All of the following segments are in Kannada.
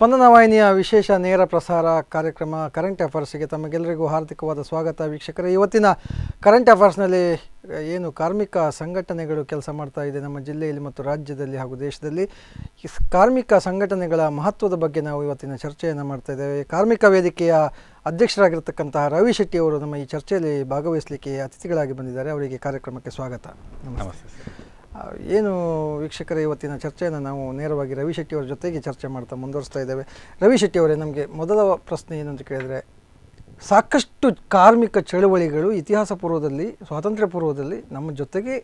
ಸ್ಪಂದನ ವಾಹಿನಿಯ ವಿಶೇಷ ನೇರ ಪ್ರಸಾರ ಕಾರ್ಯಕ್ರಮ ಕರೆಂಟ್ ಅಫೇರ್ಸ್ಗೆ ತಮಗೆಲ್ಲರಿಗೂ ಹಾರ್ದಿಕವಾದ ಸ್ವಾಗತ ವೀಕ್ಷಕರೇ ಇವತ್ತಿನ ಕರೆಂಟ್ ಅಫೇರ್ಸ್ನಲ್ಲಿ ಏನು ಕಾರ್ಮಿಕ ಸಂಘಟನೆಗಳು ಕೆಲಸ ಮಾಡ್ತಾ ಇದೆ ನಮ್ಮ ಜಿಲ್ಲೆಯಲ್ಲಿ ಮತ್ತು ರಾಜ್ಯದಲ್ಲಿ ಹಾಗೂ ದೇಶದಲ್ಲಿ ಕಾರ್ಮಿಕ ಸಂಘಟನೆಗಳ ಮಹತ್ವದ ಬಗ್ಗೆ ನಾವು ಇವತ್ತಿನ ಚರ್ಚೆಯನ್ನು ಮಾಡ್ತಾ ಇದ್ದೇವೆ ಕಾರ್ಮಿಕ ವೇದಿಕೆಯ ಅಧ್ಯಕ್ಷರಾಗಿರ್ತಕ್ಕಂತಹ ರವಿ ಶೆಟ್ಟಿ ಅವರು ನಮ್ಮ ಈ ಚರ್ಚೆಯಲ್ಲಿ ಭಾಗವಹಿಸಲಿಕ್ಕೆ ಅತಿಥಿಗಳಾಗಿ ಬಂದಿದ್ದಾರೆ ಅವರಿಗೆ ಕಾರ್ಯಕ್ರಮಕ್ಕೆ ಸ್ವಾಗತ ನಮಸ್ತೆ ಏನು ವೀಕ್ಷಕರ ಇವತ್ತಿನ ಚರ್ಚೆಯನ್ನು ನಾವು ನೇರವಾಗಿ ರವಿ ಶೆಟ್ಟಿಯವರ ಜೊತೆಗೆ ಚರ್ಚೆ ಮಾಡ್ತಾ ಮುಂದುವರಿಸ್ತಾ ಇದ್ದೇವೆ ರವಿ ಶೆಟ್ಟಿಯವರೇ ನಮಗೆ ಮೊದಲ ಪ್ರಶ್ನೆ ಏನು ಅಂತ ಕೇಳಿದರೆ ಸಾಕಷ್ಟು ಕಾರ್ಮಿಕ ಚಳುವಳಿಗಳು ಇತಿಹಾಸ ಪೂರ್ವದಲ್ಲಿ ಸ್ವಾತಂತ್ರ್ಯ ಪೂರ್ವದಲ್ಲಿ ನಮ್ಮ ಜೊತೆಗೆ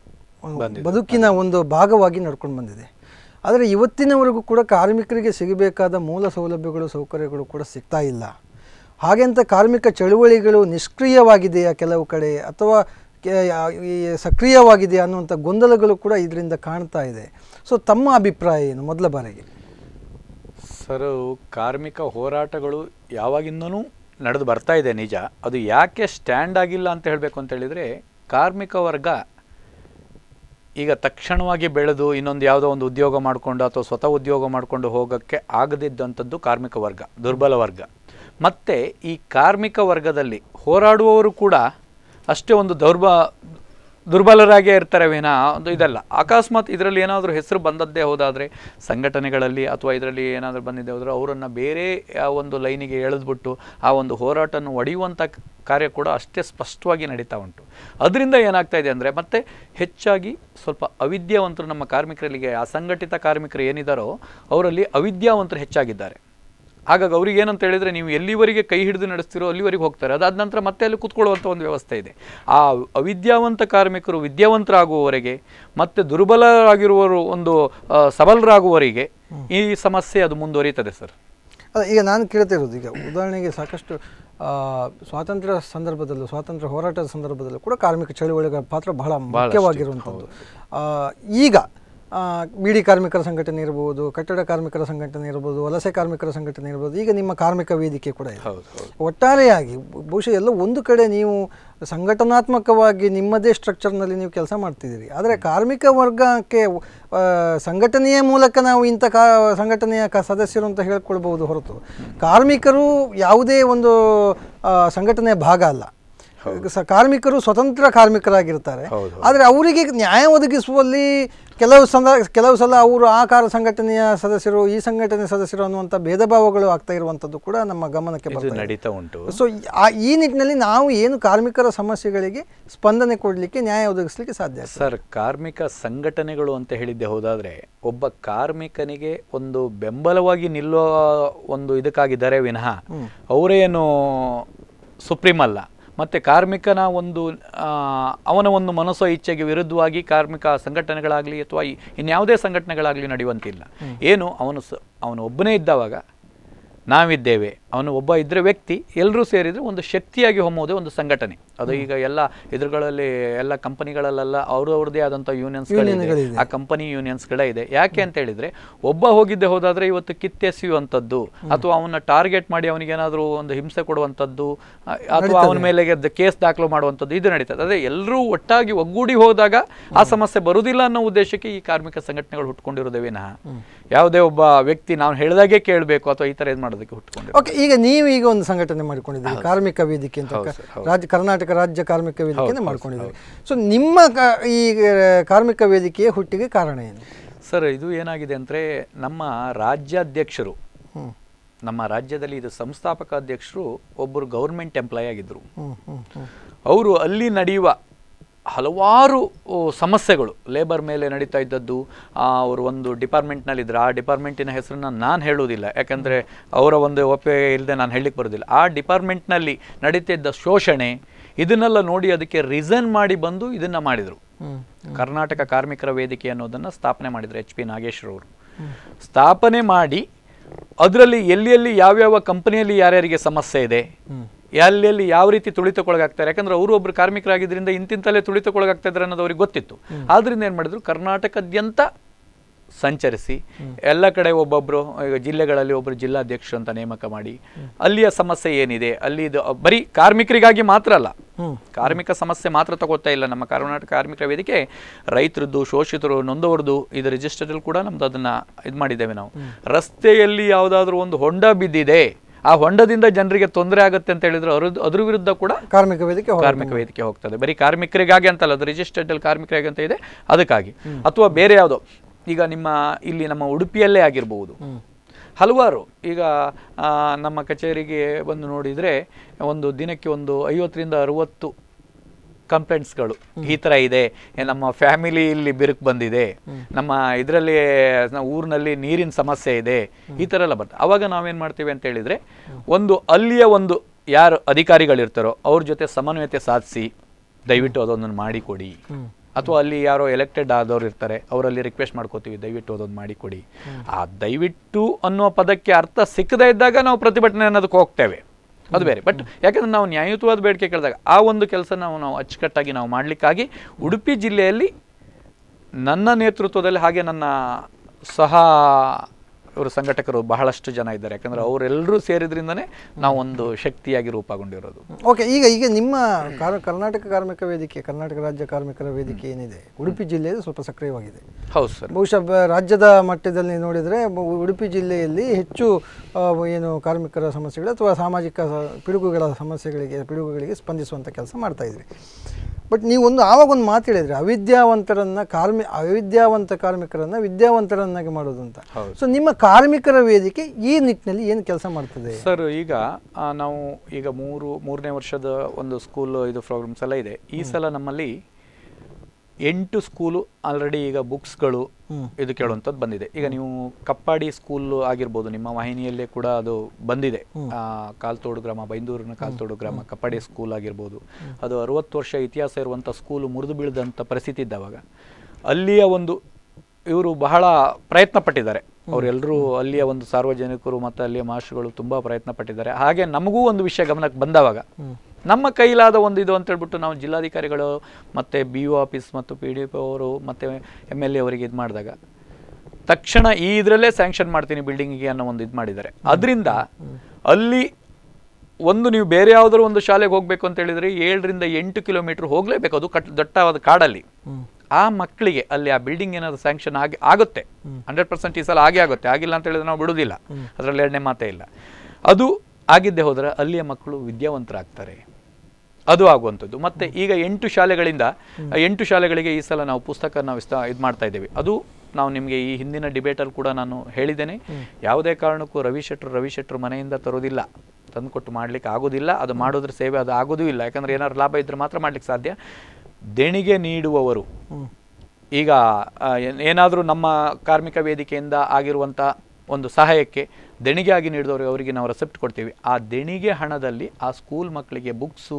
ಬದುಕಿನ ಒಂದು ಭಾಗವಾಗಿ ನಡ್ಕೊಂಡು ಬಂದಿದೆ ಆದರೆ ಇವತ್ತಿನವರೆಗೂ ಕೂಡ ಕಾರ್ಮಿಕರಿಗೆ ಸಿಗಬೇಕಾದ ಮೂಲ ಸೌಲಭ್ಯಗಳು ಸೌಕರ್ಯಗಳು ಕೂಡ ಸಿಗ್ತಾ ಇಲ್ಲ ಹಾಗೆಂತ ಕಾರ್ಮಿಕ ಚಳುವಳಿಗಳು ನಿಷ್ಕ್ರಿಯವಾಗಿದೆಯಾ ಕೆಲವು ಕಡೆ ಅಥವಾ ಸಕ್ರಿಯವಾಗಿದೆ ಅನ್ನುವಂಥ ಗೊಂದಲಗಳು ಕೂಡ ಇದರಿಂದ ಕಾಣ್ತಾ ಇದೆ ಸೊ ತಮ್ಮ ಅಭಿಪ್ರಾಯ ಏನು ಮೊದಲ ಬಾರಿಗೆ ಸರ್ ಕಾರ್ಮಿಕ ಹೋರಾಟಗಳು ಯಾವಾಗಿಂದನೂ ನಡೆದು ಬರ್ತಾ ಇದೆ ನಿಜ ಅದು ಯಾಕೆ ಸ್ಟ್ಯಾಂಡ್ ಆಗಿಲ್ಲ ಅಂತ ಹೇಳಬೇಕು ಅಂತ ಕಾರ್ಮಿಕ ವರ್ಗ ಈಗ ತಕ್ಷಣವಾಗಿ ಬೆಳೆದು ಇನ್ನೊಂದು ಯಾವುದೋ ಒಂದು ಉದ್ಯೋಗ ಮಾಡಿಕೊಂಡು ಅಥವಾ ಸ್ವತಃ ಉದ್ಯೋಗ ಮಾಡಿಕೊಂಡು ಹೋಗೋಕ್ಕೆ ಆಗದಿದ್ದಂಥದ್ದು ಕಾರ್ಮಿಕ ವರ್ಗ ದುರ್ಬಲ ವರ್ಗ ಮತ್ತು ಈ ಕಾರ್ಮಿಕ ವರ್ಗದಲ್ಲಿ ಹೋರಾಡುವವರು ಕೂಡ ಅಷ್ಟೇ ಒಂದು ದೌರ್ಬ ದುರ್ಬಲರಾಗೇ ಇರ್ತಾರೆ ವಿನ ಒಂದು ಇದಲ್ಲ ಅಕಸ್ಮಾತ್ ಇದರಲ್ಲಿ ಏನಾದರೂ ಹೆಸರು ಬಂದದ್ದೇ ಹೋದಾದರೆ ಸಂಘಟನೆಗಳಲ್ಲಿ ಅಥವಾ ಇದರಲ್ಲಿ ಏನಾದರೂ ಬಂದಿದ್ದೇ ಹೋದರೆ ಅವರನ್ನು ಬೇರೆ ಆ ಒಂದು ಲೈನಿಗೆ ಎಳೆದ್ಬಿಟ್ಟು ಆ ಒಂದು ಹೋರಾಟವನ್ನು ಒಡೆಯುವಂಥ ಕಾರ್ಯ ಕೂಡ ಅಷ್ಟೇ ಸ್ಪಷ್ಟವಾಗಿ ನಡೀತಾ ಉಂಟು ಅದರಿಂದ ಏನಾಗ್ತಾ ಇದೆ ಅಂದರೆ ಮತ್ತೆ ಹೆಚ್ಚಾಗಿ ಸ್ವಲ್ಪ ಅವಿದ್ಯಾವಂತರು ನಮ್ಮ ಕಾರ್ಮಿಕರಿಗೆ ಅಸಂಘಟಿತ ಕಾರ್ಮಿಕರು ಏನಿದ್ದಾರೋ ಅವರಲ್ಲಿ ಅವಿದ್ಯಾವಂತರು ಹೆಚ್ಚಾಗಿದ್ದಾರೆ ಹಾಗಾಗಿ ಅವ್ರಿಗೆ ಏನಂತ ಹೇಳಿದರೆ ನೀವು ಎಲ್ಲಿವರೆಗೆ ಕೈ ಹಿಡಿದು ನಡೆಸ್ತಿರೋ ಅಲ್ಲಿವರೆಗೆ ಹೋಗ್ತಾರೆ ಅದಾದ ನಂತರ ಮತ್ತೆ ಅಲ್ಲಿ ಕೂತ್ಕೊಳ್ಳುವಂಥ ಒಂದು ವ್ಯವಸ್ಥೆ ಇದೆ ಆ ಅವಿದ್ಯಾವಂತ ಕಾರ್ಮಿಕರು ವಿದ್ಯಾವಂತರಾಗುವವರೆಗೆ ಮತ್ತು ದುರ್ಬಲರಾಗಿರುವವರು ಒಂದು ಸಬಲರಾಗುವವರಿಗೆ ಈ ಸಮಸ್ಯೆ ಅದು ಮುಂದುವರಿಯುತ್ತದೆ ಸರ್ ಈಗ ನಾನು ಕೇಳ್ತಿರೋದು ಈಗ ಉದಾಹರಣೆಗೆ ಸಾಕಷ್ಟು ಸ್ವಾತಂತ್ರ್ಯ ಸಂದರ್ಭದಲ್ಲೂ ಸ್ವಾತಂತ್ರ್ಯ ಹೋರಾಟದ ಸಂದರ್ಭದಲ್ಲೂ ಕೂಡ ಕಾರ್ಮಿಕ ಚಳುವಳಿಗಳ ಪಾತ್ರ ಬಹಳ ಮುಖ್ಯವಾಗಿರುವಂಥದ್ದು ಈಗ ಬೀಡಿ ಕಾರ್ಮಿಕರ ಸಂಘಟನೆ ಇರ್ಬೋದು ಕಟ್ಟಡ ಕಾರ್ಮಿಕರ ಸಂಘಟನೆ ಇರ್ಬೋದು ವಲಸೆ ಕಾರ್ಮಿಕರ ಸಂಘಟನೆ ಇರ್ಬೋದು ಈಗ ನಿಮ್ಮ ಕಾರ್ಮಿಕ ವೇದಿಕೆ ಕೂಡ ಇದೆ ಒಟ್ಟಾರೆಯಾಗಿ ಬಹುಶಃ ಎಲ್ಲ ಒಂದು ಕಡೆ ನೀವು ಸಂಘಟನಾತ್ಮಕವಾಗಿ ನಿಮ್ಮದೇ ಸ್ಟ್ರಕ್ಚರ್ನಲ್ಲಿ ನೀವು ಕೆಲಸ ಮಾಡ್ತಿದ್ದೀರಿ ಆದರೆ ಕಾರ್ಮಿಕ ವರ್ಗಕ್ಕೆ ಸಂಘಟನೆಯ ಮೂಲಕ ನಾವು ಇಂಥ ಕಾ ಸಂಘಟನೆಯ ಕ ಸದಸ್ಯರು ಅಂತ ಹೇಳ್ಕೊಳ್ಬಹುದು ಹೊರತು ಕಾರ್ಮಿಕರು ಯಾವುದೇ ಒಂದು ಸಂಘಟನೆಯ ಭಾಗ ಅಲ್ಲ ಕಾರ್ಮಿಕರು ಸ್ವತಂತ್ರ ಕಾರ್ಮಿಕರಾಗಿರ್ತಾರೆ ಆದರೆ ಅವರಿಗೆ ನ್ಯಾಯ ಒದಗಿಸುವಲ್ಲಿ ಕೆಲವು ಸಂದ ಕೆಲವು ಸಲ ಅವರು ಆ ಕಾರ ಸಂಘಟನೆಯ ಸದಸ್ಯರು ಈ ಸಂಘಟನೆ ಸದಸ್ಯರು ಅನ್ನುವಂಥ ಭೇದ ಭಾವಗಳು ಆಗ್ತಾ ಇರುವಂಥದ್ದು ಕೂಡ ನಮ್ಮ ಗಮನಕ್ಕೆ ನಡೀತಾ ಉಂಟು ಸೊ ಈ ನಿಟ್ಟಿನಲ್ಲಿ ನಾವು ಏನು ಕಾರ್ಮಿಕರ ಸಮಸ್ಯೆಗಳಿಗೆ ಸ್ಪಂದನೆ ಕೊಡಲಿಕ್ಕೆ ನ್ಯಾಯ ಒದಗಿಸಲಿಕ್ಕೆ ಸಾಧ್ಯ ಸರ್ ಕಾರ್ಮಿಕ ಸಂಘಟನೆಗಳು ಅಂತ ಹೇಳಿದ್ದೆ ಹೋದಾದರೆ ಒಬ್ಬ ಕಾರ್ಮಿಕನಿಗೆ ಒಂದು ಬೆಂಬಲವಾಗಿ ನಿಲ್ಲುವ ಒಂದು ಇದಕ್ಕಾಗಿದ್ದಾರೆ ವಿನಃ ಅವರೇನು ಸುಪ್ರೀಂ ಅಲ್ಲ ಮತ್ತು ಕಾರ್ಮಿಕನ ಒಂದು ಅವನ ಒಂದು ಮನಸ್ಸೋ ಇಚ್ಛೆಗೆ ವಿರುದ್ಧವಾಗಿ ಕಾರ್ಮಿಕ ಸಂಘಟನೆಗಳಾಗಲಿ ಅಥವಾ ಇನ್ಯಾವುದೇ ಸಂಘಟನೆಗಳಾಗಲಿ ನಡೆಯುವಂತಿಲ್ಲ ಏನು ಅವನು ಸ ಅವನು ಒಬ್ಬನೇ ಇದ್ದಾವಾಗ ನಾವಿದ್ದೇವೆ ಅವನು ಒಬ್ಬ ಇದ್ರೆ ವ್ಯಕ್ತಿ ಎಲ್ಲರೂ ಸೇರಿದ್ರೆ ಒಂದು ಶಕ್ತಿಯಾಗಿ ಹೊಮ್ಮೋದೇ ಒಂದು ಸಂಘಟನೆ ಅದು ಈಗ ಎಲ್ಲ ಇದ್ರಗಳಲ್ಲಿ ಎಲ್ಲ ಕಂಪನಿಗಳಲ್ಲೆಲ್ಲ ಅವ್ರವ್ರದೇ ಆದಂಥ ಯೂನಿಯನ್ಸ್ಗಳಿದೆ ಆ ಕಂಪನಿ ಯೂನಿಯನ್ಸ್ಗಳೇ ಇದೆ ಯಾಕೆ ಅಂತ ಹೇಳಿದ್ರೆ ಒಬ್ಬ ಹೋಗಿದ್ದೆ ಹೋದಾದ್ರೆ ಇವತ್ತು ಕಿತ್ತೆಸೆಯುವಂಥದ್ದು ಅಥವಾ ಅವನ್ನ ಟಾರ್ಗೆಟ್ ಮಾಡಿ ಅವನಿಗೇನಾದರೂ ಒಂದು ಹಿಂಸೆ ಕೊಡುವಂಥದ್ದು ಅಥವಾ ಅವನ ಮೇಲೆ ಕೇಸ್ ದಾಖಲು ಮಾಡುವಂಥದ್ದು ಇದು ನಡೀತದೆ ಅದೇ ಎಲ್ಲರೂ ಒಟ್ಟಾಗಿ ಒಗ್ಗೂಡಿ ಹೋದಾಗ ಆ ಸಮಸ್ಯೆ ಬರುವುದಿಲ್ಲ ಅನ್ನೋ ಉದ್ದೇಶಕ್ಕೆ ಈ ಕಾರ್ಮಿಕ ಸಂಘಟನೆಗಳು ಹುಟ್ಕೊಂಡಿರೋದೇ ವಿನಃ ಯಾವುದೇ ಒಬ್ಬ ವ್ಯಕ್ತಿ ನಾವು ಹೇಳಿದಾಗೆ ಕೇಳಬೇಕು ಅಥವಾ ಈ ತರ ಇದು ಮಾಡೋದಕ್ಕೆ ಹುಟ್ಕೊಂಡು ಈಗ ನೀವು ಈಗ ಒಂದು ಸಂಘಟನೆ ಮಾಡಿಕೊಂಡಿದ್ದೀರಿ ಕಾರ್ಮಿಕ ವೇದಿಕೆ ಅಂತ ರಾಜ್ಯ ಕರ್ನಾಟಕ ರಾಜ್ಯ ಕಾರ್ಮಿಕ ವೇದಿಕೆಯನ್ನು ಮಾಡ್ಕೊಂಡಿದ್ದೀರಿ ಸೊ ನಿಮ್ಮ ಈ ಕಾರ್ಮಿಕ ವೇದಿಕೆಯ ಹುಟ್ಟಿಗೆ ಕಾರಣ ಏನು ಸರ್ ಇದು ಏನಾಗಿದೆ ಅಂದರೆ ನಮ್ಮ ರಾಜ್ಯಾಧ್ಯಕ್ಷರು ನಮ್ಮ ರಾಜ್ಯದಲ್ಲಿ ಇದು ಸಂಸ್ಥಾಪಕ ಅಧ್ಯಕ್ಷರು ಒಬ್ಬರು ಗೌರ್ಮೆಂಟ್ ಎಂಪ್ಲಾಯ್ ಆಗಿದ್ದರು ಅವರು ಅಲ್ಲಿ ನಡೆಯುವ ಹಲವಾರು ಸಮಸ್ಯೆಗಳು ಲೇಬರ್ ಮೇಲೆ ನಡೀತಾ ಇದ್ದದ್ದು ಅವರು ಒಂದು ಡಿಪಾರ್ಟ್ಮೆಂಟ್ನಲ್ಲಿದ್ದರೆ ಆ ಡಿಪಾರ್ಟ್ಮೆಂಟಿನ ಹೆಸರನ್ನು ನಾನು ಹೇಳುವುದಿಲ್ಲ ಯಾಕೆಂದರೆ ಅವರ ಒಂದು ಒಪ್ಪಿಗೆ ಇಲ್ಲದೆ ನಾನು ಹೇಳಲಿಕ್ಕೆ ಬರೋದಿಲ್ಲ ಆ ಡಿಪಾರ್ಟ್ಮೆಂಟ್ನಲ್ಲಿ ನಡೀತಿದ್ದ ಶೋಷಣೆ ಇದನ್ನೆಲ್ಲ ನೋಡಿ ಅದಕ್ಕೆ ರೀಸನ್ ಮಾಡಿ ಬಂದು ಇದನ್ನು ಮಾಡಿದರು ಕರ್ನಾಟಕ ಕಾರ್ಮಿಕರ ವೇದಿಕೆ ಅನ್ನೋದನ್ನು ಸ್ಥಾಪನೆ ಮಾಡಿದರು ಎಚ್ ಪಿ ನಾಗೇಶ್ವರವರು ಸ್ಥಾಪನೆ ಮಾಡಿ ಅದರಲ್ಲಿ ಎಲ್ಲಿ ಎಲ್ಲಿ ಯಾವ್ಯಾವ ಕಂಪನಿಯಲ್ಲಿ ಯಾರ್ಯಾರಿಗೆ ಸಮಸ್ಯೆ ಇದೆ ಎಲ್ಲೆಲ್ಲಿ ಯಾವ ರೀತಿ ತುಳಿತಕ್ಕೊಳಗಾಗ್ತಾರೆ ಯಾಕಂದ್ರೆ ಅವರು ಒಬ್ಬರು ಕಾರ್ಮಿಕರಾಗಿದ್ದರಿಂದ ಇಂತಿಂತಲೇ ತುಳಿತಕ್ಕೊಳಗಾಗ್ತಾ ಇದ್ರೆ ಅನ್ನೋದು ಅವ್ರಿಗೆ ಗೊತ್ತಿತ್ತು ಆದ್ರಿಂದ ಏನು ಮಾಡಿದ್ರು ಕರ್ನಾಟಕದ್ಯಂತ ಸಂಚರಿಸಿ ಎಲ್ಲ ಕಡೆ ಒಬ್ಬೊಬ್ರು ಈಗ ಜಿಲ್ಲೆಗಳಲ್ಲಿ ಒಬ್ಬರು ಜಿಲ್ಲಾಧ್ಯಕ್ಷರು ಅಂತ ನೇಮಕ ಮಾಡಿ ಅಲ್ಲಿಯ ಸಮಸ್ಯೆ ಏನಿದೆ ಅಲ್ಲಿ ಇದು ಬರೀ ಕಾರ್ಮಿಕರಿಗಾಗಿ ಮಾತ್ರ ಅಲ್ಲ ಕಾರ್ಮಿಕ ಸಮಸ್ಯೆ ಮಾತ್ರ ತಗೋತಾ ಇಲ್ಲ ನಮ್ಮ ಕರ್ನಾಟಕ ಕಾರ್ಮಿಕರ ವೇದಿಕೆ ರೈತರದ್ದು ಶೋಷಿತರು ನೊಂದವರದ್ದು ಇದು ರಿಜಿಸ್ಟರ್ ಕೂಡ ನಮ್ದು ಅದನ್ನ ಇದು ಮಾಡಿದ್ದೇವೆ ನಾವು ರಸ್ತೆಯಲ್ಲಿ ಯಾವುದಾದ್ರೂ ಒಂದು ಹೊಂಡ ಬಿದ್ದಿದೆ ಆ ಹೊಂಡದಿಂದ ಜನರಿಗೆ ತೊಂದರೆ ಆಗುತ್ತೆ ಅಂತ ಹೇಳಿದ್ರೆ ಅದ್ರ ಅದ್ರ ವಿರುದ್ಧ ಕೂಡ ಕಾರ್ಮಿಕ ವೇದಿಕೆ ಕಾರ್ಮಿಕ ವೇದಿಕೆ ಹೋಗ್ತದೆ ಬರೀ ಕಾರ್ಮಿಕರಿಗಾಗಿ ಅಂತಲ್ಲ ಅದು ರಿಜಿಸ್ಟರ್ಡ್ ಅಲ್ಲಿ ಕಾರ್ಮಿಕರಿಗೆ ಅಂತ ಇದೆ ಅದಕ್ಕಾಗಿ ಅಥವಾ ಬೇರೆ ಯಾವುದೋ ಈಗ ನಿಮ್ಮ ಇಲ್ಲಿ ನಮ್ಮ ಉಡುಪಿಯಲ್ಲೇ ಆಗಿರಬಹುದು ಹಲವಾರು ಈಗ ನಮ್ಮ ಕಚೇರಿಗೆ ಬಂದು ನೋಡಿದರೆ ಒಂದು ದಿನಕ್ಕೆ ಒಂದು ಐವತ್ತರಿಂದ ಅರುವತ್ತು ಕಂಪ್ಲೇಂಟ್ಸ್ಗಳು ಈ ಥರ ಇದೆ ನಮ್ಮ ಫ್ಯಾಮಿಲಿ ಇಲ್ಲಿ ಬಿರುಕು ಬಂದಿದೆ ನಮ್ಮ ಇದರಲ್ಲಿ ಊರಿನಲ್ಲಿ ನೀರಿನ ಸಮಸ್ಯೆ ಇದೆ ಈ ಥರ ಎಲ್ಲ ಬರ್ತದೆ ಅವಾಗ ನಾವೇನು ಮಾಡ್ತೀವಿ ಅಂತ ಹೇಳಿದ್ರೆ ಒಂದು ಅಲ್ಲಿಯ ಒಂದು ಯಾರು ಅಧಿಕಾರಿಗಳಿರ್ತಾರೋ ಅವ್ರ ಜೊತೆ ಸಮನ್ವಯತೆ ಸಾಧಿಸಿ ದಯವಿಟ್ಟು ಅದೊಂದನ್ನು ಮಾಡಿಕೊಡಿ ಅಥವಾ ಅಲ್ಲಿ ಯಾರೋ ಎಲೆಕ್ಟೆಡ್ ಆದವ್ರು ಇರ್ತಾರೆ ಅವರಲ್ಲಿ ರಿಕ್ವೆಸ್ಟ್ ಮಾಡ್ಕೋತೀವಿ ದಯವಿಟ್ಟು ಅದೊಂದು ಮಾಡಿಕೊಡಿ ಆ ದಯವಿಟ್ಟು ಅನ್ನೋ ಪದಕ್ಕೆ ಅರ್ಥ ಸಿಕ್ಕದೇ ಇದ್ದಾಗ ನಾವು ಪ್ರತಿಭಟನೆ ಅನ್ನೋದಕ್ಕೆ ಹೋಗ್ತೇವೆ ಅದು ಬೇರೆ ಬಟ್ ಯಾಕಂದ್ರೆ ನಾವು ನ್ಯಾಯಯುತವಾದ ಬೇಡಿಕೆ ಕೇಳಿದಾಗ ಆ ಒಂದು ಕೆಲಸ ನಾವು ನಾವು ಅಚ್ಚುಕಟ್ಟಾಗಿ ನಾವು ಮಾಡಲಿಕ್ಕಾಗಿ ಉಡುಪಿ ಜಿಲ್ಲೆಯಲ್ಲಿ ನನ್ನ ನೇತೃತ್ವದಲ್ಲಿ ಹಾಗೆ ನನ್ನ ಸಹ ಇವರು ಸಂಘಟಕರು ಬಹಳಷ್ಟು ಜನ ಇದ್ದಾರೆ ಯಾಕಂದ್ರೆ ಅವರೆಲ್ಲರೂ ಸೇರಿದ್ರಿಂದನೇ ನಾವು ಒಂದು ಶಕ್ತಿಯಾಗಿ ರೂಪಗೊಂಡಿರೋದು ಓಕೆ ಈಗ ಈಗ ನಿಮ್ಮ ಕರ್ನಾಟಕ ಕಾರ್ಮಿಕ ವೇದಿಕೆ ಕರ್ನಾಟಕ ರಾಜ್ಯ ಕಾರ್ಮಿಕರ ವೇದಿಕೆ ಏನಿದೆ ಉಡುಪಿ ಜಿಲ್ಲೆಯಲ್ಲಿ ಸ್ವಲ್ಪ ಸಕ್ರಿಯವಾಗಿದೆ ಹೌದು ಸರ್ ಬಹುಶಃ ರಾಜ್ಯದ ಮಟ್ಟದಲ್ಲಿ ನೋಡಿದರೆ ಉಡುಪಿ ಜಿಲ್ಲೆಯಲ್ಲಿ ಹೆಚ್ಚು ಏನು ಕಾರ್ಮಿಕರ ಸಮಸ್ಯೆಗಳು ಅಥವಾ ಸಾಮಾಜಿಕ ಪಿಡುಗುಗಳ ಸಮಸ್ಯೆಗಳಿಗೆ ಪಿಡುಗುಗಳಿಗೆ ಸ್ಪಂದಿಸುವಂಥ ಕೆಲಸ ಮಾಡ್ತಾ ಇದ್ರಿ ಬಟ್ ನೀವೊಂದು ಒಂದು ಮಾತು ಹೇಳಿದರೆ ಅವಿದ್ಯಾವಂತರನ್ನ ಕಾರ್ಮಿ ಅವಿದ್ಯಾವಂತ ಕಾರ್ಮಿಕರನ್ನ ವಿದ್ಯಾವಂತರನ್ನಾಗಿ ಮಾಡೋದು ಅಂತ ಸೊ ನಿಮ್ಮ ಕಾರ್ಮಿಕರ ವೇದಿಕೆ ಈ ನಿಟ್ಟಿನಲ್ಲಿ ಏನು ಕೆಲಸ ಮಾಡ್ತದೆ ಸರ್ ಈಗ ನಾವು ಈಗ ಮೂರು ಮೂರನೇ ವರ್ಷದ ಒಂದು ಸ್ಕೂಲ್ ಇದು ಪ್ರೋಗ್ರಾಮ್ಸ್ ಎಲ್ಲ ಇದೆ ಈ ಸಲ ನಮ್ಮಲ್ಲಿ ಎಂಟು ಸ್ಕೂಲು ಆಲ್ರೆಡಿ ಈಗ ಬುಕ್ಸ್ಗಳು ಇದು ಕೇಳುವಂಥದ್ದು ಬಂದಿದೆ ಈಗ ನೀವು ಕಪ್ಪಾಡಿ ಸ್ಕೂಲ್ ಆಗಿರ್ಬೋದು ನಿಮ್ಮ ವಾಹಿನಿಯಲ್ಲೇ ಕೂಡ ಅದು ಬಂದಿದೆ ಕಾಲ್ತೋಡು ಗ್ರಾಮ ಬೈಂದೂರಿನ ಕಾಲ್ತೋಡು ಗ್ರಾಮ ಕಪ್ಪಾಡಿ ಸ್ಕೂಲ್ ಆಗಿರ್ಬೋದು ಅದು ಅರವತ್ತು ವರ್ಷ ಇತಿಹಾಸ ಇರುವಂಥ ಸ್ಕೂಲು ಮುರಿದು ಬೀಳದಂಥ ಪರಿಸ್ಥಿತಿ ಇದ್ದಾವಾಗ ಅಲ್ಲಿಯ ಒಂದು ಇವರು ಬಹಳ ಪ್ರಯತ್ನ ಪಟ್ಟಿದ್ದಾರೆ ಅವರೆಲ್ಲರೂ ಅಲ್ಲಿಯ ಒಂದು ಸಾರ್ವಜನಿಕರು ಮತ್ತು ಅಲ್ಲಿಯ ಮಾಸ್ಟರ್ಗಳು ತುಂಬ ಪ್ರಯತ್ನ ಪಟ್ಟಿದ್ದಾರೆ ಹಾಗೆ ನಮಗೂ ಒಂದು ವಿಷಯ ಗಮನಕ್ಕೆ ಬಂದವಾಗ ನಮ್ಮ ಕೈಲಾದ ಒಂದು ಇದು ಅಂತ ಹೇಳ್ಬಿಟ್ಟು ನಾವು ಜಿಲ್ಲಾಧಿಕಾರಿಗಳು ಮತ್ತು ಬಿ ಯು ಆಫೀಸ್ ಮತ್ತು ಪಿ ಡಿ ಪಿ ಅವರು ಮತ್ತು ಎಮ್ ಎಲ್ ಎ ಅವರಿಗೆ ಇದು ಮಾಡಿದಾಗ ತಕ್ಷಣ ಈ ಇದರಲ್ಲೇ ಸ್ಯಾಂಕ್ಷನ್ ಮಾಡ್ತೀನಿ ಬಿಲ್ಡಿಂಗಿಗೆ ಅನ್ನೋ ಒಂದು ಇದು ಮಾಡಿದ್ದಾರೆ ಅದರಿಂದ ಅಲ್ಲಿ ಒಂದು ನೀವು ಬೇರೆ ಯಾವುದಾದ್ರು ಒಂದು ಶಾಲೆಗೆ ಹೋಗಬೇಕು ಅಂತ ಹೇಳಿದರೆ ಏಳರಿಂದ ಎಂಟು ಕಿಲೋಮೀಟ್ರ್ ಹೋಗಲೇಬೇಕು ಅದು ಕಟ್ ದಟ್ಟವಾದ ಕಾಡಲ್ಲಿ ಆ ಮಕ್ಕಳಿಗೆ ಅಲ್ಲಿ ಆ ಬಿಲ್ಡಿಂಗ್ ಏನಾದರೂ ಸ್ಯಾಂಕ್ಷನ್ ಆಗಿ ಆಗುತ್ತೆ ಹಂಡ್ರೆಡ್ ಪರ್ಸೆಂಟ್ ಈ ಸಲ ಆಗೇ ಆಗುತ್ತೆ ಆಗಿಲ್ಲ ಅಂತ ಹೇಳಿದ್ರೆ ನಾವು ಬಿಡೋದಿಲ್ಲ ಅದರಲ್ಲಿ ಎರಡನೇ ಮಾತೇ ಇಲ್ಲ ಅದು ಆಗಿದ್ದೇ ಹೋದರೆ ಅಲ್ಲಿಯ ಮಕ್ಕಳು ವಿದ್ಯಾವಂತರಾಗ್ತಾರೆ ಅದು ಆಗುವಂಥದ್ದು ಮತ್ತು ಈಗ ಎಂಟು ಶಾಲೆಗಳಿಂದ ಎಂಟು ಶಾಲೆಗಳಿಗೆ ಈ ಸಲ ನಾವು ಪುಸ್ತಕ ನಾವು ಇಸ್ತಾ ಇದು ಮಾಡ್ತಾ ಇದ್ದೇವೆ ಅದು ನಾವು ನಿಮಗೆ ಈ ಹಿಂದಿನ ಡಿಬೇಟಲ್ಲಿ ಕೂಡ ನಾನು ಹೇಳಿದ್ದೇನೆ ಯಾವುದೇ ಕಾರಣಕ್ಕೂ ರವಿ ಶೆಟ್ಟರು ರವಿ ಶೆಟ್ಟರು ಮನೆಯಿಂದ ತರೋದಿಲ್ಲ ತಂದುಕೊಟ್ಟು ಮಾಡಲಿಕ್ಕೆ ಆಗೋದಿಲ್ಲ ಅದು ಮಾಡೋದ್ರ ಸೇವೆ ಅದು ಆಗೋದೂ ಇಲ್ಲ ಯಾಕಂದರೆ ಏನಾದ್ರು ಲಾಭ ಇದ್ದರೆ ಮಾತ್ರ ಮಾಡ್ಲಿಕ್ಕೆ ಸಾಧ್ಯ ದೇಣಿಗೆ ನೀಡುವವರು ಈಗ ಏನಾದರೂ ನಮ್ಮ ಕಾರ್ಮಿಕ ವೇದಿಕೆಯಿಂದ ಆಗಿರುವಂಥ ಒಂದು ಸಹಾಯಕ್ಕೆ ದೇಣಿಗೆಯಾಗಿ ನೀಡಿದವ್ರಿಗೆ ಅವರಿಗೆ ನಾವು ರೆಸೆಪ್ಟ್ ಕೊಡ್ತೀವಿ ಆ ದೇಣಿಗೆ ಹಣದಲ್ಲಿ ಆ ಸ್ಕೂಲ್ ಮಕ್ಕಳಿಗೆ ಬುಕ್ಸು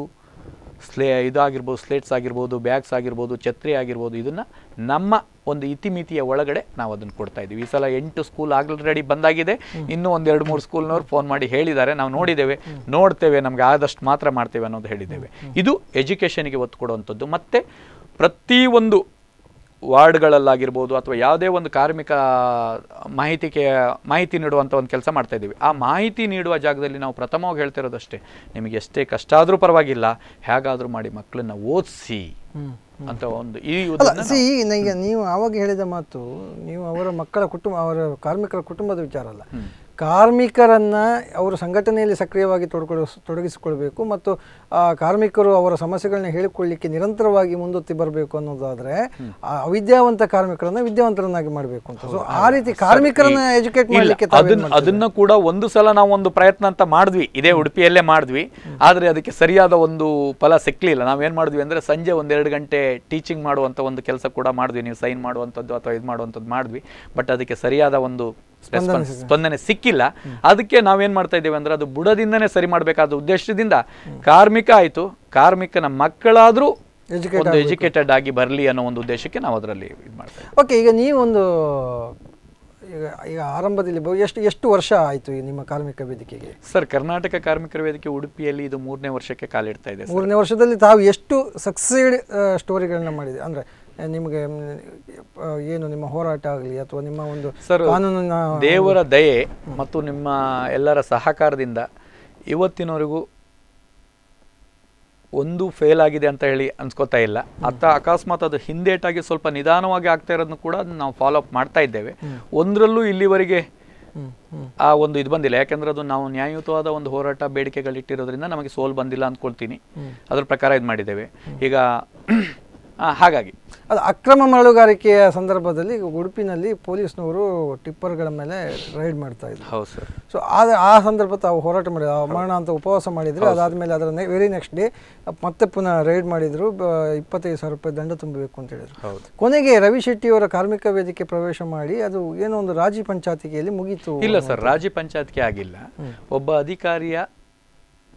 ಸ್ಲೇ ಇದಾಗಿರ್ಬೋದು ಸ್ಲೇಟ್ಸ್ ಆಗಿರ್ಬೋದು ಬ್ಯಾಗ್ಸ್ ಆಗಿರ್ಬೋದು ಛತ್ರಿ ಆಗಿರ್ಬೋದು ಇದನ್ನು ನಮ್ಮ ಒಂದು ಇತಿಮಿತಿಯ ಒಳಗಡೆ ನಾವು ಅದನ್ನು ಕೊಡ್ತಾ ಇದ್ದೀವಿ ಈ ಸಲ ಎಂಟು ಸ್ಕೂಲ್ ಆಲ್ರೆಡಿ ಬಂದಾಗಿದೆ ಇನ್ನೂ ಒಂದು ಎರಡು ಮೂರು ಸ್ಕೂಲ್ನವ್ರು ಫೋನ್ ಮಾಡಿ ಹೇಳಿದ್ದಾರೆ ನಾವು ನೋಡಿದ್ದೇವೆ ನೋಡ್ತೇವೆ ನಮಗೆ ಆದಷ್ಟು ಮಾತ್ರ ಮಾಡ್ತೇವೆ ಅನ್ನೋದು ಹೇಳಿದ್ದೇವೆ ಇದು ಎಜುಕೇಷನ್ಗೆ ಒತ್ತು ಕೊಡುವಂಥದ್ದು ಮತ್ತು ಪ್ರತಿಯೊಂದು ವಾರ್ಡ್ಗಳಲ್ಲಾಗಿರ್ಬೋದು ಅಥವಾ ಯಾವುದೇ ಒಂದು ಕಾರ್ಮಿಕ ಮಾಹಿತಿಗೆ ಮಾಹಿತಿ ನೀಡುವಂಥ ಒಂದು ಕೆಲಸ ಇದ್ದೀವಿ ಆ ಮಾಹಿತಿ ನೀಡುವ ಜಾಗದಲ್ಲಿ ನಾವು ಪ್ರಥಮವಾಗಿ ಹೇಳ್ತಿರೋದಷ್ಟೇ ನಿಮಗೆ ಎಷ್ಟೇ ಕಷ್ಟ ಆದರೂ ಪರವಾಗಿಲ್ಲ ಹೇಗಾದರೂ ಮಾಡಿ ಮಕ್ಕಳನ್ನ ಓದಿಸಿ ಅಂತ ಒಂದು ಈ ನನಗೆ ನೀವು ಆವಾಗ ಹೇಳಿದ ಮಾತು ನೀವು ಅವರ ಮಕ್ಕಳ ಕುಟುಂಬ ಅವರ ಕಾರ್ಮಿಕರ ಕುಟುಂಬದ ವಿಚಾರ ಅಲ್ಲ ಕಾರ್ಮಿಕರನ್ನು ಅವರು ಸಂಘಟನೆಯಲ್ಲಿ ಸಕ್ರಿಯವಾಗಿ ತೊಡ್ಕೊಳ್ಳೋ ತೊಡಗಿಸಿಕೊಳ್ಬೇಕು ಮತ್ತು ಕಾರ್ಮಿಕರು ಅವರ ಸಮಸ್ಯೆಗಳನ್ನ ಹೇಳಿಕೊಳ್ಳಿಕ್ಕೆ ನಿರಂತರವಾಗಿ ಮುಂದೊತ್ತಿ ಬರಬೇಕು ಅನ್ನೋದಾದರೆ ಅವಿದ್ಯಾವಂತ ಕಾರ್ಮಿಕರನ್ನ ವಿದ್ಯಾವಂತರನ್ನಾಗಿ ಮಾಡಬೇಕು ಅಂತ ಸೊ ಆ ರೀತಿ ಕಾರ್ಮಿಕರನ್ನ ಎಜುಕೇಟ್ ಮಾಡಲಿಕ್ಕೆ ಅದನ್ನ ಕೂಡ ಒಂದು ಸಲ ನಾವು ಒಂದು ಪ್ರಯತ್ನ ಅಂತ ಮಾಡಿದ್ವಿ ಇದೇ ಉಡುಪಿಯಲ್ಲೇ ಮಾಡಿದ್ವಿ ಆದರೆ ಅದಕ್ಕೆ ಸರಿಯಾದ ಒಂದು ಫಲ ಸಿಕ್ಕಲಿಲ್ಲ ನಾವೇನು ಮಾಡಿದ್ವಿ ಅಂದರೆ ಸಂಜೆ ಒಂದೆರಡು ಗಂಟೆ ಟೀಚಿಂಗ್ ಮಾಡುವಂಥ ಒಂದು ಕೆಲಸ ಕೂಡ ಮಾಡಿದ್ವಿ ನೀವು ಸೈನ್ ಮಾಡುವಂಥದ್ದು ಅಥವಾ ಇದು ಮಾಡುವಂಥದ್ದು ಮಾಡಿದ್ವಿ ಬಟ್ ಅದಕ್ಕೆ ಸರಿಯಾದ ಒಂದು ಸ್ಪಂದನೆ ಸಿಕ್ಕಿಲ್ಲ ಅದಕ್ಕೆ ನಾವೇನ್ ಮಾಡ್ತಾ ಇದ್ದೇವೆ ಅಂದ್ರೆ ಅದು ಬುಡದಿಂದನೇ ಸರಿ ಮಾಡಬೇಕಾದ ಉದ್ದೇಶದಿಂದ ಕಾರ್ಮಿಕ ಆಯ್ತು ಕಾರ್ಮಿಕನ ಮಕ್ಕಳಾದ್ರೂ ಒಂದು ಎಜುಕೇಟೆಡ್ ಆಗಿ ಬರಲಿ ಅನ್ನೋ ಒಂದು ಉದ್ದೇಶಕ್ಕೆ ನಾವು ಅದರಲ್ಲಿ ಓಕೆ ಈಗ ನೀವೊಂದು ಈಗ ಈಗ ಆರಂಭದಲ್ಲಿ ಎಷ್ಟು ಎಷ್ಟು ವರ್ಷ ಆಯಿತು ನಿಮ್ಮ ಕಾರ್ಮಿಕ ವೇದಿಕೆಗೆ ಸರ್ ಕರ್ನಾಟಕ ಕಾರ್ಮಿಕರ ವೇದಿಕೆ ಉಡುಪಿಯಲ್ಲಿ ಇದು ಮೂರನೇ ವರ್ಷಕ್ಕೆ ಕಾಲಿಡ್ತಾ ಇದೆ ಮೂರನೇ ವರ್ಷದಲ್ಲಿ ತಾವು ಎಷ್ಟು ಸಕ್ಸೀಡ್ ಸ್ಟೋರಿಗಳನ್ನ ಮಾಡಿದೆ ಅಂದರೆ ನಿಮಗೆ ಏನು ನಿಮ್ಮ ಹೋರಾಟ ಆಗಲಿ ಅಥವಾ ನಿಮ್ಮ ಒಂದು ಕಾನೂನಿನ ದೇವರ ದಯೆ ಮತ್ತು ನಿಮ್ಮ ಎಲ್ಲರ ಸಹಕಾರದಿಂದ ಇವತ್ತಿನವರೆಗೂ ಒಂದು ಫೇಲ್ ಆಗಿದೆ ಅಂತ ಹೇಳಿ ಅನ್ಸ್ಕೋತಾ ಇಲ್ಲ ಅತ್ತ ಅಕಸ್ಮಾತ್ ಅದು ಹಿಂದೇಟಾಗಿ ಸ್ವಲ್ಪ ನಿಧಾನವಾಗಿ ಆಗ್ತಾ ಇರೋದನ್ನು ಕೂಡ ನಾವು ಫಾಲೋ ಅಪ್ ಮಾಡ್ತಾ ಇದ್ದೇವೆ ಒಂದರಲ್ಲೂ ಇಲ್ಲಿವರೆಗೆ ಆ ಒಂದು ಇದು ಬಂದಿಲ್ಲ ಯಾಕೆಂದ್ರೆ ಅದು ನಾವು ನ್ಯಾಯಯುತವಾದ ಒಂದು ಹೋರಾಟ ಬೇಡಿಕೆಗಳಿಟ್ಟಿರೋದ್ರಿಂದ ನಮಗೆ ಸೋಲ್ ಬಂದಿಲ್ಲ ಅಂದ್ಕೊಳ್ತೀನಿ ಅದ್ರ ಪ್ರಕಾರ ಇದು ಮಾಡಿದ್ದೇವೆ ಈಗ ಹಾಗಾಗಿ ಅದು ಅಕ್ರಮ ಮರಳುಗಾರಿಕೆಯ ಸಂದರ್ಭದಲ್ಲಿ ಉಡುಪಿನಲ್ಲಿ ಪೊಲೀಸ್ನವರು ಟಿಪ್ಪರ್ಗಳ ಮೇಲೆ ರೈಡ್ ಮಾಡ್ತಾ ಇದ್ರು ಹೌದು ಸರ್ ಸೊ ಆದ ಆ ಸಂದರ್ಭ ತಾವು ಹೋರಾಟ ಮಾಡಿದ ಮರಣ ಅಂತ ಉಪವಾಸ ಮಾಡಿದ್ರು ಅದಾದಮೇಲೆ ಅದರ ವೆರಿ ನೆಕ್ಸ್ಟ್ ಡೇ ಮತ್ತೆ ಪುನಃ ರೈಡ್ ಮಾಡಿದ್ರು ಇಪ್ಪತ್ತೈದು ಸಾವಿರ ರೂಪಾಯಿ ದಂಡ ತುಂಬಬೇಕು ಅಂತ ಹೇಳಿದ್ರು ಕೊನೆಗೆ ರವಿ ಅವರ ಕಾರ್ಮಿಕ ವೇದಿಕೆ ಪ್ರವೇಶ ಮಾಡಿ ಅದು ಏನೋ ಒಂದು ರಾಜಿ ಪಂಚಾಯತಿಗೆಯಲ್ಲಿ ಮುಗೀತು ಇಲ್ಲ ಸರ್ ರಾಜಿ ಪಂಚಾಯತ್ಗೆ ಆಗಿಲ್ಲ ಒಬ್ಬ ಅಧಿಕಾರಿಯ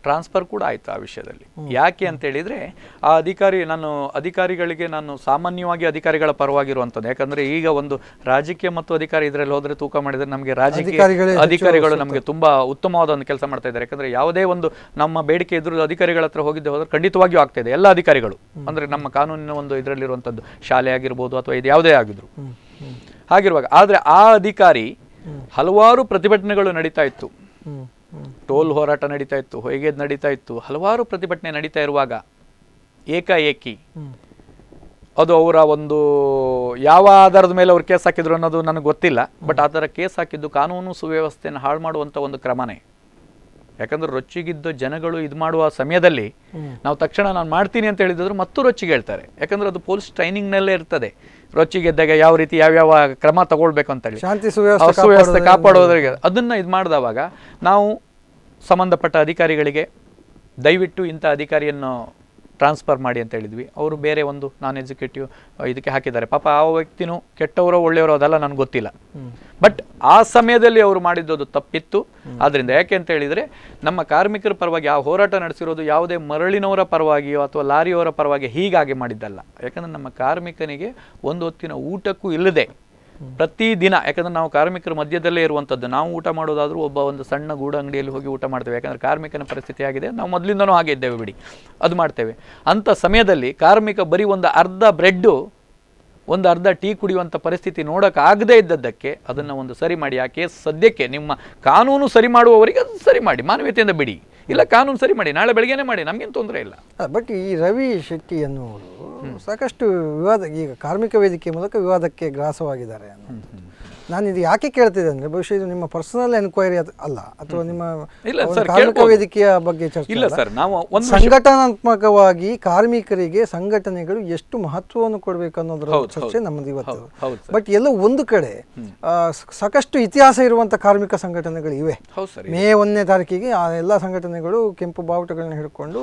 ಟ್ರಾನ್ಸ್ಫರ್ ಕೂಡ ಆಯಿತು ಆ ವಿಷಯದಲ್ಲಿ ಯಾಕೆ ಅಂತ ಹೇಳಿದ್ರೆ ಆ ಅಧಿಕಾರಿ ನಾನು ಅಧಿಕಾರಿಗಳಿಗೆ ನಾನು ಸಾಮಾನ್ಯವಾಗಿ ಅಧಿಕಾರಿಗಳ ಪರವಾಗಿರುವಂಥದ್ದು ಯಾಕಂದ್ರೆ ಈಗ ಒಂದು ರಾಜಕೀಯ ಮತ್ತು ಅಧಿಕಾರಿ ಇದರಲ್ಲಿ ಹೋದ್ರೆ ತೂಕ ಮಾಡಿದರೆ ನಮಗೆ ರಾಜಕೀಯ ಅಧಿಕಾರಿಗಳು ನಮಗೆ ತುಂಬಾ ಉತ್ತಮವಾದ ಒಂದು ಕೆಲಸ ಮಾಡ್ತಾ ಇದ್ದಾರೆ ಯಾಕಂದ್ರೆ ಯಾವುದೇ ಒಂದು ನಮ್ಮ ಬೇಡಿಕೆ ಇದ್ರು ಅಧಿಕಾರಿಗಳ ಹತ್ರ ಹೋಗಿದ್ದೆ ಹೋದ್ರೆ ಖಂಡಿತವಾಗಿಯೂ ಆಗ್ತಾ ಇದೆ ಎಲ್ಲ ಅಧಿಕಾರಿಗಳು ಅಂದ್ರೆ ನಮ್ಮ ಕಾನೂನಿನ ಒಂದು ಇದರಲ್ಲಿರುವಂಥದ್ದು ಶಾಲೆ ಆಗಿರ್ಬೋದು ಅಥವಾ ಇದು ಯಾವುದೇ ಆಗಿದ್ರು ಹಾಗಿರುವಾಗ ಆದ್ರೆ ಆ ಅಧಿಕಾರಿ ಹಲವಾರು ಪ್ರತಿಭಟನೆಗಳು ನಡೀತಾ ಇತ್ತು ಟೋಲ್ ಹೋರಾಟ ನಡೀತಾ ಇತ್ತು ಹೊಯ್ಗೆದ್ ನಡೀತಾ ಇತ್ತು ಹಲವಾರು ಪ್ರತಿಭಟನೆ ನಡೀತಾ ಇರುವಾಗ ಏಕಾಏಕಿ ಅದು ಅವರ ಒಂದು ಯಾವ ಆಧಾರದ ಮೇಲೆ ಅವ್ರು ಕೇಸ್ ಹಾಕಿದ್ರು ಅನ್ನೋದು ನನಗೆ ಗೊತ್ತಿಲ್ಲ ಬಟ್ ಆ ಥರ ಕೇಸ್ ಹಾಕಿದ್ದು ಕಾನೂನು ಸುವ್ಯವಸ್ಥೆಯನ್ನು ಹಾಳು ಮಾಡುವಂಥ ಒಂದು ಕ್ರಮನೇ ಯಾಕಂದ್ರೆ ರೊಚ್ಚಿಗಿದ್ದ ಜನಗಳು ಇದು ಮಾಡುವ ಸಮಯದಲ್ಲಿ ನಾವು ತಕ್ಷಣ ನಾನು ಮಾಡ್ತೀನಿ ಅಂತ ಹೇಳಿದ್ರು ಮತ್ತೂ ರೊಚ್ಚಿಗೆ ಹೇಳ್ತಾರೆ ಯಾಕಂದ್ರೆ ಅದು ಪೊಲೀಸ್ ಟ್ರೈನಿಂಗ್ನಲ್ಲೇ ಇರ್ತದೆ ರೊಚ್ಚಿ ಗೆದ್ದಾಗ ಯಾವ ರೀತಿ ಯಾವ್ಯಾವ ಕ್ರಮ ತಗೊಳ್ಬೇಕು ಅಂತೇಳಿ ಶಾಂತಿ ಸುವ್ಯವಸ್ಥೆ ಕಾಪಾಡೋದ್ರಿಗೆ ಅದನ್ನ ಇದು ಮಾಡಿದವಾಗ ನಾವು ಸಂಬಂಧಪಟ್ಟ ಅಧಿಕಾರಿಗಳಿಗೆ ದಯವಿಟ್ಟು ಇಂಥ ಅಧಿಕಾರಿಯನ್ನು ಟ್ರಾನ್ಸ್ಫರ್ ಮಾಡಿ ಅಂತ ಹೇಳಿದ್ವಿ ಅವರು ಬೇರೆ ಒಂದು ನಾನ್ ಎಕ್ಸಿಕ್ಯೂಟಿವ್ ಇದಕ್ಕೆ ಹಾಕಿದ್ದಾರೆ ಪಾಪ ಆ ವ್ಯಕ್ತಿನೂ ಕೆಟ್ಟವರೋ ಒಳ್ಳೆಯವರೋ ಅದೆಲ್ಲ ನನಗೆ ಗೊತ್ತಿಲ್ಲ ಬಟ್ ಆ ಸಮಯದಲ್ಲಿ ಅವರು ಮಾಡಿದ್ದು ತಪ್ಪಿತ್ತು ಆದ್ರಿಂದ ಯಾಕೆ ಅಂತ ಹೇಳಿದರೆ ನಮ್ಮ ಕಾರ್ಮಿಕರ ಪರವಾಗಿ ಆ ಹೋರಾಟ ನಡೆಸಿರೋದು ಯಾವುದೇ ಮರಳಿನವರ ಪರವಾಗಿಯೋ ಅಥವಾ ಲಾರಿಯವರ ಪರವಾಗಿ ಹೀಗಾಗಿ ಮಾಡಿದ್ದಲ್ಲ ಯಾಕಂದರೆ ನಮ್ಮ ಕಾರ್ಮಿಕನಿಗೆ ಒಂದು ಹೊತ್ತಿನ ಊಟಕ್ಕೂ ಇಲ್ಲದೆ ಪ್ರತಿದಿನ ಯಾಕಂದ್ರೆ ನಾವು ಕಾರ್ಮಿಕರ ಮಧ್ಯದಲ್ಲೇ ಇರುವಂಥದ್ದು ನಾವು ಊಟ ಮಾಡೋದಾದರೂ ಒಬ್ಬ ಒಂದು ಸಣ್ಣ ಗೂಡ ಅಂಗಡಿಯಲ್ಲಿ ಹೋಗಿ ಊಟ ಮಾಡ್ತೇವೆ ಯಾಕಂದ್ರೆ ಕಾರ್ಮಿಕನ ಪರಿಸ್ಥಿತಿ ಆಗಿದೆ ನಾವು ಮೊದಲಿಂದನೂ ಹಾಗೆ ಇದ್ದೇವೆ ಬಿಡಿ ಅದು ಮಾಡ್ತೇವೆ ಅಂಥ ಸಮಯದಲ್ಲಿ ಕಾರ್ಮಿಕ ಬರೀ ಒಂದು ಅರ್ಧ ಬ್ರೆಡ್ಡು ಒಂದು ಅರ್ಧ ಟೀ ಕುಡಿಯುವಂಥ ಪರಿಸ್ಥಿತಿ ನೋಡೋಕ್ಕಾಗದೇ ಇದ್ದದ್ದಕ್ಕೆ ಅದನ್ನು ಒಂದು ಸರಿ ಮಾಡಿ ಆ ಕೇಸ್ ಸದ್ಯಕ್ಕೆ ನಿಮ್ಮ ಕಾನೂನು ಸರಿ ಮಾಡುವವರಿಗೆ ಅದು ಸರಿ ಮಾಡಿ ಮಾನವೀಯತೆಯಿಂದ ಬಿಡಿ ಇಲ್ಲ ಕಾನೂನು ಸರಿ ಮಾಡಿ ನಾಳೆ ಬೆಳಗ್ಗೆನೇ ಮಾಡಿ ನಮಗೇನು ತೊಂದರೆ ಇಲ್ಲ ಬಟ್ ಈ ರವಿ ಶೆಟ್ಟಿ ಎನ್ನುವರು ಸಾಕಷ್ಟು ವಿವಾದ ಈಗ ಕಾರ್ಮಿಕ ವೇದಿಕೆ ಮೂಲಕ ವಿವಾದಕ್ಕೆ ಗ್ರಾಸವಾಗಿದ್ದಾರೆ ನಾನು ಇದು ಯಾಕೆ ಕೇಳ್ತಿದ್ದೆ ಅಂದ್ರೆ ಬಹುಶಃ ಇದು ನಿಮ್ಮ ಪರ್ಸನಲ್ ಎನ್ಕ್ವೈರಿ ಅಲ್ಲ ಅಥವಾ ನಿಮ್ಮ ಕಾರ್ಮಿಕ ವೇದಿಕೆಯ ಬಗ್ಗೆ ಚರ್ಚೆ ಇಲ್ಲ ಸರ್ ನಾವು ಒಂದು ಸಂಘಟನಾತ್ಮಕವಾಗಿ ಕಾರ್ಮಿಕರಿಗೆ ಸಂಘಟನೆಗಳು ಎಷ್ಟು ಮಹತ್ವವನ್ನು ಕೊಡಬೇಕು ಅನ್ನೋದ್ರ ಚರ್ಚೆ ನಮ್ಮದು ಇವತ್ತು ಬಟ್ ಎಲ್ಲ ಒಂದು ಕಡೆ ಸಾಕಷ್ಟು ಇತಿಹಾಸ ಇರುವಂತಹ ಕಾರ್ಮಿಕ ಸಂಘಟನೆಗಳು ಇವೆ ಮೇ ಒಂದನೇ ತಾರೀಕಿಗೆ ಆ ಎಲ್ಲ ಸಂಘಟನೆಗಳು ಕೆಂಪು ಬಾವುಟಗಳನ್ನ ಹಿಡ್ಕೊಂಡು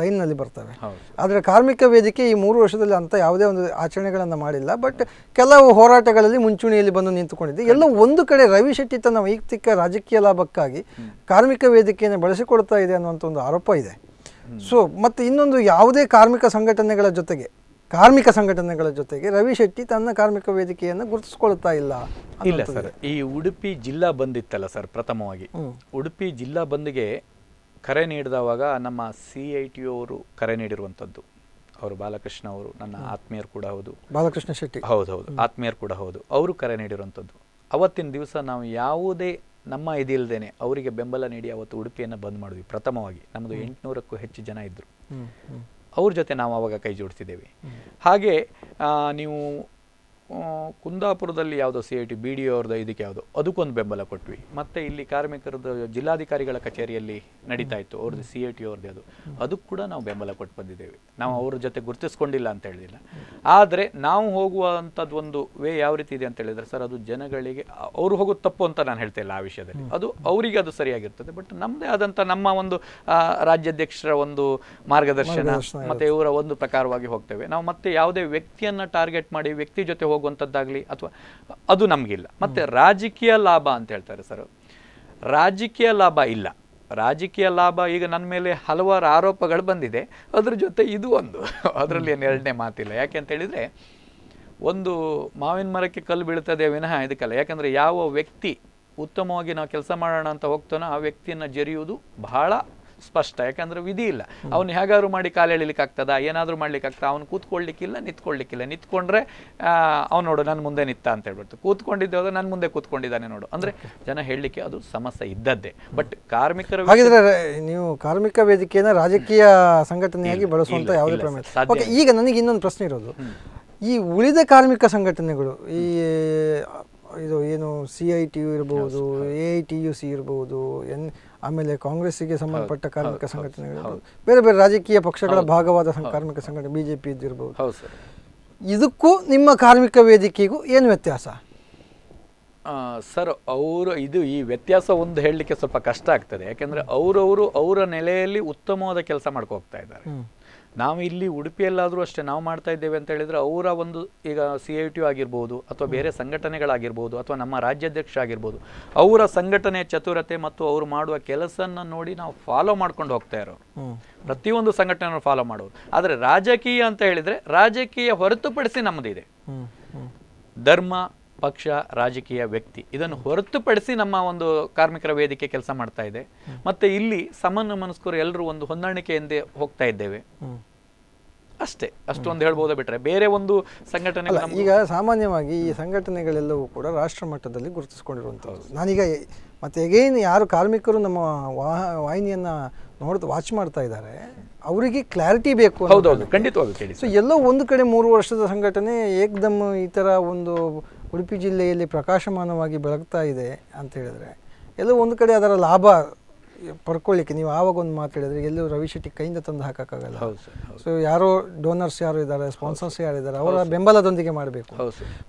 ಲೈನ್ ನಲ್ಲಿ ಬರ್ತವೆ ಆದರೆ ಕಾರ್ಮಿಕ ವೇದಿಕೆ ಈ ಮೂರು ವರ್ಷದಲ್ಲಿ ಅಂತ ಯಾವುದೇ ಒಂದು ಆಚರಣೆಗಳನ್ನು ಮಾಡಿಲ್ಲ ಬಟ್ ಕೆಲವು ಹೋರಾಟಗಳಲ್ಲಿ ಮುಂಚೂಣಿಯಲ್ಲಿ ಬಂದು ನಿಂತುಕೊಂಡಿದೆ ಎಲ್ಲ ಒಂದು ಕಡೆ ರವಿ ಶೆಟ್ಟಿ ತನ್ನ ವೈಯಕ್ತಿಕ ರಾಜಕೀಯ ಲಾಭಕ್ಕಾಗಿ ಕಾರ್ಮಿಕ ವೇದಿಕೆಯನ್ನು ಬಳಸಿಕೊಳ್ತಾ ಇದೆ ಅನ್ನುವಂಥ ಒಂದು ಆರೋಪ ಇದೆ ಸೊ ಮತ್ತು ಇನ್ನೊಂದು ಯಾವುದೇ ಕಾರ್ಮಿಕ ಸಂಘಟನೆಗಳ ಜೊತೆಗೆ ಕಾರ್ಮಿಕ ಸಂಘಟನೆಗಳ ಜೊತೆಗೆ ರವಿ ಶೆಟ್ಟಿ ತನ್ನ ಕಾರ್ಮಿಕ ವೇದಿಕೆಯನ್ನು ಗುರುತಿಸ್ಕೊಳ್ತಾ ಇಲ್ಲ ಇಲ್ಲ ಸರ್ ಈ ಉಡುಪಿ ಜಿಲ್ಲಾ ಬಂದಿತ್ತಲ್ಲ ಸರ್ ಪ್ರಥಮವಾಗಿ ಉಡುಪಿ ಜಿಲ್ಲಾ ಬಂದ್ಗೆ ಕರೆ ನೀಡಿದವಾಗ ನಮ್ಮ ಸಿ ಐ ಟಿ ಅವರು ಕರೆ ನೀಡಿರುವಂಥದ್ದು ಅವರು ಬಾಲಕೃಷ್ಣ ಅವರು ನನ್ನ ಆತ್ಮೀಯರು ಕೂಡ ಹೌದು ಬಾಲಕೃಷ್ಣ ಶೆಟ್ಟಿ ಹೌದು ಹೌದು ಆತ್ಮೀಯರು ಕೂಡ ಹೌದು ಅವರು ಕರೆ ನೀಡಿರುವಂಥದ್ದು ಅವತ್ತಿನ ದಿವಸ ನಾವು ಯಾವುದೇ ನಮ್ಮ ಇದಿಲ್ಲದೇನೆ ಅವರಿಗೆ ಬೆಂಬಲ ನೀಡಿ ಅವತ್ತು ಉಡುಪಿಯನ್ನು ಬಂದ್ ಮಾಡಿದ್ವಿ ಪ್ರಥಮವಾಗಿ ನಮ್ಮದು ಎಂಟುನೂರಕ್ಕೂ ಹೆಚ್ಚು ಜನ ಇದ್ದರು ಅವ್ರ ಜೊತೆ ನಾವು ಅವಾಗ ಕೈ ಜೋಡಿಸಿದ್ದೇವೆ ಹಾಗೆ ನೀವು ಕುಂದಾಪುರದಲ್ಲಿ ಯಾವುದೋ C I T B D ಅವ್ರದ್ದು ಇದಕ್ಕೆ ಯಾವುದೋ ಅದಕ್ಕೊಂದು ಬೆಂಬಲ ಕೊಟ್ವಿ ಮತ್ತು ಇಲ್ಲಿ ಕಾರ್ಮಿಕರದ್ದು ಜಿಲ್ಲಾಧಿಕಾರಿಗಳ ಕಚೇರಿಯಲ್ಲಿ ನಡೀತಾ ಇತ್ತು ಅವ್ರದ್ದು ಸಿ ಐ ಟಿ ಅವ್ರದ್ದು ಅದು ಅದಕ್ಕೆ ಕೂಡ ನಾವು ಬೆಂಬಲ ಕೊಟ್ಟು ಬಂದಿದ್ದೇವೆ ನಾವು ಅವ್ರ ಜೊತೆ ಗುರುತಿಸ್ಕೊಂಡಿಲ್ಲ ಅಂತ ಹೇಳಿದಿಲ್ಲ ಆದರೆ ನಾವು ಹೋಗುವಂಥದ್ದು ಒಂದು ವೇ ಯಾವ ರೀತಿ ಇದೆ ಅಂತ ಹೇಳಿದರೆ ಸರ್ ಅದು ಜನಗಳಿಗೆ ಅವರು ಹೋಗೋದು ತಪ್ಪು ಅಂತ ನಾನು ಹೇಳ್ತಾ ಇಲ್ಲ ಆ ವಿಷಯದಲ್ಲಿ ಅದು ಅವರಿಗೆ ಅದು ಸರಿಯಾಗಿರ್ತದೆ ಬಟ್ ನಮ್ಮದೇ ಆದಂಥ ನಮ್ಮ ಒಂದು ರಾಜ್ಯಾಧ್ಯಕ್ಷರ ಒಂದು ಮಾರ್ಗದರ್ಶನ ಮತ್ತು ಇವರ ಒಂದು ಪ್ರಕಾರವಾಗಿ ಹೋಗ್ತೇವೆ ನಾವು ಮತ್ತೆ ಯಾವುದೇ ವ್ಯಕ್ತಿಯನ್ನು ಟಾರ್ಗೆಟ್ ಮಾಡಿ ವ್ಯಕ್ತಿ ಜೊತೆ ಹೋಗಿ ಹೋಗುವಂಥದ್ದಾಗಲಿ ಅಥವಾ ಅದು ನಮಗಿಲ್ಲ ಮತ್ತು ರಾಜಕೀಯ ಲಾಭ ಅಂತ ಹೇಳ್ತಾರೆ ಸರ್ ರಾಜಕೀಯ ಲಾಭ ಇಲ್ಲ ರಾಜಕೀಯ ಲಾಭ ಈಗ ನನ್ನ ಮೇಲೆ ಹಲವಾರು ಆರೋಪಗಳು ಬಂದಿದೆ ಅದ್ರ ಜೊತೆ ಇದು ಒಂದು ಅದರಲ್ಲಿ ಏನು ಎರಡನೇ ಮಾತಿಲ್ಲ ಯಾಕೆ ಅಂತ ಹೇಳಿದರೆ ಒಂದು ಮಾವಿನ ಮರಕ್ಕೆ ಕಲ್ಲು ಬೀಳ್ತದೆ ವಿನಃ ಇದಕ್ಕಲ್ಲ ಯಾಕಂದರೆ ಯಾವ ವ್ಯಕ್ತಿ ಉತ್ತಮವಾಗಿ ನಾವು ಕೆಲಸ ಮಾಡೋಣ ಅಂತ ಹೋಗ್ತಾನೋ ಆ ವ್ಯಕ್ತಿಯನ್ನು ಜರಿಯುವುದು ಬಹಳ ಸ್ಪಷ್ಟ ಯಾಕಂದ್ರೆ ವಿಧಿ ಇಲ್ಲ ಅವ್ನು ಹೇಗಾದ್ರು ಮಾಡಿ ಕಾಲು ಎಳಿಲಿಕ್ಕೆ ಆಗ್ತದ ಏನಾದರೂ ಮಾಡ್ಲಿಕ್ಕೆ ಆಗ್ತದ ಅವ್ನು ಕೂತ್ಕೊಳ್ಲಿಕ್ಕಿಲ್ಲ ನಿಂತ್ಕೊಳ್ಳಿಕ್ಕಿಲ್ಲ ನಿಂತ್ಕೊಂಡ್ರೆ ಅವ್ನು ನೋಡು ನನ್ನ ಮುಂದೆ ನಿತ್ತ ಅಂತ ಹೇಳ್ಬಿಡ್ತು ಕೂತ್ಕೊಂಡಿದ್ದೆ ಹೋದ್ರೆ ನನ್ನ ಮುಂದೆ ಕೂತ್ಕೊಂಡಿದ್ದಾನೆ ನೋಡು ಅಂದ್ರೆ ಜನ ಹೇಳಲಿಕ್ಕೆ ಅದು ಸಮಸ್ಯೆ ಇದ್ದದ್ದೇ ಬಟ್ ಕಾರ್ಮಿಕರು ಹಾಗಿದ್ರೆ ನೀವು ಕಾರ್ಮಿಕ ವೇದಿಕೆಯನ್ನು ರಾಜಕೀಯ ಸಂಘಟನೆಯಾಗಿ ಬಳಸುವಂತ ಯಾವುದೇ ಪ್ರಮಾಣ ಈಗ ನನಗೆ ಇನ್ನೊಂದು ಪ್ರಶ್ನೆ ಇರೋದು ಈ ಉಳಿದ ಕಾರ್ಮಿಕ ಸಂಘಟನೆಗಳು ಈ ಇದು ಏನು ಸಿ ಐ ಟಿ ಯು ಇರಬಹುದು A I T U C ಇರಬಹುದು ಎನ್ ಆಮೇಲೆ ಕಾಂಗ್ರೆಸ್ಸಿಗೆ ಸಂಬಂಧಪಟ್ಟ ಕಾರ್ಮಿಕ ಸಂಘಟನೆಗಳು ಬೇರೆ ಬೇರೆ ರಾಜಕೀಯ ಪಕ್ಷಗಳ ಭಾಗವಾದ ಕಾರ್ಮಿಕ ಸಂಘಟನೆ ಬಿ ಜೆ ಪಿ ಇದ್ದಿರಬಹುದು ಇದಕ್ಕೂ ನಿಮ್ಮ ಕಾರ್ಮಿಕ ವೇದಿಕೆಗೂ ಏನು ವ್ಯತ್ಯಾಸ ಸರ್ ಅವರು ಇದು ಈ ವ್ಯತ್ಯಾಸ ಒಂದು ಹೇಳಲಿಕ್ಕೆ ಸ್ವಲ್ಪ ಕಷ್ಟ ಆಗ್ತದೆ ಯಾಕೆಂದರೆ ಅವರವರು ಅವರ ನೆಲೆಯಲ್ಲಿ ಉತ್ತಮವಾದ ಕೆಲಸ ಮಾಡ್ಕೊ ಹೋಗ್ತಾ ಇದ್ದಾರೆ ನಾವು ಇಲ್ಲಿ ಉಡುಪಿಯಲ್ಲಾದರೂ ಅಷ್ಟೇ ನಾವು ಮಾಡ್ತಾ ಇದ್ದೇವೆ ಅಂತ ಹೇಳಿದರೆ ಅವರ ಒಂದು ಈಗ ಸಿ ಐ ಟಿ ಆಗಿರ್ಬೋದು ಅಥವಾ ಬೇರೆ ಸಂಘಟನೆಗಳಾಗಿರ್ಬೋದು ಅಥವಾ ನಮ್ಮ ರಾಜ್ಯಾಧ್ಯಕ್ಷ ಆಗಿರ್ಬೋದು ಅವರ ಸಂಘಟನೆ ಚತುರತೆ ಮತ್ತು ಅವರು ಮಾಡುವ ಕೆಲಸನ್ನ ನೋಡಿ ನಾವು ಫಾಲೋ ಮಾಡ್ಕೊಂಡು ಹೋಗ್ತಾ ಇರೋರು ಪ್ರತಿಯೊಂದು ಸಂಘಟನೆಯನ್ನು ಫಾಲೋ ಮಾಡೋರು ಆದರೆ ರಾಜಕೀಯ ಅಂತ ಹೇಳಿದರೆ ರಾಜಕೀಯ ಹೊರತುಪಡಿಸಿ ನಮ್ಮದಿದೆ ಧರ್ಮ ಪಕ್ಷ ರಾಜಕೀಯ ವ್ಯಕ್ತಿ ಇದನ್ನು ಹೊರತುಪಡಿಸಿ ನಮ್ಮ ಒಂದು ಕಾರ್ಮಿಕರ ವೇದಿಕೆ ಕೆಲಸ ಮಾಡ್ತಾ ಇದೆ ಮತ್ತೆ ಇಲ್ಲಿ ಸಮಾನ ಮನಸ್ಕರು ಎಲ್ಲರೂ ಒಂದು ಹೊಂದಾಣಿಕೆಯಿಂದ ಹೋಗ್ತಾ ಇದ್ದೇವೆ ಅಷ್ಟೇ ಅಷ್ಟೊಂದು ಹೇಳ್ಬೋದು ಬಿಟ್ರೆ ಬೇರೆ ಒಂದು ಸಂಘಟನೆ ಈಗ ಸಾಮಾನ್ಯವಾಗಿ ಈ ಸಂಘಟನೆಗಳೆಲ್ಲವೂ ಕೂಡ ರಾಷ್ಟ್ರ ಮಟ್ಟದಲ್ಲಿ ಗುರುತಿಸ್ಕೊಂಡಿರುವಂಥದ್ದು ನಾನೀಗ ಮತ್ತೆ ಎಗೇನ್ ಯಾರು ಕಾರ್ಮಿಕರು ನಮ್ಮ ವಾಹ ವಾಹಿನಿಯನ್ನು ವಾಚ್ ಮಾಡ್ತಾ ಇದ್ದಾರೆ ಅವರಿಗೆ ಕ್ಲಾರಿಟಿ ಬೇಕು ಹೌದೌದು ಖಂಡಿತವಾಗಿ ಸೊ ಎಲ್ಲೋ ಒಂದು ಕಡೆ ಮೂರು ವರ್ಷದ ಸಂಘಟನೆ ಏಕ್ದಮ್ ಈ ಥರ ಒಂದು ಉಡುಪಿ ಜಿಲ್ಲೆಯಲ್ಲಿ ಪ್ರಕಾಶಮಾನವಾಗಿ ಬೆಳಗ್ತಾ ಇದೆ ಅಂತ ಹೇಳಿದ್ರೆ ಎಲ್ಲೋ ಒಂದು ಕಡೆ ಅದರ ಲಾಭ ಪಡ್ಕೊಳ್ಳಿಕ್ಕೆ ನೀವು ಆವಾಗ ಒಂದು ಮಾತು ಹೇಳಿದ್ರೆ ಎಲ್ಲೂ ರವಿ ಶೆಟ್ಟಿ ಕೈಯಿಂದ ತಂದು ಹಾಕೋಕ್ಕಾಗಲ್ಲ ಸೊ ಯಾರೋ ಡೋನರ್ಸ್ ಯಾರು ಇದ್ದಾರೆ ಸ್ಪಾನ್ಸರ್ಸ್ ಯಾರು ಇದ್ದಾರೆ ಅವರ ಬೆಂಬಲದೊಂದಿಗೆ ಮಾಡಬೇಕು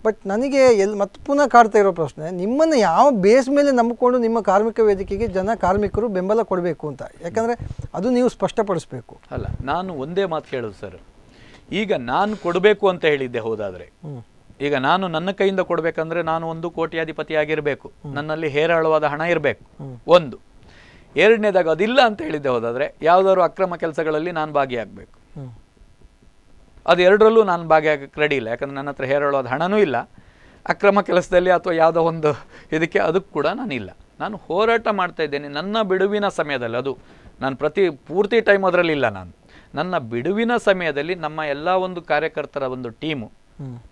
ಬಟ್ ನನಗೆ ಎಲ್ಲಿ ಮತ್ತೆ ಪುನಃ ಕಾಡ್ತಾ ಇರೋ ಪ್ರಶ್ನೆ ನಿಮ್ಮನ್ನು ಯಾವ ಬೇಸ್ ಮೇಲೆ ನಂಬಿಕೊಂಡು ನಿಮ್ಮ ಕಾರ್ಮಿಕ ವೇದಿಕೆಗೆ ಜನ ಕಾರ್ಮಿಕರು ಬೆಂಬಲ ಕೊಡಬೇಕು ಅಂತ ಯಾಕಂದರೆ ಅದು ನೀವು ಸ್ಪಷ್ಟಪಡಿಸಬೇಕು ಅಲ್ಲ ನಾನು ಒಂದೇ ಮಾತು ಕೇಳೋದು ಸರ್ ಈಗ ನಾನು ಕೊಡಬೇಕು ಅಂತ ಹೇಳಿದ್ದೆ ಹೋದಾದರೆ ಈಗ ನಾನು ನನ್ನ ಕೈಯಿಂದ ಕೊಡಬೇಕಂದ್ರೆ ನಾನು ಒಂದು ಕೋಟ್ಯಾಧಿಪತಿ ಆಗಿರಬೇಕು ನನ್ನಲ್ಲಿ ಹೇರಾಳವಾದ ಹಣ ಇರಬೇಕು ಒಂದು ಎರಡನೇದಾಗ ಅದಿಲ್ಲ ಅಂತ ಹೇಳಿದ್ದೆ ಹೋದಾದರೆ ಯಾವ್ದಾದ್ರು ಅಕ್ರಮ ಕೆಲಸಗಳಲ್ಲಿ ನಾನು ಭಾಗಿಯಾಗಬೇಕು ಅದು ಎರಡರಲ್ಲೂ ನಾನು ಭಾಗಿಯಾಗಕ್ಕೆ ರೆಡಿ ಇಲ್ಲ ಯಾಕಂದ್ರೆ ನನ್ನ ಹತ್ರ ಹೇರಾಳವಾದ ಹಣನೂ ಇಲ್ಲ ಅಕ್ರಮ ಕೆಲಸದಲ್ಲಿ ಅಥವಾ ಯಾವುದೋ ಒಂದು ಇದಕ್ಕೆ ಅದಕ್ಕೆ ಕೂಡ ನಾನಿಲ್ಲ ನಾನು ಹೋರಾಟ ಮಾಡ್ತಾ ಇದ್ದೇನೆ ನನ್ನ ಬಿಡುವಿನ ಸಮಯದಲ್ಲಿ ಅದು ನಾನು ಪ್ರತಿ ಪೂರ್ತಿ ಟೈಮ್ ಅದರಲ್ಲಿ ಇಲ್ಲ ನಾನು ನನ್ನ ಬಿಡುವಿನ ಸಮಯದಲ್ಲಿ ನಮ್ಮ ಎಲ್ಲ ಒಂದು ಕಾರ್ಯಕರ್ತರ ಒಂದು ಟೀಮು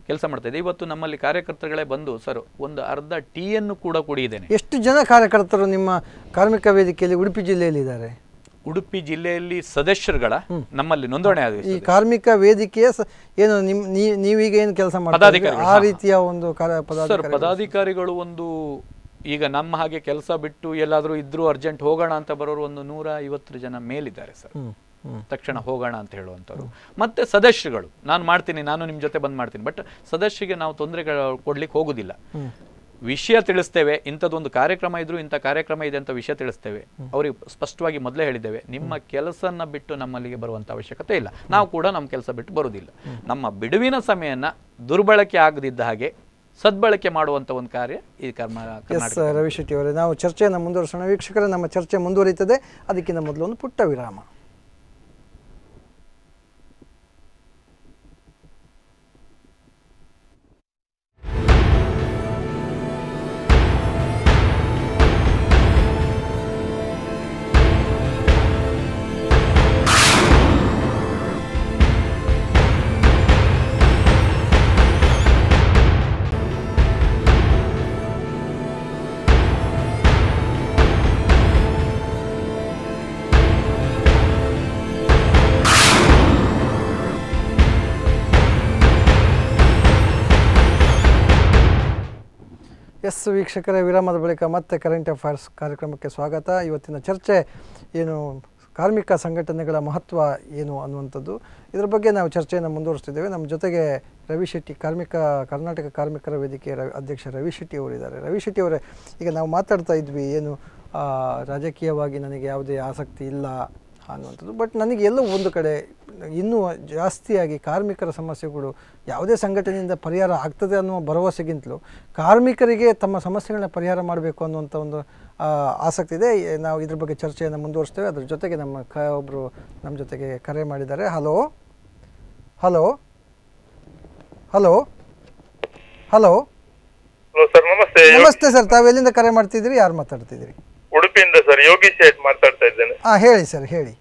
ಕೆಲಸ ಮಾಡ್ತಾ ಇದೆ ಇವತ್ತು ನಮ್ಮಲ್ಲಿ ಕಾರ್ಯಕರ್ತರುಗಳೇ ಬಂದು ಸರ್ ಒಂದು ಅರ್ಧ ಟೀ ಟೀಯನ್ನು ಕೂಡ ಕುಡಿಯಿದ್ದೇನೆ ಎಷ್ಟು ಜನ ಕಾರ್ಯಕರ್ತರು ನಿಮ್ಮ ಕಾರ್ಮಿಕ ವೇದಿಕೆಯಲ್ಲಿ ಉಡುಪಿ ಜಿಲ್ಲೆಯಲ್ಲಿ ಇದ್ದಾರೆ ಉಡುಪಿ ಜಿಲ್ಲೆಯಲ್ಲಿ ಸದಸ್ಯರುಗಳ ನಮ್ಮಲ್ಲಿ ನೋಂದಣಿ ಆಗಿದೆ ಈ ಕಾರ್ಮಿಕ ವೇದಿಕೆಯ ಏನು ನಿಮ್ ನೀವೀಗ ಏನು ಕೆಲಸ ಮಾಡ್ತೀರಿ ಆ ರೀತಿಯ ಒಂದು ಸರ್ ಪದಾಧಿಕಾರಿಗಳು ಒಂದು ಈಗ ನಮ್ಮ ಹಾಗೆ ಕೆಲಸ ಬಿಟ್ಟು ಎಲ್ಲಾದರೂ ಇದ್ರೂ ಅರ್ಜೆಂಟ್ ಹೋಗೋಣ ಅಂತ ಬರೋರು ಒಂದು ನೂರ ಐವತ್ತು ಜನ ಮೇಲಿದ್ದಾರೆ ಸರ್ ತಕ್ಷಣ ಹೋಗೋಣ ಅಂತ ಹೇಳುವಂಥವ್ರು ಮತ್ತೆ ಸದಸ್ಯಗಳು ನಾನು ಮಾಡ್ತೀನಿ ನಾನು ನಿಮ್ಮ ಜೊತೆ ಬಂದ್ ಮಾಡ್ತೀನಿ ಬಟ್ ಸದಸ್ಯರಿಗೆ ನಾವು ತೊಂದರೆ ಕೊಡ್ಲಿಕ್ಕೆ ಹೋಗುದಿಲ್ಲ ವಿಷಯ ತಿಳಿಸ್ತೇವೆ ಇಂಥದ್ದೊಂದು ಕಾರ್ಯಕ್ರಮ ಇದ್ರು ಇಂಥ ಕಾರ್ಯಕ್ರಮ ಇದೆ ಅಂತ ವಿಷಯ ತಿಳಿಸ್ತೇವೆ ಅವ್ರಿಗೆ ಸ್ಪಷ್ಟವಾಗಿ ಮೊದಲೇ ಹೇಳಿದ್ದೇವೆ ನಿಮ್ಮ ಕೆಲಸನ ಬಿಟ್ಟು ನಮ್ಮಲ್ಲಿಗೆ ಬರುವಂತ ಅವಶ್ಯಕತೆ ಇಲ್ಲ ನಾವು ಕೂಡ ನಮ್ಮ ಕೆಲಸ ಬಿಟ್ಟು ಬರುವುದಿಲ್ಲ ನಮ್ಮ ಬಿಡುವಿನ ಸಮಯನ ದುರ್ಬಳಕೆ ಆಗದಿದ್ದ ಹಾಗೆ ಸದ್ಬಳಕೆ ಮಾಡುವಂತ ಒಂದು ಕಾರ್ಯ ಈ ಕರ್ಮ ಎಸ್ ರವಿ ಅವರೇ ನಾವು ಚರ್ಚೆಯನ್ನು ಮುಂದುವರಿಸೋಣ ವೀಕ್ಷಕರೇ ನಮ್ಮ ಚರ್ಚೆ ಮುಂದುವರಿಯುತ್ತದೆ ಅದಕ್ಕಿಂತ ಮೊದಲು ಒಂದು ಪುಟ್ಟ ವಿರಾಮ ಎಸ್ ವೀಕ್ಷಕರ ವಿರಾಮದ ಬಳಿಕ ಮತ್ತೆ ಕರೆಂಟ್ ಅಫೇರ್ಸ್ ಕಾರ್ಯಕ್ರಮಕ್ಕೆ ಸ್ವಾಗತ ಇವತ್ತಿನ ಚರ್ಚೆ ಏನು ಕಾರ್ಮಿಕ ಸಂಘಟನೆಗಳ ಮಹತ್ವ ಏನು ಅನ್ನುವಂಥದ್ದು ಇದರ ಬಗ್ಗೆ ನಾವು ಚರ್ಚೆಯನ್ನು ಮುಂದುವರಿಸ್ತಿದ್ದೇವೆ ನಮ್ಮ ಜೊತೆಗೆ ರವಿ ಶೆಟ್ಟಿ ಕಾರ್ಮಿಕ ಕರ್ನಾಟಕ ಕಾರ್ಮಿಕರ ವೇದಿಕೆಯ ಅಧ್ಯಕ್ಷ ರವಿ ಶೆಟ್ಟಿ ಅವರಿದ್ದಾರೆ ರವಿ ಶೆಟ್ಟಿ ಅವರೇ ಈಗ ನಾವು ಮಾತಾಡ್ತಾ ಇದ್ವಿ ಏನು ರಾಜಕೀಯವಾಗಿ ನನಗೆ ಯಾವುದೇ ಆಸಕ್ತಿ ಇಲ್ಲ ಅನ್ನುವಂಥದ್ದು ಬಟ್ ನನಗೆ ಎಲ್ಲೋ ಒಂದು ಕಡೆ ಇನ್ನೂ ಜಾಸ್ತಿಯಾಗಿ ಕಾರ್ಮಿಕರ ಸಮಸ್ಯೆಗಳು ಯಾವುದೇ ಸಂಘಟನೆಯಿಂದ ಪರಿಹಾರ ಆಗ್ತದೆ ಅನ್ನುವ ಭರವಸೆಗಿಂತಲೂ ಕಾರ್ಮಿಕರಿಗೆ ತಮ್ಮ ಸಮಸ್ಯೆಗಳನ್ನ ಪರಿಹಾರ ಮಾಡಬೇಕು ಅನ್ನುವಂಥ ಒಂದು ಆಸಕ್ತಿ ಇದೆ ನಾವು ಇದ್ರ ಬಗ್ಗೆ ಚರ್ಚೆಯನ್ನು ಮುಂದುವರಿಸ್ತೇವೆ ಅದ್ರ ಜೊತೆಗೆ ನಮ್ಮ ಕ ಒಬ್ಬರು ನಮ್ಮ ಜೊತೆಗೆ ಕರೆ ಮಾಡಿದ್ದಾರೆ ಹಲೋ ಹಲೋ ಹಲೋ ಹಲೋ ನಮಸ್ತೆ ನಮಸ್ತೆ ಸರ್ ತಾವೆಲ್ಲಿಂದ ಕರೆ ಮಾಡ್ತಿದ್ದೀರಿ ಯಾರು ಮಾತಾಡ್ತಿದ್ದೀರಿ ಉಡುಪಿಯಿಂದ ಸರ್ ಯೋಗಿ ಶೇಟ್ ಮಾತಾಡ್ತಾ ಇದ್ದೇನೆ ಹಾ ಹೇಳಿ ಸರ್ ಹೇಳಿ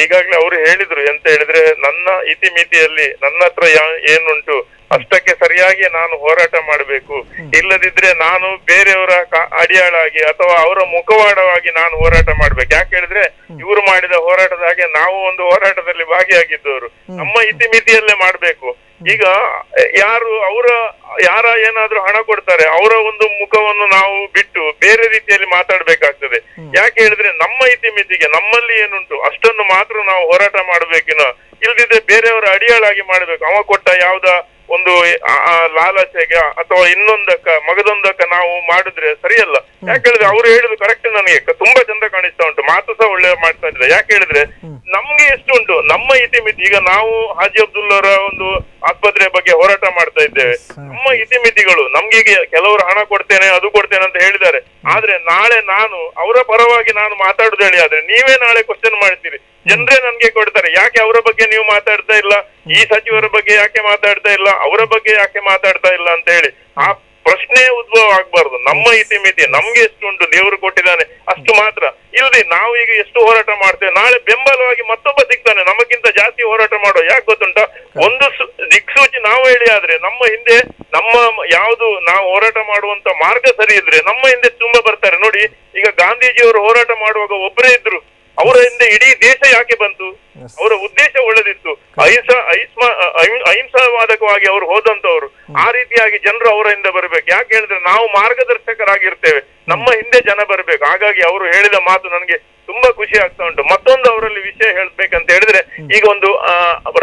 ಈಗಾಗಲೇ ಅವರು ಹೇಳಿದ್ರು ಎಂತ ಹೇಳಿದ್ರೆ ನನ್ನ ಇತಿಮಿತಿಯಲ್ಲಿ ನನ್ನ ಹತ್ರ ಏನುಂಟು ಅಷ್ಟಕ್ಕೆ ಸರಿಯಾಗಿ ನಾನು ಹೋರಾಟ ಮಾಡಬೇಕು ಇಲ್ಲದಿದ್ರೆ ನಾನು ಬೇರೆಯವರ ಅಡಿಯಾಳಾಗಿ ಅಥವಾ ಅವರ ಮುಖವಾಡವಾಗಿ ನಾನು ಹೋರಾಟ ಮಾಡ್ಬೇಕು ಯಾಕೆ ಹೇಳಿದ್ರೆ ಇವರು ಮಾಡಿದ ಹೋರಾಟದ ಹಾಗೆ ನಾವು ಒಂದು ಹೋರಾಟದಲ್ಲಿ ಭಾಗಿಯಾಗಿದ್ದವರು ನಮ್ಮ ಇತಿಮಿತಿಯಲ್ಲೇ ಮಾಡ್ಬೇಕು ಈಗ ಯಾರು ಅವರ ಯಾರ ಏನಾದ್ರೂ ಹಣ ಕೊಡ್ತಾರೆ ಅವರ ಒಂದು ಮುಖವನ್ನು ನಾವು ಬಿಟ್ಟು ಬೇರೆ ರೀತಿಯಲ್ಲಿ ಮಾತಾಡ್ಬೇಕಾಗ್ತದೆ ಯಾಕೆ ಹೇಳಿದ್ರೆ ನಮ್ಮ ಇತಿಮಿತಿಗೆ ನಮ್ಮಲ್ಲಿ ಏನುಂಟು ಅಷ್ಟನ್ನು ಮಾತ್ರ ನಾವು ಹೋರಾಟ ಮಾಡ್ಬೇಕಿನ್ನ ಇಲ್ದಿದ್ರೆ ಬೇರೆಯವರ ಅಡಿಯಾಳಾಗಿ ಮಾಡ್ಬೇಕು ಅವ ಕೊಟ್ಟ ಯಾವ್ದ ಒಂದು ಲಾಲಸೆಗೆ ಅಥವಾ ಇನ್ನೊಂದಕ್ಕ ಮಗದೊಂದಕ್ಕ ನಾವು ಮಾಡಿದ್ರೆ ಸರಿಯಲ್ಲ ಯಾಕೆ ಹೇಳಿದ್ರೆ ಅವ್ರು ಹೇಳುದು ಕರೆಕ್ಟ್ ನನಗೆ ತುಂಬಾ ಚಂದ ಕಾಣಿಸ್ತಾ ಉಂಟು ಮಾತು ಸಹ ಒಳ್ಳೆ ಮಾಡ್ತಾ ಇದ್ದಾರೆ ಯಾಕೆ ಹೇಳಿದ್ರೆ ನಮ್ಗೆ ಎಷ್ಟು ಉಂಟು ನಮ್ಮ ಇತಿಮಿತಿ ಈಗ ನಾವು ಹಾಜಿ ಅಬ್ದುಲ್ಲರ ಒಂದು ಆಸ್ಪತ್ರೆಯ ಬಗ್ಗೆ ಹೋರಾಟ ಮಾಡ್ತಾ ಇದ್ದೇವೆ ನಮ್ಮ ಇತಿಮಿತಿಗಳು ನಮ್ಗೆ ಕೆಲವರು ಹಣ ಕೊಡ್ತೇನೆ ಅದು ಕೊಡ್ತೇನೆ ಅಂತ ಹೇಳಿದ್ದಾರೆ ಆದ್ರೆ ನಾಳೆ ನಾನು ಅವರ ಪರವಾಗಿ ನಾನು ಮಾತಾಡುದು ಹೇಳಿ ಆದ್ರೆ ನೀವೇ ನಾಳೆ ಕ್ವಶನ್ ಮಾಡ್ತೀರಿ ಜನರೇ ನನ್ಗೆ ಕೊಡ್ತಾರೆ ಯಾಕೆ ಅವರ ಬಗ್ಗೆ ನೀವು ಮಾತಾಡ್ತಾ ಇಲ್ಲ ಈ ಸಚಿವರ ಬಗ್ಗೆ ಯಾಕೆ ಮಾತಾಡ್ತಾ ಇಲ್ಲ ಅವರ ಬಗ್ಗೆ ಯಾಕೆ ಮಾತಾಡ್ತಾ ಇಲ್ಲ ಅಂತ ಹೇಳಿ ಆ ಪ್ರಶ್ನೆ ಉದ್ಭವ ಆಗ್ಬಾರ್ದು ನಮ್ಮ ಇತಿಮಿತಿ ನಮ್ಗೆ ಎಷ್ಟು ಉಂಟು ದೇವರು ಕೊಟ್ಟಿದ್ದಾನೆ ಅಷ್ಟು ಮಾತ್ರ ಇಲ್ರಿ ನಾವು ಈಗ ಎಷ್ಟು ಹೋರಾಟ ಮಾಡ್ತೇವೆ ನಾಳೆ ಬೆಂಬಲವಾಗಿ ಮತ್ತೊಬ್ಬ ಸಿಗ್ತಾನೆ ನಮಗಿಂತ ಜಾಸ್ತಿ ಹೋರಾಟ ಮಾಡೋ ಯಾಕೆ ಗೊತ್ತುಂಟ ಒಂದು ದಿಕ್ಸೂಚಿ ನಾವು ಹೇಳಿ ಆದ್ರೆ ನಮ್ಮ ಹಿಂದೆ ನಮ್ಮ ಯಾವುದು ನಾವು ಹೋರಾಟ ಮಾಡುವಂತ ಮಾರ್ಗ ಸರಿ ಇದ್ರೆ ನಮ್ಮ ಹಿಂದೆ ತುಂಬಾ ಬರ್ತಾರೆ ನೋಡಿ ಈಗ ಗಾಂಧೀಜಿಯವರು ಹೋರಾಟ ಮಾಡುವಾಗ ಒಬ್ಬರೇ ಇದ್ರು ಅವರ ಹಿಂದೆ ಇಡೀ ದೇಶ ಯಾಕೆ ಬಂತು ಅವರ ಉದ್ದೇಶ ಒಳ್ಳೆದಿತ್ತು ಅಹಿಂಸಾ ಅಹಿಂಸಾವಾದಕವಾಗಿ ಅವರು ಹೋದಂತವ್ರು ಆ ರೀತಿಯಾಗಿ ಜನರು ಅವರಿಂದ ಬರಬೇಕು ಯಾಕೆ ಹೇಳಿದ್ರೆ ನಾವು ಮಾರ್ಗದರ್ಶಕರಾಗಿರ್ತೇವೆ ನಮ್ಮ ಹಿಂದೆ ಜನ ಬರಬೇಕು ಹಾಗಾಗಿ ಅವರು ಹೇಳಿದ ಮಾತು ನನಗೆ ತುಂಬಾ ಖುಷಿ ಆಗ್ತಾ ಉಂಟು ಮತ್ತೊಂದು ಅವರಲ್ಲಿ ವಿಷಯ ಹೇಳ್ಬೇಕಂತ ಹೇಳಿದ್ರೆ ಈಗ ಒಂದು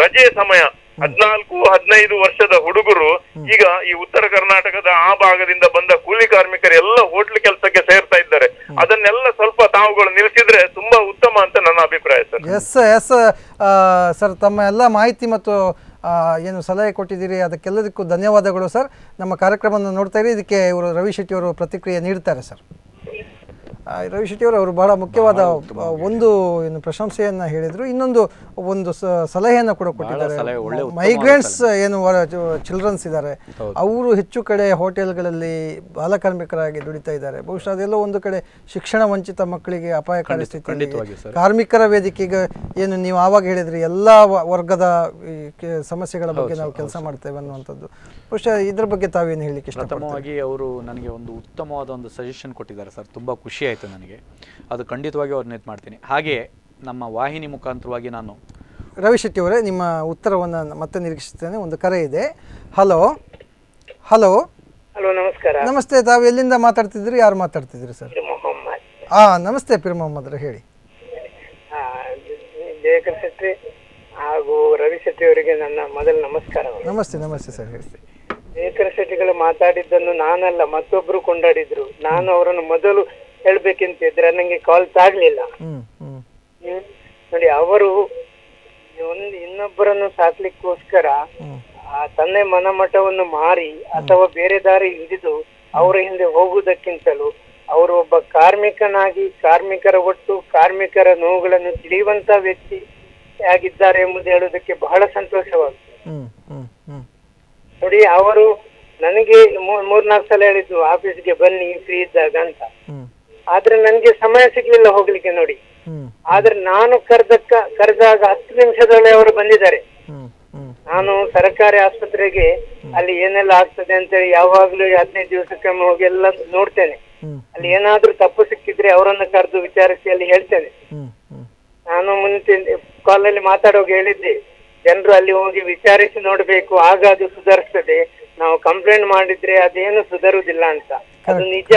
ರಜೆಯ ಸಮಯ ಹದ್ನಾಲ್ಕು ಹದಿನೈದು ವರ್ಷದ ಹುಡುಗರು ಈಗ ಈ ಉತ್ತರ ಕರ್ನಾಟಕದ ಆ ಭಾಗದಿಂದ ಬಂದ ಕೂಲಿ ಕಾರ್ಮಿಕರು ಎಲ್ಲ ಹೋಟ್ಲ್ ಕೆಲಸಕ್ಕೆ ಸೇರ್ತಾ ಇದ್ದಾರೆ ಅದನ್ನೆಲ್ಲ ಸ್ವಲ್ಪ ತಾವುಗಳು ನಿಲ್ಲಿಸಿದ್ರೆ ತುಂಬಾ ಉತ್ತಮ ಅಂತ ನನ್ನ ಅಭಿಪ್ರಾಯ ಸರ್ ಎಸ್ ಎಸ್ ಸರ್ ತಮ್ಮ ಎಲ್ಲ ಮಾಹಿತಿ ಮತ್ತು ಏನು ಸಲಹೆ ಕೊಟ್ಟಿದ್ದೀರಿ ಅದಕ್ಕೆಲ್ಲದಕ್ಕೂ ಧನ್ಯವಾದಗಳು ಸರ್ ನಮ್ಮ ಕಾರ್ಯಕ್ರಮವನ್ನು ನೋಡ್ತಾ ಇರಿ ಇದಕ್ಕೆ ಇವರು ರವಿ ಶೆಟ್ಟಿಯವರು ಪ್ರತಿಕ್ರಿಯೆ ನೀಡ್ತಾರೆ ಸರ್ ರವಿ ಶೆಟ್ಟಿಯವರು ಅವರು ಬಹಳ ಮುಖ್ಯವಾದ ಒಂದು ಏನು ಪ್ರಶಂಸೆಯನ್ನು ಹೇಳಿದರು ಇನ್ನೊಂದು ಒಂದು ಸಲಹೆಯನ್ನು ಕೂಡ ಕೊಟ್ಟಿದ್ದಾರೆ ಮೈಗ್ರೆಂಟ್ಸ್ ಏನು ಚಿಲ್ಡ್ರನ್ಸ್ ಇದ್ದಾರೆ ಅವರು ಹೆಚ್ಚು ಕಡೆ ಹೋಟೆಲ್ಗಳಲ್ಲಿ ಬಾಲಕಾರ್ಮಿಕರಾಗಿ ದುಡಿತಾ ಇದ್ದಾರೆ ಬಹುಶಃ ಅದೆಲ್ಲ ಒಂದು ಕಡೆ ಶಿಕ್ಷಣ ವಂಚಿತ ಮಕ್ಕಳಿಗೆ ಅಪಾಯಕಾರಿ ಸ್ಥಿತಿ ಕಾರ್ಮಿಕರ ವೇದಿಕೆಗೆ ಏನು ನೀವು ಆವಾಗ ಹೇಳಿದ್ರಿ ಎಲ್ಲ ವರ್ಗದ ಸಮಸ್ಯೆಗಳ ಬಗ್ಗೆ ನಾವು ಕೆಲಸ ಮಾಡ್ತೇವೆ ಅನ್ನುವಂಥದ್ದು ಬಹುಶಃ ಇದ್ರ ಬಗ್ಗೆ ತಾವೇನು ಹೇಳಲಿಕ್ಕೆ ಪ್ರಥಮವಾಗಿ ಅವರು ನನಗೆ ಒಂದು ಉತ್ತಮವಾದ ಒಂದು ಸಜೆಷನ್ ಕೊಟ್ಟಿದ್ದಾರೆ ಸರ್ ತುಂಬ ಖುಷಿ ಆಯಿತು ನನಗೆ ಅದು ಖಂಡಿತವಾಗಿ ಅವ್ರನ್ನ ಇದು ಮಾಡ್ತೀನಿ ಹಾಗೆಯೇ ನಮ್ಮ ವಾಹಿನಿ ಮುಖಾಂತರವಾಗಿ ನಾನು ರವಿಶೆಟ್ಟಿ ಅವರೇ ನಿಮ್ಮ ಉತ್ತರವನ್ನು ಮತ್ತೆ ನಿರೀಕ್ಷಿಸ್ತೇನೆ ಒಂದು ಕರೆ ಇದೆ ಹಲೋ ಹಲೋ ಹಲೋ ನಮಸ್ಕಾರ ನಮಸ್ತೆ ತಾವು ಎಲ್ಲಿಂದ ಮಾತಾಡ್ತಿದ್ರಿ ಯಾರು ಮಾತಾಡ್ತಿದ್ರಿ ಸರ್ ಹಾ ನಮಸ್ತೆ ಪಿರ್ ಮೊಹಮ್ಮದ್ ಹೇಳಿ ಜಯಕರ್ ಶೆಟ್ಟಿ ಹಾಗೂ ರವಿ ಶೆಟ್ಟಿ ಅವರಿಗೆ ನನ್ನ ಮೊದಲ ನಮಸ್ಕಾರ ನಮಸ್ತೆ ನಮಸ್ತೆ ಸರ್ ಹೇಳಿ ಶೇಖರ ಶೆಟ್ಟಿಗಳು ಮಾತಾಡಿದ್ದನ್ನು ನಾನಲ್ಲ ಮತ್ತೊಬ್ರು ಕೊಂಡಾಡಿದ್ರು ನಾನು ಅವರನ್ನು ಮೊದಲು ಹೇಳ್ಬೇಕಂತ ಇದ್ರೆ ನಂಗೆ ಕಾಲ್ ತಾಗ್ಲಿಲ್ಲ ನೋಡಿ ಅವರು ಒಂದು ಇನ್ನೊಬ್ಬರನ್ನು ಸಾಕ್ಲಿಕ್ಕೋಸ್ಕರ ತನ್ನ ಮನಮಠವನ್ನು ಮಾರಿ ಅಥವಾ ಬೇರೆ ದಾರಿ ಹಿಡಿದು ಅವರ ಹಿಂದೆ ಹೋಗುವುದಕ್ಕಿಂತಲೂ ಅವರು ಒಬ್ಬ ಕಾರ್ಮಿಕನಾಗಿ ಕಾರ್ಮಿಕರ ಒಟ್ಟು ಕಾರ್ಮಿಕರ ನೋವುಗಳನ್ನು ತಿಳಿಯುವಂತ ವ್ಯಕ್ತಿ ಆಗಿದ್ದಾರೆ ಎಂಬುದು ಹೇಳುವುದಕ್ಕೆ ಬಹಳ ಸಂತೋಷವಾಗುತ್ತೆ ನೋಡಿ ಅವರು ನನಗೆ ಮೂರ್ನಾಲ್ಕು ಸಲ ಹೇಳಿದ್ದು ಆಫೀಸ್ಗೆ ಬನ್ನಿ ಫ್ರೀ ಇದ್ದಾಗ ಅಂತ ಆದ್ರೆ ನನ್ಗೆ ಸಮಯ ಸಿಗ್ಲಿಲ್ಲ ಹೋಗ್ಲಿಕ್ಕೆ ನೋಡಿ ಆದ್ರೆ ನಾನು ಕರೆದಕ್ಕ ಕರೆದಾಗ ಹತ್ತು ನಿಮಿಷದೊಳಗೆ ಅವರು ಬಂದಿದ್ದಾರೆ ನಾನು ಸರ್ಕಾರಿ ಆಸ್ಪತ್ರೆಗೆ ಅಲ್ಲಿ ಏನೆಲ್ಲ ಆಗ್ತದೆ ಅಂತೇಳಿ ಯಾವಾಗ್ಲೂ ಹದಿನೈದು ದಿವಸಕ್ಕೊಮ್ಮೆ ಹೋಗಿ ಎಲ್ಲ ನೋಡ್ತೇನೆ ಅಲ್ಲಿ ಏನಾದ್ರೂ ತಪ್ಪು ಸಿಕ್ಕಿದ್ರೆ ಅವರನ್ನ ಕರೆದು ವಿಚಾರಿಸಿ ಅಲ್ಲಿ ಹೇಳ್ತೇನೆ ನಾನು ಮುಂಚೆ ಕಾಲಲ್ಲಿ ಮಾತಾಡೋಗಿ ಹೇಳಿದ್ದೆ ಜನರು ಅಲ್ಲಿ ಹೋಗಿ ವಿಚಾರಿಸಿ ನೋಡಬೇಕು ಆಗ ಅದು ಸುಧಾರಿಸ್ತದೆ ನಾವು ಕಂಪ್ಲೇಂಟ್ ಮಾಡಿದ್ರೆ ಅದೇನು ಸುಧಾರುದಿಲ್ಲ ಅಂತ ಅದು ನಿಜ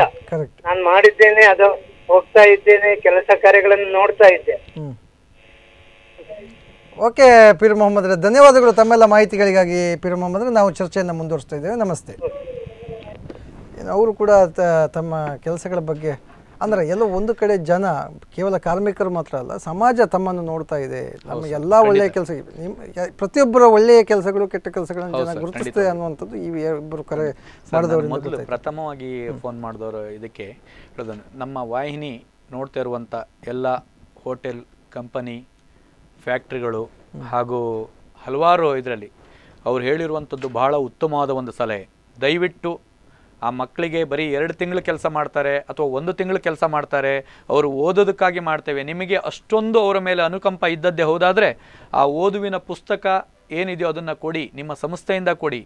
ನಾನು ಮಾಡಿದ್ದೇನೆ ಅದು ಹೋಗ್ತಾ ಇದ್ದೇನೆ ಕೆಲಸ ಕಾರ್ಯಗಳನ್ನು ನೋಡ್ತಾ ಇದ್ದೆ ಓಕೆ ಪೀರ್ ಮೊಹಮ್ಮದ್ ಧನ್ಯವಾದಗಳು ತಮ್ಮೆಲ್ಲ ಮಾಹಿತಿಗಳಿಗಾಗಿ ಪೀರ್ ಮೊಹಮ್ಮದ್ ನಾವು ಚರ್ಚೆಯನ್ನು ಮುಂದುವರಿಸ್ತಾ ಇದ್ದೇವೆ ನಮಸ್ತೆ ಅವರು ಕೂಡ ತಮ್ಮ ಕೆಲಸಗಳ ಬಗ್ಗೆ ಅಂದ್ರೆ ಎಲ್ಲ ಒಂದು ಕಡೆ ಜನ ಕೇವಲ ಕಾರ್ಮಿಕರು ಮಾತ್ರ ಅಲ್ಲ ಸಮಾಜ ತಮ್ಮನ್ನು ನೋಡ್ತಾ ಇದೆ ನಮ್ಮ ಎಲ್ಲ ಒಳ್ಳೆಯ ಕೆಲಸ ಪ್ರತಿಯೊಬ್ಬರ ಒಳ್ಳೆಯ ಕೆಲಸಗಳು ಕೆಟ್ಟ ಕೆಲಸಗಳನ್ನು ಜನ ಗುರುತಿಸ್ತದೆ ಅನ್ನುವಂಥದ್ದು ಈ ಇಬ್ಬರು ಕರೆ ಮಾಡಿದವರು ಪ್ರಥಮವಾಗಿ ಫೋನ್ ಮಾಡಿದವರು ಇದಕ್ಕೆ ನಮ್ಮ ವಾಹಿನಿ ನೋಡ್ತಾ ಇರುವಂಥ ಎಲ್ಲ ಹೋಟೆಲ್ ಕಂಪನಿ ಫ್ಯಾಕ್ಟ್ರಿಗಳು ಹಾಗೂ ಹಲವಾರು ಇದರಲ್ಲಿ ಅವ್ರು ಹೇಳಿರುವಂಥದ್ದು ಬಹಳ ಉತ್ತಮವಾದ ಒಂದು ಸಲಹೆ ದಯವಿಟ್ಟು ಆ ಮಕ್ಕಳಿಗೆ ಬರೀ ಎರಡು ತಿಂಗಳು ಕೆಲಸ ಮಾಡ್ತಾರೆ ಅಥವಾ ಒಂದು ತಿಂಗಳು ಕೆಲಸ ಮಾಡ್ತಾರೆ ಅವರು ಓದೋದಕ್ಕಾಗಿ ಮಾಡ್ತೇವೆ ನಿಮಗೆ ಅಷ್ಟೊಂದು ಅವರ ಮೇಲೆ ಅನುಕಂಪ ಇದ್ದದ್ದೇ ಹೌದಾದರೆ ಆ ಓದುವಿನ ಪುಸ್ತಕ ಏನಿದೆಯೋ ಅದನ್ನು ಕೊಡಿ ನಿಮ್ಮ ಸಂಸ್ಥೆಯಿಂದ ಕೊಡಿ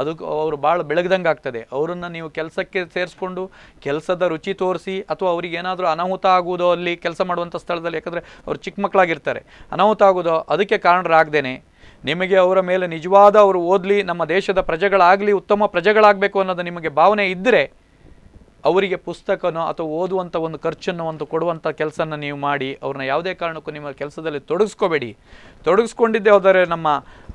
ಅದು ಅವರು ಭಾಳ ಬೆಳಗ್ದಂಗೆ ಆಗ್ತದೆ ಅವರನ್ನು ನೀವು ಕೆಲಸಕ್ಕೆ ಸೇರಿಸ್ಕೊಂಡು ಕೆಲಸದ ರುಚಿ ತೋರಿಸಿ ಅಥವಾ ಅವ್ರಿಗೆ ಏನಾದರೂ ಅನಾಹುತ ಆಗುವುದೋ ಅಲ್ಲಿ ಕೆಲಸ ಮಾಡುವಂಥ ಸ್ಥಳದಲ್ಲಿ ಯಾಕಂದರೆ ಅವ್ರು ಚಿಕ್ಕ ಮಕ್ಕಳಾಗಿರ್ತಾರೆ ಅನಾಹುತ ಆಗೋದೋ ಅದಕ್ಕೆ ಕಾರಣರಾಗ್ದೇನೆ ನಿಮಗೆ ಅವರ ಮೇಲೆ ನಿಜವಾದ ಅವರು ಓದಲಿ ನಮ್ಮ ದೇಶದ ಪ್ರಜೆಗಳಾಗಲಿ ಉತ್ತಮ ಪ್ರಜೆಗಳಾಗಬೇಕು ಅನ್ನೋದು ನಿಮಗೆ ಭಾವನೆ ಇದ್ದರೆ ಅವರಿಗೆ ಪುಸ್ತಕನೋ ಅಥವಾ ಓದುವಂಥ ಒಂದು ಖರ್ಚನ್ನು ಒಂದು ಕೊಡುವಂಥ ಕೆಲಸನ ನೀವು ಮಾಡಿ ಅವ್ರನ್ನ ಯಾವುದೇ ಕಾರಣಕ್ಕೂ ನಿಮ್ಮ ಕೆಲಸದಲ್ಲಿ ತೊಡಗಿಸ್ಕೋಬೇಡಿ ತೊಡಗಿಸ್ಕೊಂಡಿದ್ದೆ ಹೋದರೆ ನಮ್ಮ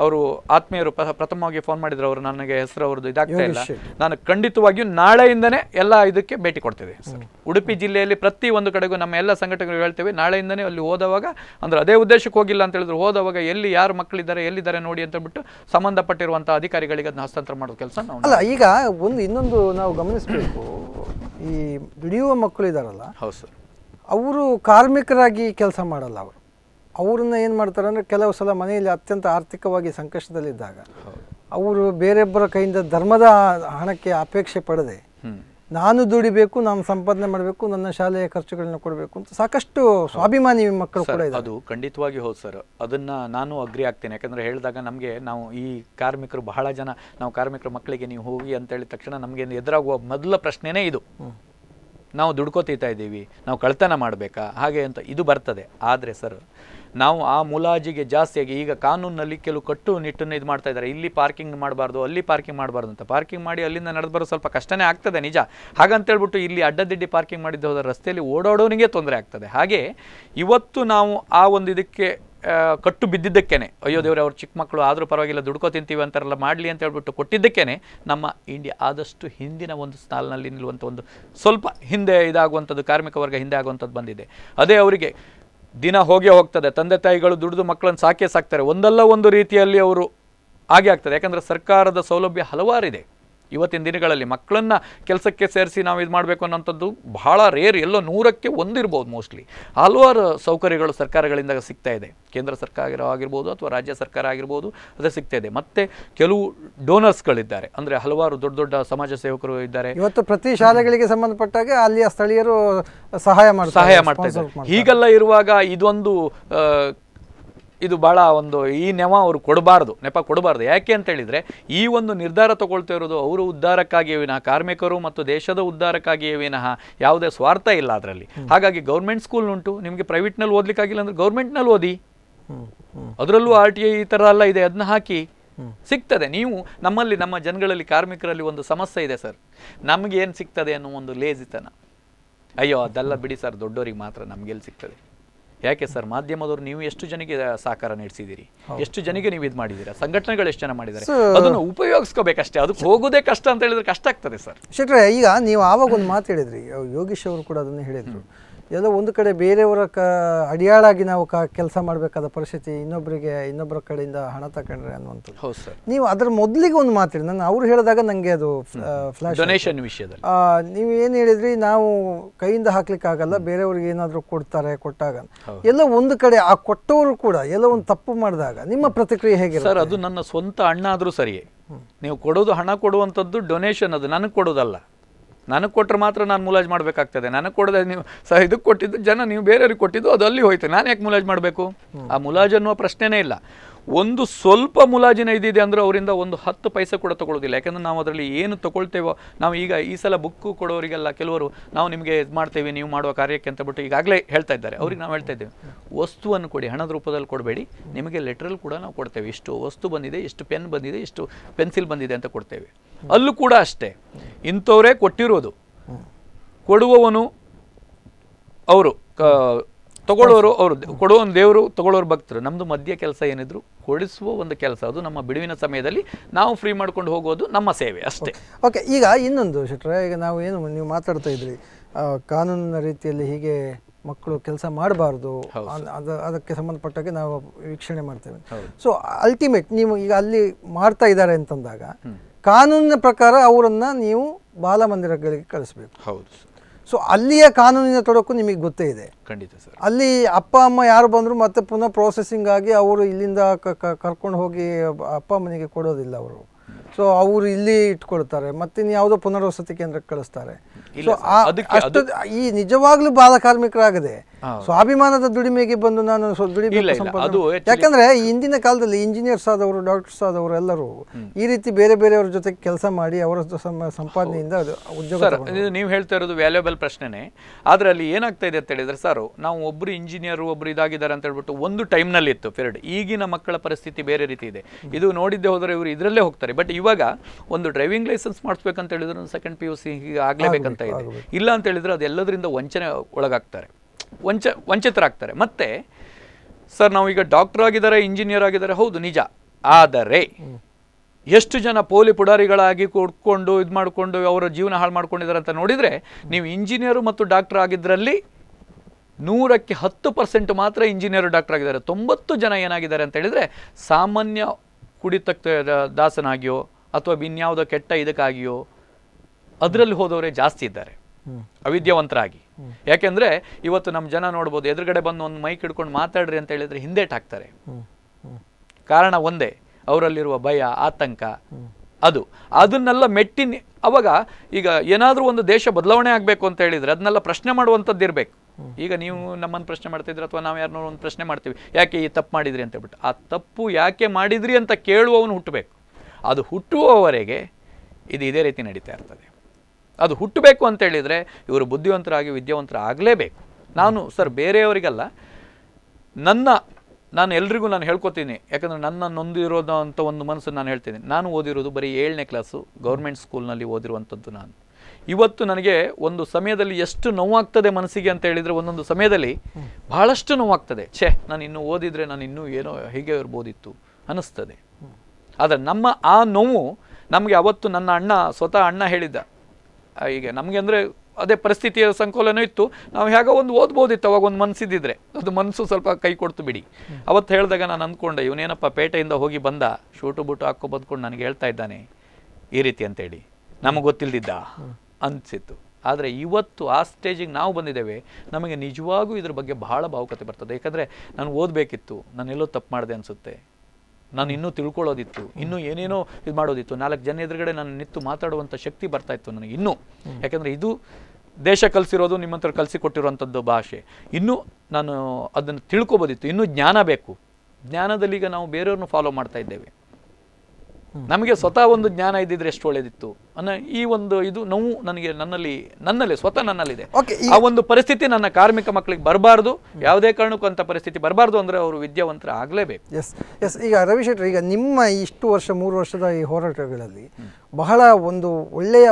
ಅವರು ಆತ್ಮೀಯರು ಪ್ರಥಮವಾಗಿ ಫೋನ್ ಮಾಡಿದ್ರು ಅವರು ನನಗೆ ಹೆಸರು ಅವ್ರದ್ದು ಇದಾಗ್ತಾ ಇಲ್ಲ ನಾನು ಖಂಡಿತವಾಗಿಯೂ ನಾಳೆಯಿಂದನೇ ಎಲ್ಲ ಇದಕ್ಕೆ ಭೇಟಿ ಕೊಡ್ತೇವೆ ಸರ್ ಉಡುಪಿ ಜಿಲ್ಲೆಯಲ್ಲಿ ಪ್ರತಿ ಒಂದು ಕಡೆಗೂ ನಮ್ಮ ಎಲ್ಲ ಸಂಘಟನೆಗಳು ಹೇಳ್ತೇವೆ ನಾಳೆಯಿಂದನೇ ಅಲ್ಲಿ ಹೋದವಾಗ ಅಂದ್ರೆ ಅದೇ ಉದ್ದೇಶಕ್ಕೆ ಹೋಗಿಲ್ಲ ಅಂತ ಹೇಳಿದ್ರು ಹೋದವಾಗ ಎಲ್ಲಿ ಯಾರು ಮಕ್ಕಳಿದ್ದಾರೆ ಎಲ್ಲಿದ್ದಾರೆ ನೋಡಿ ಅಂತ ಬಿಟ್ಟು ಸಂಬಂಧಪಟ್ಟಿರುವಂಥ ಅಧಿಕಾರಿಗಳಿಗೆ ಅದನ್ನ ಹಸ್ತಾಂತರ ಮಾಡೋ ಕೆಲಸ ನಾವು ಅಲ್ಲ ಈಗ ಒಂದು ಇನ್ನೊಂದು ನಾವು ಗಮನಿಸಬೇಕು ಈ ದುಡಿಯುವ ಮಕ್ಕಳು ಇದ್ದಾರಲ್ಲ ಹೌದು ಸರ್ ಅವರು ಕಾರ್ಮಿಕರಾಗಿ ಕೆಲಸ ಮಾಡಲ್ಲ ಅವರು ಅವ್ರನ್ನ ಏನು ಮಾಡ್ತಾರೆ ಅಂದರೆ ಕೆಲವು ಸಲ ಮನೆಯಲ್ಲಿ ಅತ್ಯಂತ ಆರ್ಥಿಕವಾಗಿ ಸಂಕಷ್ಟದಲ್ಲಿದ್ದಾಗ ಅವರು ಬೇರೆಯೊಬ್ಬರ ಕೈಯಿಂದ ಧರ್ಮದ ಹಣಕ್ಕೆ ಅಪೇಕ್ಷೆ ಪಡದೆ ನಾನು ದುಡಿಬೇಕು ನಾನು ಸಂಪಾದನೆ ಮಾಡಬೇಕು ನನ್ನ ಶಾಲೆಯ ಖರ್ಚುಗಳನ್ನ ಕೊಡಬೇಕು ಅಂತ ಸಾಕಷ್ಟು ಸ್ವಾಭಿಮಾನಿ ಮಕ್ಕಳು ಕೂಡ ಇದೆ ಅದು ಖಂಡಿತವಾಗಿ ಹೌದು ಸರ್ ಅದನ್ನ ನಾನು ಅಗ್ರಿ ಆಗ್ತೇನೆ ಯಾಕಂದ್ರೆ ಹೇಳಿದಾಗ ನಮಗೆ ನಾವು ಈ ಕಾರ್ಮಿಕರು ಬಹಳ ಜನ ನಾವು ಕಾರ್ಮಿಕರ ಮಕ್ಕಳಿಗೆ ನೀವು ಹೋಗಿ ಅಂತ ಹೇಳಿದ ತಕ್ಷಣ ನಮಗೆ ಎದುರಾಗುವ ಮೊದಲ ಪ್ರಶ್ನೆನೇ ಇದು ನಾವು ದುಡ್ಕೋತೀತಾ ಇದ್ದೀವಿ ನಾವು ಕಳ್ತನ ಮಾಡಬೇಕಾ ಹಾಗೆ ಅಂತ ಇದು ಬರ್ತದೆ ಆದರೆ ಸರ್ ನಾವು ಆ ಮುಲಾಜಿಗೆ ಜಾಸ್ತಿಯಾಗಿ ಈಗ ಕಾನೂನಲ್ಲಿ ಕೆಲವು ಕಟ್ಟು ನಿಟ್ಟನ್ನು ಇದು ಮಾಡ್ತಾ ಇದ್ದಾರೆ ಇಲ್ಲಿ ಪಾರ್ಕಿಂಗ್ ಮಾಡಬಾರ್ದು ಅಲ್ಲಿ ಪಾರ್ಕಿಂಗ್ ಮಾಡಬಾರ್ದು ಅಂತ ಪಾರ್ಕಿಂಗ್ ಮಾಡಿ ಅಲ್ಲಿಂದ ನಡೆದು ಬರೋ ಸ್ವಲ್ಪ ಕಷ್ಟನೇ ಆಗ್ತದೆ ನಿಜ ಹಾಗಂತೇಳ್ಬಿಟ್ಟು ಇಲ್ಲಿ ಅಡ್ಡದಿಡ್ಡಿ ಪಾರ್ಕಿಂಗ್ ಮಾಡಿದ್ದು ಹೋದ ರಸ್ತೆಯಲ್ಲಿ ಓಡಾಡೋನಿಗೆ ತೊಂದರೆ ಆಗ್ತದೆ ಹಾಗೆ ಇವತ್ತು ನಾವು ಆ ಒಂದು ಇದಕ್ಕೆ ಕಟ್ಟು ಬಿದ್ದಿದ್ದಕ್ಕೇನೆ ಅಯ್ಯೋ ದೇವ್ರೆ ಅವ್ರ ಚಿಕ್ಕ ಮಕ್ಕಳು ಆದರೂ ಪರವಾಗಿಲ್ಲ ದುಡ್ಕೋ ತಿಂತೀವಿ ಅಂತಾರಲ್ಲ ಮಾಡಲಿ ಅಂತ ಹೇಳ್ಬಿಟ್ಟು ಕೊಟ್ಟಿದ್ದಕ್ಕೇನೆ ನಮ್ಮ ಇಂಡಿಯಾ ಆದಷ್ಟು ಹಿಂದಿನ ಒಂದು ಸ್ನಾಲ್ನಲ್ಲಿ ನಿಲ್ಲುವಂಥ ಒಂದು ಸ್ವಲ್ಪ ಹಿಂದೆ ಇದಾಗುವಂಥದ್ದು ಕಾರ್ಮಿಕ ವರ್ಗ ಹಿಂದೆ ಆಗುವಂಥದ್ದು ಬಂದಿದೆ ಅದೇ ಅವರಿಗೆ ದಿನ ಹೋಗೇ ಹೋಗ್ತದೆ ತಂದೆ ತಾಯಿಗಳು ದುಡಿದು ಮಕ್ಕಳನ್ನು ಸಾಕೇ ಸಾಕ್ತಾರೆ ಒಂದಲ್ಲ ಒಂದು ರೀತಿಯಲ್ಲಿ ಅವರು ಹಾಗೆ ಆಗ್ತದೆ ಯಾಕಂದರೆ ಸರ್ಕಾರದ ಸೌಲಭ್ಯ ಹಲವಾರಿದೆ ಇವತ್ತಿನ ದಿನಗಳಲ್ಲಿ ಮಕ್ಕಳನ್ನು ಕೆಲಸಕ್ಕೆ ಸೇರಿಸಿ ನಾವು ಇದು ಮಾಡಬೇಕು ಅನ್ನೋಂಥದ್ದು ಬಹಳ ರೇರ್ ಎಲ್ಲೋ ನೂರಕ್ಕೆ ಒಂದಿರ್ಬೋದು ಮೋಸ್ಟ್ಲಿ ಹಲವಾರು ಸೌಕರ್ಯಗಳು ಸರ್ಕಾರಗಳಿಂದ ಸಿಗ್ತಾ ಇದೆ ಕೇಂದ್ರ ಸರ್ಕಾರ ಆಗಿರ್ಬೋದು ಅಥವಾ ರಾಜ್ಯ ಸರ್ಕಾರ ಆಗಿರ್ಬೋದು ಅದೇ ಸಿಗ್ತಾ ಇದೆ ಮತ್ತು ಕೆಲವು ಡೋನರ್ಸ್ಗಳಿದ್ದಾರೆ ಅಂದರೆ ಹಲವಾರು ದೊಡ್ಡ ದೊಡ್ಡ ಸಮಾಜ ಸೇವಕರು ಇದ್ದಾರೆ ಇವತ್ತು ಪ್ರತಿ ಶಾಲೆಗಳಿಗೆ ಸಂಬಂಧಪಟ್ಟಾಗ ಅಲ್ಲಿಯ ಸ್ಥಳೀಯರು ಸಹಾಯ ಮಾಡಿ ಸಹಾಯ ಮಾಡ್ತಾ ಇದ್ದಾರೆ ಹೀಗೆಲ್ಲ ಇರುವಾಗ ಇದೊಂದು ಇದು ಬಹಳ ಒಂದು ಈ ನೆವ ಅವರು ಕೊಡಬಾರ್ದು ನೆಪ ಕೊಡಬಾರ್ದು ಯಾಕೆ ಅಂತ ಹೇಳಿದ್ರೆ ಈ ಒಂದು ನಿರ್ಧಾರ ತಗೊಳ್ತಾ ಇರೋದು ಅವರು ಉದ್ಧಾರಕ್ಕಾಗಿಯೇ ವಿನಃ ಕಾರ್ಮಿಕರು ಮತ್ತು ದೇಶದ ಉದ್ಧಾರಕ್ಕಾಗಿಯೇ ವಿನಃ ಯಾವುದೇ ಸ್ವಾರ್ಥ ಇಲ್ಲ ಅದರಲ್ಲಿ ಹಾಗಾಗಿ ಗೌರ್ಮೆಂಟ್ ಸ್ಕೂಲ್ ಉಂಟು ನಿಮಗೆ ಪ್ರೈವೇಟ್ನಲ್ಲಿ ಓದಲಿಕ್ಕಾಗಿಲ್ಲ ಅಂದರೆ ಗೌರ್ಮೆಂಟ್ನಲ್ಲಿ ಓದಿ ಅದರಲ್ಲೂ ಆರ್ ಟಿ ಐ ಈ ಥರ ಎಲ್ಲ ಇದೆ ಅದನ್ನ ಹಾಕಿ ಸಿಗ್ತದೆ ನೀವು ನಮ್ಮಲ್ಲಿ ನಮ್ಮ ಜನಗಳಲ್ಲಿ ಕಾರ್ಮಿಕರಲ್ಲಿ ಒಂದು ಸಮಸ್ಯೆ ಇದೆ ಸರ್ ನಮಗೇನು ಸಿಗ್ತದೆ ಅನ್ನೋ ಒಂದು ಲೇಜಿತನ ಅಯ್ಯೋ ಅದೆಲ್ಲ ಬಿಡಿ ಸರ್ ದೊಡ್ಡೋರಿಗೆ ಮಾತ್ರ ನಮಗೆಲ್ಲಿ ಸಿಗ್ತದೆ ಯಾಕೆ ಸರ್ ಮಾಧ್ಯಮದವರು ನೀವು ಎಷ್ಟು ಜನಕ್ಕೆ ಸಹಕಾರ ನಡೆಸಿದಿರಿ ಎಷ್ಟು ಜನಕ್ಕೆ ನೀವು ಇದು ಮಾಡಿದ್ದೀರಾ ಸಂಘಟನೆಗಳು ಎಷ್ಟು ಜನ ಮಾಡಿದ್ದಾರೆ ಅದನ್ನು ಉಪಯೋಗಿಸ್ಕೋಬೇಕಷ್ಟೇ ಅದಕ್ಕೆ ಹೋಗೋದೇ ಕಷ್ಟ ಅಂತ ಹೇಳಿದ್ರೆ ಕಷ್ಟ ಆಗ್ತದೆ ಸರ್ ಶೆಟ್ರೆ ಈಗ ನೀವು ಆವಾಗ ಒಂದು ಮಾತು ಹೇಳಿದ್ರಿ ಯೋಗೀಶ್ ಅವರು ಕೂಡ ಅದನ್ನು ಹೇಳಿದ್ರು ಎಲ್ಲ ಒಂದು ಕಡೆ ಬೇರೆಯವರ ಕ ಅಡಿಯಾಳಾಗಿ ನಾವು ಕ ಕೆಲಸ ಮಾಡಬೇಕಾದ ಪರಿಸ್ಥಿತಿ ಇನ್ನೊಬ್ಬರಿಗೆ ಇನ್ನೊಬ್ಬರ ಕಡೆಯಿಂದ ಹಣ ತಗೊಂಡ್ರೆ ಅನ್ನುವಂಥದ್ದು ಹೌದು ಸರ್ ನೀವು ಅದ್ರ ಮೊದಲಿಗೆ ಒಂದು ಮಾತಿರಿ ನಾನು ಅವ್ರು ಹೇಳಿದಾಗ ನನಗೆ ಅದು ಫ್ಲಾಶ್ ಡೊನೇಷನ್ ವಿಷಯದಲ್ಲಿ ನೀವು ಏನು ಹೇಳಿದ್ರಿ ನಾವು ಕೈಯಿಂದ ಆಗಲ್ಲ ಬೇರೆಯವ್ರಿಗೆ ಏನಾದರೂ ಕೊಡ್ತಾರೆ ಕೊಟ್ಟಾಗ ಎಲ್ಲ ಒಂದು ಕಡೆ ಆ ಕೊಟ್ಟವರು ಕೂಡ ಎಲ್ಲ ಒಂದು ತಪ್ಪು ಮಾಡಿದಾಗ ನಿಮ್ಮ ಪ್ರತಿಕ್ರಿಯೆ ಹೇಗೆ ಸರ್ ಅದು ನನ್ನ ಸ್ವಂತ ಅಣ್ಣ ಆದರೂ ಸರಿಯೇ ನೀವು ಕೊಡೋದು ಹಣ ಕೊಡುವಂಥದ್ದು ಡೊನೇಷನ್ ಅದು ನನಗೆ ಕೊಡೋದಲ್ಲ ನನಗೆ ಕೊಟ್ಟರೆ ಮಾತ್ರ ನಾನು ಮುಲಾಜ್ ಮಾಡಬೇಕಾಗ್ತದೆ ನನಗೆ ಕೊಡದೆ ನೀವು ಸಹ ಇದಕ್ಕೆ ಕೊಟ್ಟಿದ್ದು ಜನ ನೀವು ಬೇರೆಯವ್ರಿಗೆ ಕೊಟ್ಟಿದ್ದು ಅದು ಅಲ್ಲಿ ಹೋಯ್ತು ನಾನು ಯಾಕೆ ಮುಲಾಜ್ ಮಾಡಬೇಕು ಆ ಮುಲಾಜ್ ಅನ್ನುವ ಪ್ರಶ್ನೆನೇ ಇಲ್ಲ ಒಂದು ಸ್ವಲ್ಪ ಮುಲಾಜಿನ ಇದಿದೆ ಅಂದರೆ ಅವರಿಂದ ಒಂದು ಹತ್ತು ಪೈಸೆ ಕೂಡ ತೊಗೊಳ್ಳೋದಿಲ್ಲ ಯಾಕೆಂದರೆ ನಾವು ಅದರಲ್ಲಿ ಏನು ತೊಗೊಳ್ತೇವೋ ನಾವು ಈಗ ಈ ಸಲ ಬುಕ್ಕು ಕೊಡೋರಿಗೆಲ್ಲ ಕೆಲವರು ನಾವು ನಿಮಗೆ ಇದು ಮಾಡ್ತೇವೆ ನೀವು ಮಾಡುವ ಕಾರ್ಯಕ್ಕೆ ಅಂತ ಬಿಟ್ಟು ಈಗಾಗಲೇ ಹೇಳ್ತಾ ಇದ್ದಾರೆ ಅವ್ರಿಗೆ ನಾವು ಹೇಳ್ತಾ ಇದ್ದೇವೆ ವಸ್ತುವನ್ನು ಕೊಡಿ ಹಣದ ರೂಪದಲ್ಲಿ ಕೊಡಬೇಡಿ ನಿಮಗೆ ಲೆಟ್ರಲ್ಲಿ ಕೂಡ ನಾವು ಕೊಡ್ತೇವೆ ಇಷ್ಟು ವಸ್ತು ಬಂದಿದೆ ಇಷ್ಟು ಪೆನ್ ಬಂದಿದೆ ಇಷ್ಟು ಪೆನ್ಸಿಲ್ ಬಂದಿದೆ ಅಂತ ಕೊಡ್ತೇವೆ ಅಲ್ಲೂ ಕೂಡ ಅಷ್ಟೇ ಇಂಥವರೇ ಕೊಟ್ಟಿರೋದು ಕೊಡುವವನು ಅವರು ತಗೊಳ್ಳೋರು ಅವರು ಕೊಡುವ ಒಂದು ದೇವರು ತಗೊಳ್ಳೋರು ಭಕ್ತರು ನಮ್ಮದು ಮಧ್ಯ ಕೆಲಸ ಏನಿದ್ರು ಕೊಡಿಸುವ ಒಂದು ಕೆಲಸ ಅದು ನಮ್ಮ ಬಿಡುವಿನ ಸಮಯದಲ್ಲಿ ನಾವು ಫ್ರೀ ಮಾಡ್ಕೊಂಡು ಹೋಗೋದು ನಮ್ಮ ಸೇವೆ ಅಷ್ಟೇ ಓಕೆ ಈಗ ಇನ್ನೊಂದು ಶೆಟ್ರೆ ಈಗ ನಾವು ಏನು ನೀವು ಮಾತಾಡ್ತಾ ಇದ್ರಿ ಕಾನೂನಿನ ರೀತಿಯಲ್ಲಿ ಹೀಗೆ ಮಕ್ಕಳು ಕೆಲಸ ಮಾಡಬಾರ್ದು ಅದಕ್ಕೆ ಸಂಬಂಧಪಟ್ಟಾಗೆ ನಾವು ವೀಕ್ಷಣೆ ಮಾಡ್ತೇವೆ ಸೊ ಅಲ್ಟಿಮೇಟ್ ನೀವು ಈಗ ಅಲ್ಲಿ ಮಾಡ್ತಾ ಇದ್ದಾರೆ ಅಂತಂದಾಗ ಕಾನೂನಿನ ಪ್ರಕಾರ ಅವರನ್ನು ನೀವು ಬಾಲಮಂದಿರಗಳಿಗೆ ಕಳಿಸ್ಬೇಕು ಹೌದು ಸೊ ಅಲ್ಲಿಯ ಕಾನೂನಿನ ತೊಡಕು ನಿಮಗೆ ಗೊತ್ತೇ ಇದೆ ಖಂಡಿತ ಸರ್ ಅಲ್ಲಿ ಅಪ್ಪ ಅಮ್ಮ ಯಾರು ಬಂದರೂ ಮತ್ತೆ ಪುನಃ ಪ್ರೊಸೆಸಿಂಗ್ ಆಗಿ ಅವರು ಇಲ್ಲಿಂದ ಕರ್ಕೊಂಡು ಹೋಗಿ ಅಪ್ಪ ಅಮ್ಮನಿಗೆ ಕೊಡೋದಿಲ್ಲ ಅವರು ಸೊ ಅವರು ಇಲ್ಲಿ ಇಟ್ಕೊಳ್ತಾರೆ ಮತ್ತೆ ಯಾವುದೋ ಪುನರ್ವಸತಿ ಕೇಂದ್ರಕ್ಕೆ ಕಳಿಸ್ತಾರೆ ಸೊ ಈ ನಿಜವಾಗ್ಲೂ ಬಾಲಕಾರ್ಮಿಕರಾಗದೆ ಸ್ವಾಭಿಮಾನದ ದುಡಿಮೆಗೆ ಬಂದು ನಾನು ಅದು ಯಾಕಂದ್ರೆ ಇಂದಿನ ಕಾಲದಲ್ಲಿ ಇಂಜಿನಿಯರ್ಸ್ ಆದವರು ಡಾಕ್ಟರ್ಸ್ ಆದವರು ಎಲ್ಲರೂ ಈ ರೀತಿ ಬೇರೆ ಬೇರೆಯವ್ರ ಜೊತೆ ಕೆಲಸ ಮಾಡಿ ಅವರ ಸಂಪಾದನೆಯಿಂದ ಉದ್ಯೋಗ ನೀವು ಹೇಳ್ತಾ ಇರೋದು ವ್ಯಾಲ್ಯೂಬಲ್ ಪ್ರಶ್ನೆನೇ ಆದ್ರೆ ಅಲ್ಲಿ ಏನಾಗ್ತಾ ಇದೆ ಅಂತ ಹೇಳಿದ್ರೆ ಸರ್ ನಾವು ಒಬ್ರು ಇಂಜಿನಿಯರ್ ಒಬ್ರು ಇದಾಗಿದ್ದಾರೆ ಅಂತ ಹೇಳ್ಬಿಟ್ಟು ಒಂದು ಟೈಮ್ ನಲ್ಲಿ ಇತ್ತು ಪೀರಿಯಡ್ ಈಗಿನ ಮಕ್ಕಳ ಪರಿಸ್ಥಿತಿ ಬೇರೆ ರೀತಿ ಇದೆ ಇದು ನೋಡಿದ್ದೆ ಹೋದ್ರೆ ಇವರು ಇದರಲ್ಲೇ ಹೋಗ್ತಾರೆ ಬಟ್ ಇವಾಗ ಒಂದು ಡ್ರೈವಿಂಗ್ ಲೈಸೆನ್ಸ್ ಮಾಡಿಸ್ಬೇಕಂತ ಹೇಳಿದ್ರೆ ಸೆಕೆಂಡ್ ಪಿ ಯು ಸಿ ಹೀಗೆ ಆಗ್ಲೇಬೇಕಂತ ಇದೆ ಇಲ್ಲ ಅಂತ ಹೇಳಿದ್ರೆ ಅದೆಲ್ಲದರಿಂದ ವಂಚನೆ ಒಳಗಾಗ್ತಾರೆ ವಂಚ ವಂಚಿತರಾಗ್ತಾರೆ ಮತ್ತೆ ಸರ್ ನಾವೀಗ ಡಾಕ್ಟರ್ ಆಗಿದ್ದಾರೆ ಇಂಜಿನಿಯರ್ ಆಗಿದ್ದಾರೆ ಹೌದು ನಿಜ ಆದರೆ ಎಷ್ಟು ಜನ ಪೋಲಿ ಪುಡಾರಿಗಳಾಗಿ ಕುಡ್ಕೊಂಡು ಇದು ಮಾಡಿಕೊಂಡು ಅವರ ಜೀವನ ಹಾಳು ಮಾಡ್ಕೊಂಡಿದ್ದಾರೆ ಅಂತ ನೋಡಿದರೆ ನೀವು ಇಂಜಿನಿಯರು ಮತ್ತು ಡಾಕ್ಟರ್ ಆಗಿದ್ದರಲ್ಲಿ ನೂರಕ್ಕೆ ಹತ್ತು ಪರ್ಸೆಂಟ್ ಮಾತ್ರ ಇಂಜಿನಿಯರು ಡಾಕ್ಟರ್ ಆಗಿದ್ದಾರೆ ತೊಂಬತ್ತು ಜನ ಏನಾಗಿದ್ದಾರೆ ಅಂತ ಹೇಳಿದರೆ ಸಾಮಾನ್ಯ ಕುಡಿತಕ್ಕೆ ದಾಸನಾಗಿಯೋ ಅಥವಾ ಇನ್ಯಾವುದೋ ಕೆಟ್ಟ ಇದಕ್ಕಾಗಿಯೋ ಅದರಲ್ಲಿ ಹೋದವರೇ ಜಾಸ್ತಿ ಇದ್ದಾರೆ ಅವಿದ್ಯಾವಂತರಾಗಿ ಯಾಕೆಂದ್ರೆ ಇವತ್ತು ನಮ್ಮ ಜನ ನೋಡ್ಬೋದು ಎದುರುಗಡೆ ಬಂದು ಒಂದು ಮೈಕ್ ಹಿಡ್ಕೊಂಡು ಮಾತಾಡ್ರಿ ಅಂತ ಹೇಳಿದ್ರೆ ಹಾಕ್ತಾರೆ ಕಾರಣ ಒಂದೇ ಅವರಲ್ಲಿರುವ ಭಯ ಆತಂಕ ಅದು ಅದನ್ನೆಲ್ಲ ಮೆಟ್ಟಿ ಅವಾಗ ಈಗ ಏನಾದರೂ ಒಂದು ದೇಶ ಬದಲಾವಣೆ ಆಗಬೇಕು ಅಂತ ಹೇಳಿದ್ರೆ ಅದನ್ನೆಲ್ಲ ಪ್ರಶ್ನೆ ಮಾಡುವಂಥದ್ದು ಇರಬೇಕು ಈಗ ನೀವು ನಮ್ಮನ್ನು ಪ್ರಶ್ನೆ ಮಾಡ್ತಿದ್ರೆ ಅಥವಾ ನಾವು ಯಾರನ್ನೋ ಒಂದು ಪ್ರಶ್ನೆ ಮಾಡ್ತೀವಿ ಯಾಕೆ ಈ ತಪ್ಪು ಮಾಡಿದ್ರಿ ಅಂತ ಹೇಳ್ಬಿಟ್ಟು ಆ ತಪ್ಪು ಯಾಕೆ ಮಾಡಿದ್ರಿ ಅಂತ ಕೇಳುವವನು ಹುಟ್ಟಬೇಕು ಅದು ಹುಟ್ಟುವವರೆಗೆ ಇದು ಇದೇ ರೀತಿ ನಡೀತಾ ಇರ್ತದೆ ಅದು ಹುಟ್ಟಬೇಕು ಅಂತೇಳಿದರೆ ಇವರು ಬುದ್ಧಿವಂತರಾಗಿ ಆಗಲೇಬೇಕು ನಾನು ಸರ್ ಬೇರೆಯವರಿಗಲ್ಲ ನನ್ನ ನಾನು ಎಲ್ರಿಗೂ ನಾನು ಹೇಳ್ಕೊತೀನಿ ಯಾಕಂದರೆ ನನ್ನ ನೊಂದಿರೋದಂಥ ಒಂದು ಮನಸ್ಸು ನಾನು ಹೇಳ್ತೀನಿ ನಾನು ಓದಿರೋದು ಬರೀ ಏಳನೇ ಕ್ಲಾಸು ಗೌರ್ಮೆಂಟ್ ಸ್ಕೂಲ್ನಲ್ಲಿ ಓದಿರುವಂಥದ್ದು ನಾನು ಇವತ್ತು ನನಗೆ ಒಂದು ಸಮಯದಲ್ಲಿ ಎಷ್ಟು ನೋವಾಗ್ತದೆ ಮನಸ್ಸಿಗೆ ಅಂತ ಹೇಳಿದರೆ ಒಂದೊಂದು ಸಮಯದಲ್ಲಿ ಬಹಳಷ್ಟು ನೋವಾಗ್ತದೆ ಛೇ ನಾನು ಇನ್ನೂ ಓದಿದರೆ ನಾನು ಇನ್ನೂ ಏನೋ ಹೀಗೆ ಇರ್ಬೋದಿತ್ತು ಅನ್ನಿಸ್ತದೆ ಆದರೆ ನಮ್ಮ ಆ ನೋವು ನಮಗೆ ಅವತ್ತು ನನ್ನ ಅಣ್ಣ ಸ್ವತಃ ಅಣ್ಣ ಹೇಳಿದ್ದ ಈಗ ನಮಗೆ ಅಂದರೆ ಅದೇ ಪರಿಸ್ಥಿತಿಯ ಸಂಕೋಲನೂ ಇತ್ತು ನಾವು ಹೇಗೋ ಒಂದು ಓದ್ಬೋದಿತ್ತು ಅವಾಗ ಒಂದು ಮನಸ್ಸಿದ್ದಿದ್ರೆ ಅದು ಮನಸ್ಸು ಸ್ವಲ್ಪ ಕೈ ಕೊಡ್ತು ಬಿಡಿ ಅವತ್ತು ಹೇಳಿದಾಗ ನಾನು ಅಂದ್ಕೊಂಡೆ ಇವನೇನಪ್ಪ ಪೇಟೆಯಿಂದ ಹೋಗಿ ಬಂದ ಶೂಟು ಬೂಟು ಹಾಕೋ ಬದ್ಕೊಂಡು ನನಗೆ ಹೇಳ್ತಾ ಇದ್ದಾನೆ ಈ ರೀತಿ ಅಂತೇಳಿ ನಮಗೆ ಗೊತ್ತಿಲ್ಲದಿದ್ದ ಅನಿಸಿತ್ತು ಆದರೆ ಇವತ್ತು ಆ ಸ್ಟೇಜಿಗೆ ನಾವು ಬಂದಿದ್ದೇವೆ ನಮಗೆ ನಿಜವಾಗೂ ಇದ್ರ ಬಗ್ಗೆ ಬಹಳ ಭಾವುಕತೆ ಬರ್ತದೆ ಯಾಕಂದರೆ ನಾನು ಓದಬೇಕಿತ್ತು ನಾನೆಲ್ಲೋ ತಪ್ಪು ಮಾಡಿದೆ ಅನಿಸುತ್ತೆ ನಾನು ಇನ್ನೂ ತಿಳ್ಕೊಳ್ಳೋದಿತ್ತು ಇನ್ನೂ ಏನೇನೋ ಇದು ಮಾಡೋದಿತ್ತು ನಾಲ್ಕು ಜನ ಎದುರುಗಡೆ ನಾನು ನಿತ್ತು ಮಾತಾಡುವಂಥ ಶಕ್ತಿ ಬರ್ತಾ ಇತ್ತು ನನಗೆ ಇನ್ನೂ ಯಾಕೆಂದರೆ ಇದು ದೇಶ ಕಲಿಸಿರೋದು ನಿಮ್ಮ ಹತ್ರ ಕಲಿಸಿಕೊಟ್ಟಿರುವಂಥದ್ದು ಭಾಷೆ ಇನ್ನೂ ನಾನು ಅದನ್ನು ತಿಳ್ಕೊಬೋದಿತ್ತು ಇನ್ನೂ ಜ್ಞಾನ ಬೇಕು ಜ್ಞಾನದಲ್ಲಿ ಈಗ ನಾವು ಬೇರೆಯವ್ರನ್ನ ಫಾಲೋ ಮಾಡ್ತಾ ಇದ್ದೇವೆ ನಮಗೆ ಸ್ವತಃ ಒಂದು ಜ್ಞಾನ ಇದ್ದಿದ್ರೆ ಎಷ್ಟು ಒಳ್ಳೇದಿತ್ತು ಅನ್ನೋ ಈ ಒಂದು ಇದು ನೋವು ನನಗೆ ನನ್ನಲ್ಲಿ ನನ್ನಲ್ಲಿ ಸ್ವತಃ ನನ್ನಲ್ಲಿದೆ ಆ ಒಂದು ಪರಿಸ್ಥಿತಿ ನನ್ನ ಕಾರ್ಮಿಕ ಮಕ್ಕಳಿಗೆ ಬರಬಾರ್ದು ಯಾವುದೇ ಕಾರಣಕ್ಕೂ ಅಂತ ಪರಿಸ್ಥಿತಿ ಬರಬಾರ್ದು ಅಂದರೆ ಅವರು ವಿದ್ಯಾವಂತರ ಆಗಲೇಬೇಕು ಎಸ್ ಎಸ್ ಈಗ ರವಿಶೆಟ್ಟರ್ ಈಗ ನಿಮ್ಮ ಇಷ್ಟು ವರ್ಷ ಮೂರು ವರ್ಷದ ಈ ಹೋರಾಟಗಳಲ್ಲಿ ಬಹಳ ಒಂದು ಒಳ್ಳೆಯ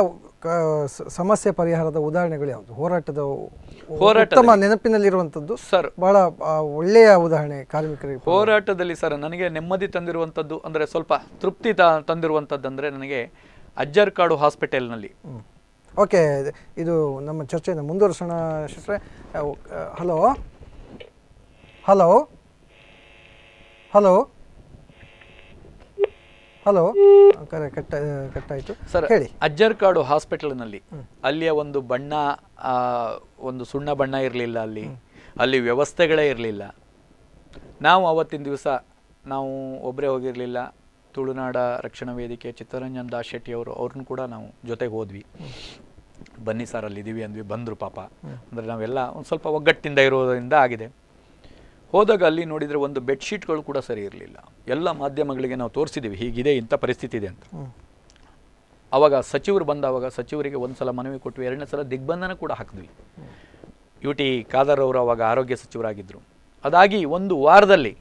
ಸಮಸ್ಯೆ ಪರಿಹಾರದ ಉದಾಹರಣೆಗಳು ಯಾವುದು ಹೋರಾಟದ ಹೋರಾಟ ನೆನಪಿನಲ್ಲಿರುವಂಥದ್ದು ಸರ್ ಬಹಳ ಒಳ್ಳೆಯ ಉದಾಹರಣೆ ಕಾರ್ಮಿಕರಿಗೆ ಹೋರಾಟದಲ್ಲಿ ಸರ್ ನನಗೆ ನೆಮ್ಮದಿ ತಂದಿರುವಂಥದ್ದು ಅಂದರೆ ಸ್ವಲ್ಪ ತೃಪ್ತಿ ತಂದಿರುವಂಥದ್ದು ಅಂದರೆ ನನಗೆ ಕಾಡು ಹಾಸ್ಪಿಟಲ್ನಲ್ಲಿ ಓಕೆ ಇದು ನಮ್ಮ ಚರ್ಚೆಯನ್ನು ಮುಂದುವರಿಸೋಣ hello hello hello hello cut sir ಹೇಳಿ ಅಜ್ಜರ್ಕಾಡು ಹಾಸ್ಪಿಟಲ್ನಲ್ಲಿ ಅಲ್ಲಿಯ ಒಂದು ಬಣ್ಣ ಒಂದು ಸುಣ್ಣ ಬಣ್ಣ ಇರಲಿಲ್ಲ ಅಲ್ಲಿ ಅಲ್ಲಿ ವ್ಯವಸ್ಥೆಗಳೇ ಇರಲಿಲ್ಲ ನಾವು ಅವತ್ತಿನ ದಿವಸ ನಾವು ಒಬ್ಬರೇ ಹೋಗಿರಲಿಲ್ಲ ತುಳುನಾಡ ರಕ್ಷಣಾ ವೇದಿಕೆ ಚಿತ್ತರಂಜನ್ ದಾಸ್ ಶೆಟ್ಟಿ ಅವರು ಅವ್ರನ್ನ ಕೂಡ ನಾವು ಜೊತೆಗೆ ಹೋದ್ವಿ ಬನ್ನಿ ಸರ್ ಅಲ್ಲಿ ಇದ್ದೀವಿ ಅಂದ್ವಿ ಬಂದರು ಪಾಪ ಅಂದರೆ ನಾವೆಲ್ಲ ಒಂದು ಸ್ವಲ್ಪ ಒಗ್ಗಟ್ಟಿಂದ ಇರೋದರಿಂದ ಆಗಿದೆ ಹೋದಾಗ ಅಲ್ಲಿ ನೋಡಿದರೆ ಒಂದು ಬೆಡ್ಶೀಟ್ಗಳು ಕೂಡ ಸರಿ ಇರಲಿಲ್ಲ ಎಲ್ಲ ಮಾಧ್ಯಮಗಳಿಗೆ ನಾವು ತೋರಿಸಿದ್ದೀವಿ ಹೀಗಿದೆ ಇಂಥ ಪರಿಸ್ಥಿತಿ ಇದೆ ಅಂತ ಅವಾಗ ಸಚಿವರು ಬಂದಾಗ ಸಚಿವರಿಗೆ ಒಂದು ಸಲ ಮನವಿ ಕೊಟ್ಟು ಎರಡನೇ ಸಲ ದಿಗ್ಬಂಧನ ಕೂಡ ಹಾಕಿದ್ವಿ ಯು ಟಿ ಖಾದರ್ ಅವರು ಅವಾಗ ಆರೋಗ್ಯ ಸಚಿವರಾಗಿದ್ದರು ಅದಾಗಿ ಒಂದು ವಾರದಲ್ಲಿ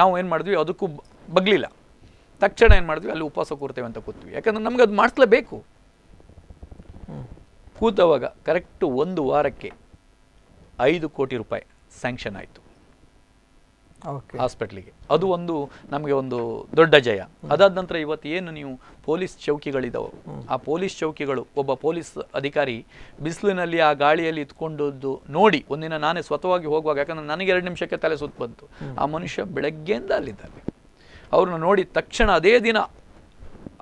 ನಾವು ಏನು ಮಾಡಿದ್ವಿ ಅದಕ್ಕೂ ಬಗ್ಲಿಲ್ಲ ತಕ್ಷಣ ಏನು ಮಾಡಿದ್ವಿ ಅಲ್ಲಿ ಉಪವಾಸ ಕೂರ್ತೇವೆ ಅಂತ ಕೂತ್ವಿ ಯಾಕಂದರೆ ನಮ್ಗೆ ಅದು ಮಾಡಿಸ್ಲೇಬೇಕು ಕೂತವಾಗ ಕರೆಕ್ಟು ಒಂದು ವಾರಕ್ಕೆ ಐದು ಕೋಟಿ ರೂಪಾಯಿ ಸ್ಯಾಂಕ್ಷನ್ ಆಯಿತು ಹಾಸ್ಪಿಟ್ಲಿಗೆ ಅದು ಒಂದು ನಮಗೆ ಒಂದು ದೊಡ್ಡ ಜಯ ಅದಾದ ನಂತರ ಇವತ್ತು ಏನು ನೀವು ಪೊಲೀಸ್ ಚೌಕಿಗಳಿದಾವೆ ಆ ಪೊಲೀಸ್ ಚೌಕಿಗಳು ಒಬ್ಬ ಪೊಲೀಸ್ ಅಧಿಕಾರಿ ಬಿಸಿಲಿನಲ್ಲಿ ಆ ಗಾಳಿಯಲ್ಲಿ ಇತ್ಕೊಂಡದ್ದು ನೋಡಿ ಒಂದಿನ ನಾನೇ ಸ್ವತಃವಾಗಿ ಹೋಗುವಾಗ ಯಾಕಂದ್ರೆ ನನಗೆ ಎರಡು ನಿಮಿಷಕ್ಕೆ ತಲೆ ಸುತ್ತ ಬಂತು ಆ ಮನುಷ್ಯ ಬೆಳಗ್ಗೆಯಿಂದ ಅಲ್ಲಿದ್ದಾನೆ ಅವ್ರನ್ನ ನೋಡಿ ತಕ್ಷಣ ಅದೇ ದಿನ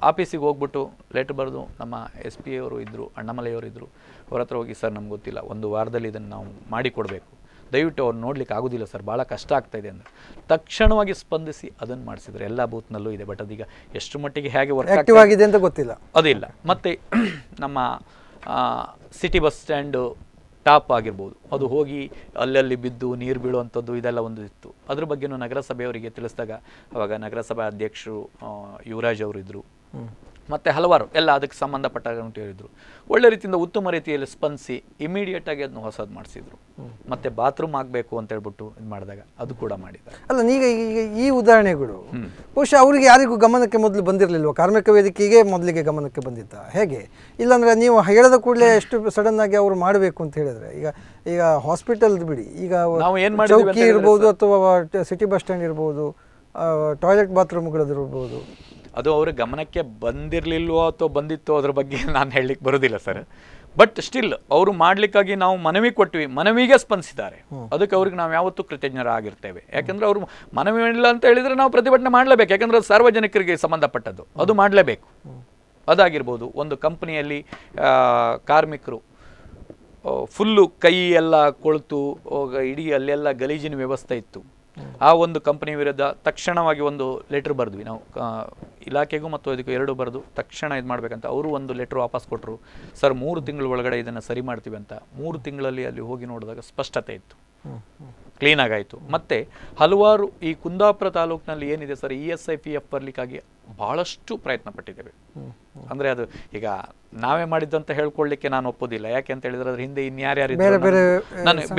ಆಫೀಸಿಗೆ ಹೋಗ್ಬಿಟ್ಟು ಲೆಟ್ರ್ ಬರೆದು ನಮ್ಮ ಎಸ್ ಪಿ ಅವರು ಇದ್ದರು ಅಣ್ಣಮಲೆಯವರು ಇದ್ದರು ಅವ್ರ ಹತ್ರ ಹೋಗಿ ಸರ್ ನಮ್ಗೆ ಗೊತ್ತಿಲ್ಲ ಒಂದು ವಾರದಲ್ಲಿ ಇದನ್ನು ನಾವು ಮಾಡಿಕೊಡ್ಬೇಕು ದಯವಿಟ್ಟು ಅವ್ರು ನೋಡ್ಲಿಕ್ಕೆ ಆಗೋದಿಲ್ಲ ಸರ್ ಭಾಳ ಕಷ್ಟ ಆಗ್ತಾ ಇದೆ ಅಂದರೆ ತಕ್ಷಣವಾಗಿ ಸ್ಪಂದಿಸಿ ಅದನ್ನು ಮಾಡಿಸಿದ್ರೆ ಎಲ್ಲ ಬೂತ್ನಲ್ಲೂ ಇದೆ ಬಟ್ ಅದೀಗ ಎಷ್ಟು ಮಟ್ಟಿಗೆ ಹೇಗೆ ವರ್ಕ್ ಅಂತ ಗೊತ್ತಿಲ್ಲ ಅದಿಲ್ಲ ಮತ್ತೆ ನಮ್ಮ ಸಿಟಿ ಬಸ್ ಸ್ಟ್ಯಾಂಡ್ ಟಾಪ್ ಆಗಿರ್ಬೋದು ಅದು ಹೋಗಿ ಅಲ್ಲಲ್ಲಿ ಬಿದ್ದು ನೀರು ಬೀಳುವಂಥದ್ದು ಇದೆಲ್ಲ ಒಂದು ಇತ್ತು ಅದ್ರ ಬಗ್ಗೆನೂ ನಗರಸಭೆಯವರಿಗೆ ತಿಳಿಸಿದಾಗ ಅವಾಗ ನಗರಸಭಾ ಅಧ್ಯಕ್ಷರು ಯುವರಾಜ್ ಇದ್ರು ಮತ್ತು ಹಲವಾರು ಎಲ್ಲ ಅದಕ್ಕೆ ಸಂಬಂಧಪಟ್ಟ ಹೇಳಿದರು ಒಳ್ಳೆ ರೀತಿಯಿಂದ ಉತ್ತಮ ರೀತಿಯಲ್ಲಿ ಸ್ಪಂದಿಸಿ ಇಮಿಡಿಯೇಟಾಗಿ ಅದನ್ನು ಹೊಸದು ಮಾಡಿಸಿದ್ರು ಮತ್ತು ಬಾತ್ರೂಮ್ ಆಗಬೇಕು ಅಂತ ಹೇಳ್ಬಿಟ್ಟು ಇದು ಮಾಡಿದಾಗ ಅದು ಕೂಡ ಮಾಡಿದ್ದಾರೆ ಅಲ್ಲ ಈಗ ಈಗ ಈ ಉದಾಹರಣೆಗಳು ಬಹುಶಃ ಅವರಿಗೆ ಯಾರಿಗೂ ಗಮನಕ್ಕೆ ಮೊದಲು ಬಂದಿರಲಿಲ್ವ ಕಾರ್ಮಿಕ ವೇದಿಕೆಗೆ ಮೊದಲಿಗೆ ಗಮನಕ್ಕೆ ಬಂದಿದ್ದ ಹೇಗೆ ಇಲ್ಲಾಂದರೆ ನೀವು ಹೇಳಿದ ಕೂಡಲೇ ಎಷ್ಟು ಸಡನ್ ಆಗಿ ಅವರು ಮಾಡಬೇಕು ಅಂತ ಹೇಳಿದ್ರೆ ಈಗ ಈಗ ಹಾಸ್ಪಿಟಲ್ ಬಿಡಿ ಈಗ ನಾವು ಏನು ಮಾಡಿ ಇರ್ಬೋದು ಅಥವಾ ಸಿಟಿ ಬಸ್ ಸ್ಟ್ಯಾಂಡ್ ಇರ್ಬೋದು ಟಾಯ್ಲೆಟ್ ಬಾತ್ರೂಮ್ಗಳದ್ದು ಇರ್ಬೋದು ಅದು ಅವ್ರ ಗಮನಕ್ಕೆ ಬಂದಿರಲಿಲ್ವೋ ಅಥವಾ ಬಂದಿತ್ತೋ ಅದ್ರ ಬಗ್ಗೆ ನಾನು ಹೇಳಲಿಕ್ಕೆ ಬರೋದಿಲ್ಲ ಸರ್ ಬಟ್ ಸ್ಟಿಲ್ ಅವರು ಮಾಡ್ಲಿಕ್ಕಾಗಿ ನಾವು ಮನವಿ ಕೊಟ್ವಿ ಮನವಿಗೆ ಸ್ಪಂದಿಸಿದ್ದಾರೆ ಅದಕ್ಕೆ ಅವ್ರಿಗೆ ನಾವು ಯಾವತ್ತೂ ಕೃತಜ್ಞರಾಗಿರ್ತೇವೆ ಯಾಕೆಂದ್ರೆ ಅವರು ಮನವಿ ಮಾಡಿಲ್ಲ ಅಂತ ಹೇಳಿದ್ರೆ ನಾವು ಪ್ರತಿಭಟನೆ ಮಾಡಲೇಬೇಕು ಯಾಕಂದ್ರೆ ಅದು ಸಾರ್ವಜನಿಕರಿಗೆ ಸಂಬಂಧಪಟ್ಟದ್ದು ಅದು ಮಾಡಲೇಬೇಕು ಅದಾಗಿರ್ಬೋದು ಒಂದು ಕಂಪ್ನಿಯಲ್ಲಿ ಕಾರ್ಮಿಕರು ಫುಲ್ಲು ಕೈ ಎಲ್ಲ ಕೊಳ್ತು ಇಡೀ ಅಲ್ಲೆಲ್ಲ ಗಲೀಜಿನ ವ್ಯವಸ್ಥೆ ಇತ್ತು ಆ ಒಂದು ಕಂಪನಿ ವಿರುದ್ಧ ತಕ್ಷಣವಾಗಿ ಒಂದು ಲೆಟ್ರ್ ಬರೆದ್ವಿ ನಾವು ಇಲಾಖೆಗೂ ಮತ್ತು ಇದಕ್ಕೂ ಎರಡು ಬರೆದು ತಕ್ಷಣ ಇದು ಮಾಡಬೇಕಂತ ಅವರು ಒಂದು ಲೆಟ್ರ್ ವಾಪಸ್ ಕೊಟ್ಟರು ಸರ್ ಮೂರು ತಿಂಗಳ ಒಳಗಡೆ ಇದನ್ನು ಸರಿ ಮಾಡ್ತೀವಿ ಅಂತ ಮೂರು ತಿಂಗಳಲ್ಲಿ ಅಲ್ಲಿ ಹೋಗಿ ನೋಡಿದಾಗ ಸ್ಪಷ್ಟತೆ ಇತ್ತು ಕ್ಲೀನ್ ಆಗಾಯಿತು ಮತ್ತು ಹಲವಾರು ಈ ಕುಂದಾಪುರ ತಾಲೂಕಿನಲ್ಲಿ ಏನಿದೆ sir E S e I P F ಬರಲಿಕ್ಕಾಗಿ ಭಾಳಷ್ಟು ಪ್ರಯತ್ನ ಪಟ್ಟಿದ್ದೇವೆ ಅಂದ್ರೆ ಅದು ಈಗ ನಾವೇ ಮಾಡಿದ್ದು ಅಂತ ಹೇಳ್ಕೊಳ್ಳಿಕ್ಕೆ ನಾನು ಒಪ್ಪೋದಿಲ್ಲ ಯಾಕೆ ಅಂತ ಹೇಳಿದ್ರೆ ಅದ್ರ ಹಿಂದೆ ಇನ್ಯಾರ್ಯಾರು ಬೇರೆ ಬೇರೆ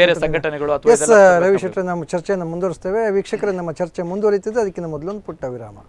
ಬೇರೆ ಸಂಘಟನೆಗಳು ಅಥವಾ ರವಿಶೆಟ್ಟರ್ ನಮ್ಮ ಚರ್ಚೆಯನ್ನು ಮುಂದುವರಿಸ್ತೇವೆ ವೀಕ್ಷಕರ ನಮ್ಮ ಚರ್ಚೆ ಮುಂದುವರಿತಿದೆ ಅದಕ್ಕಿಂತ ಮೊದಲೊಂದು ಪುಟ್ಟ ವಿರಾಮ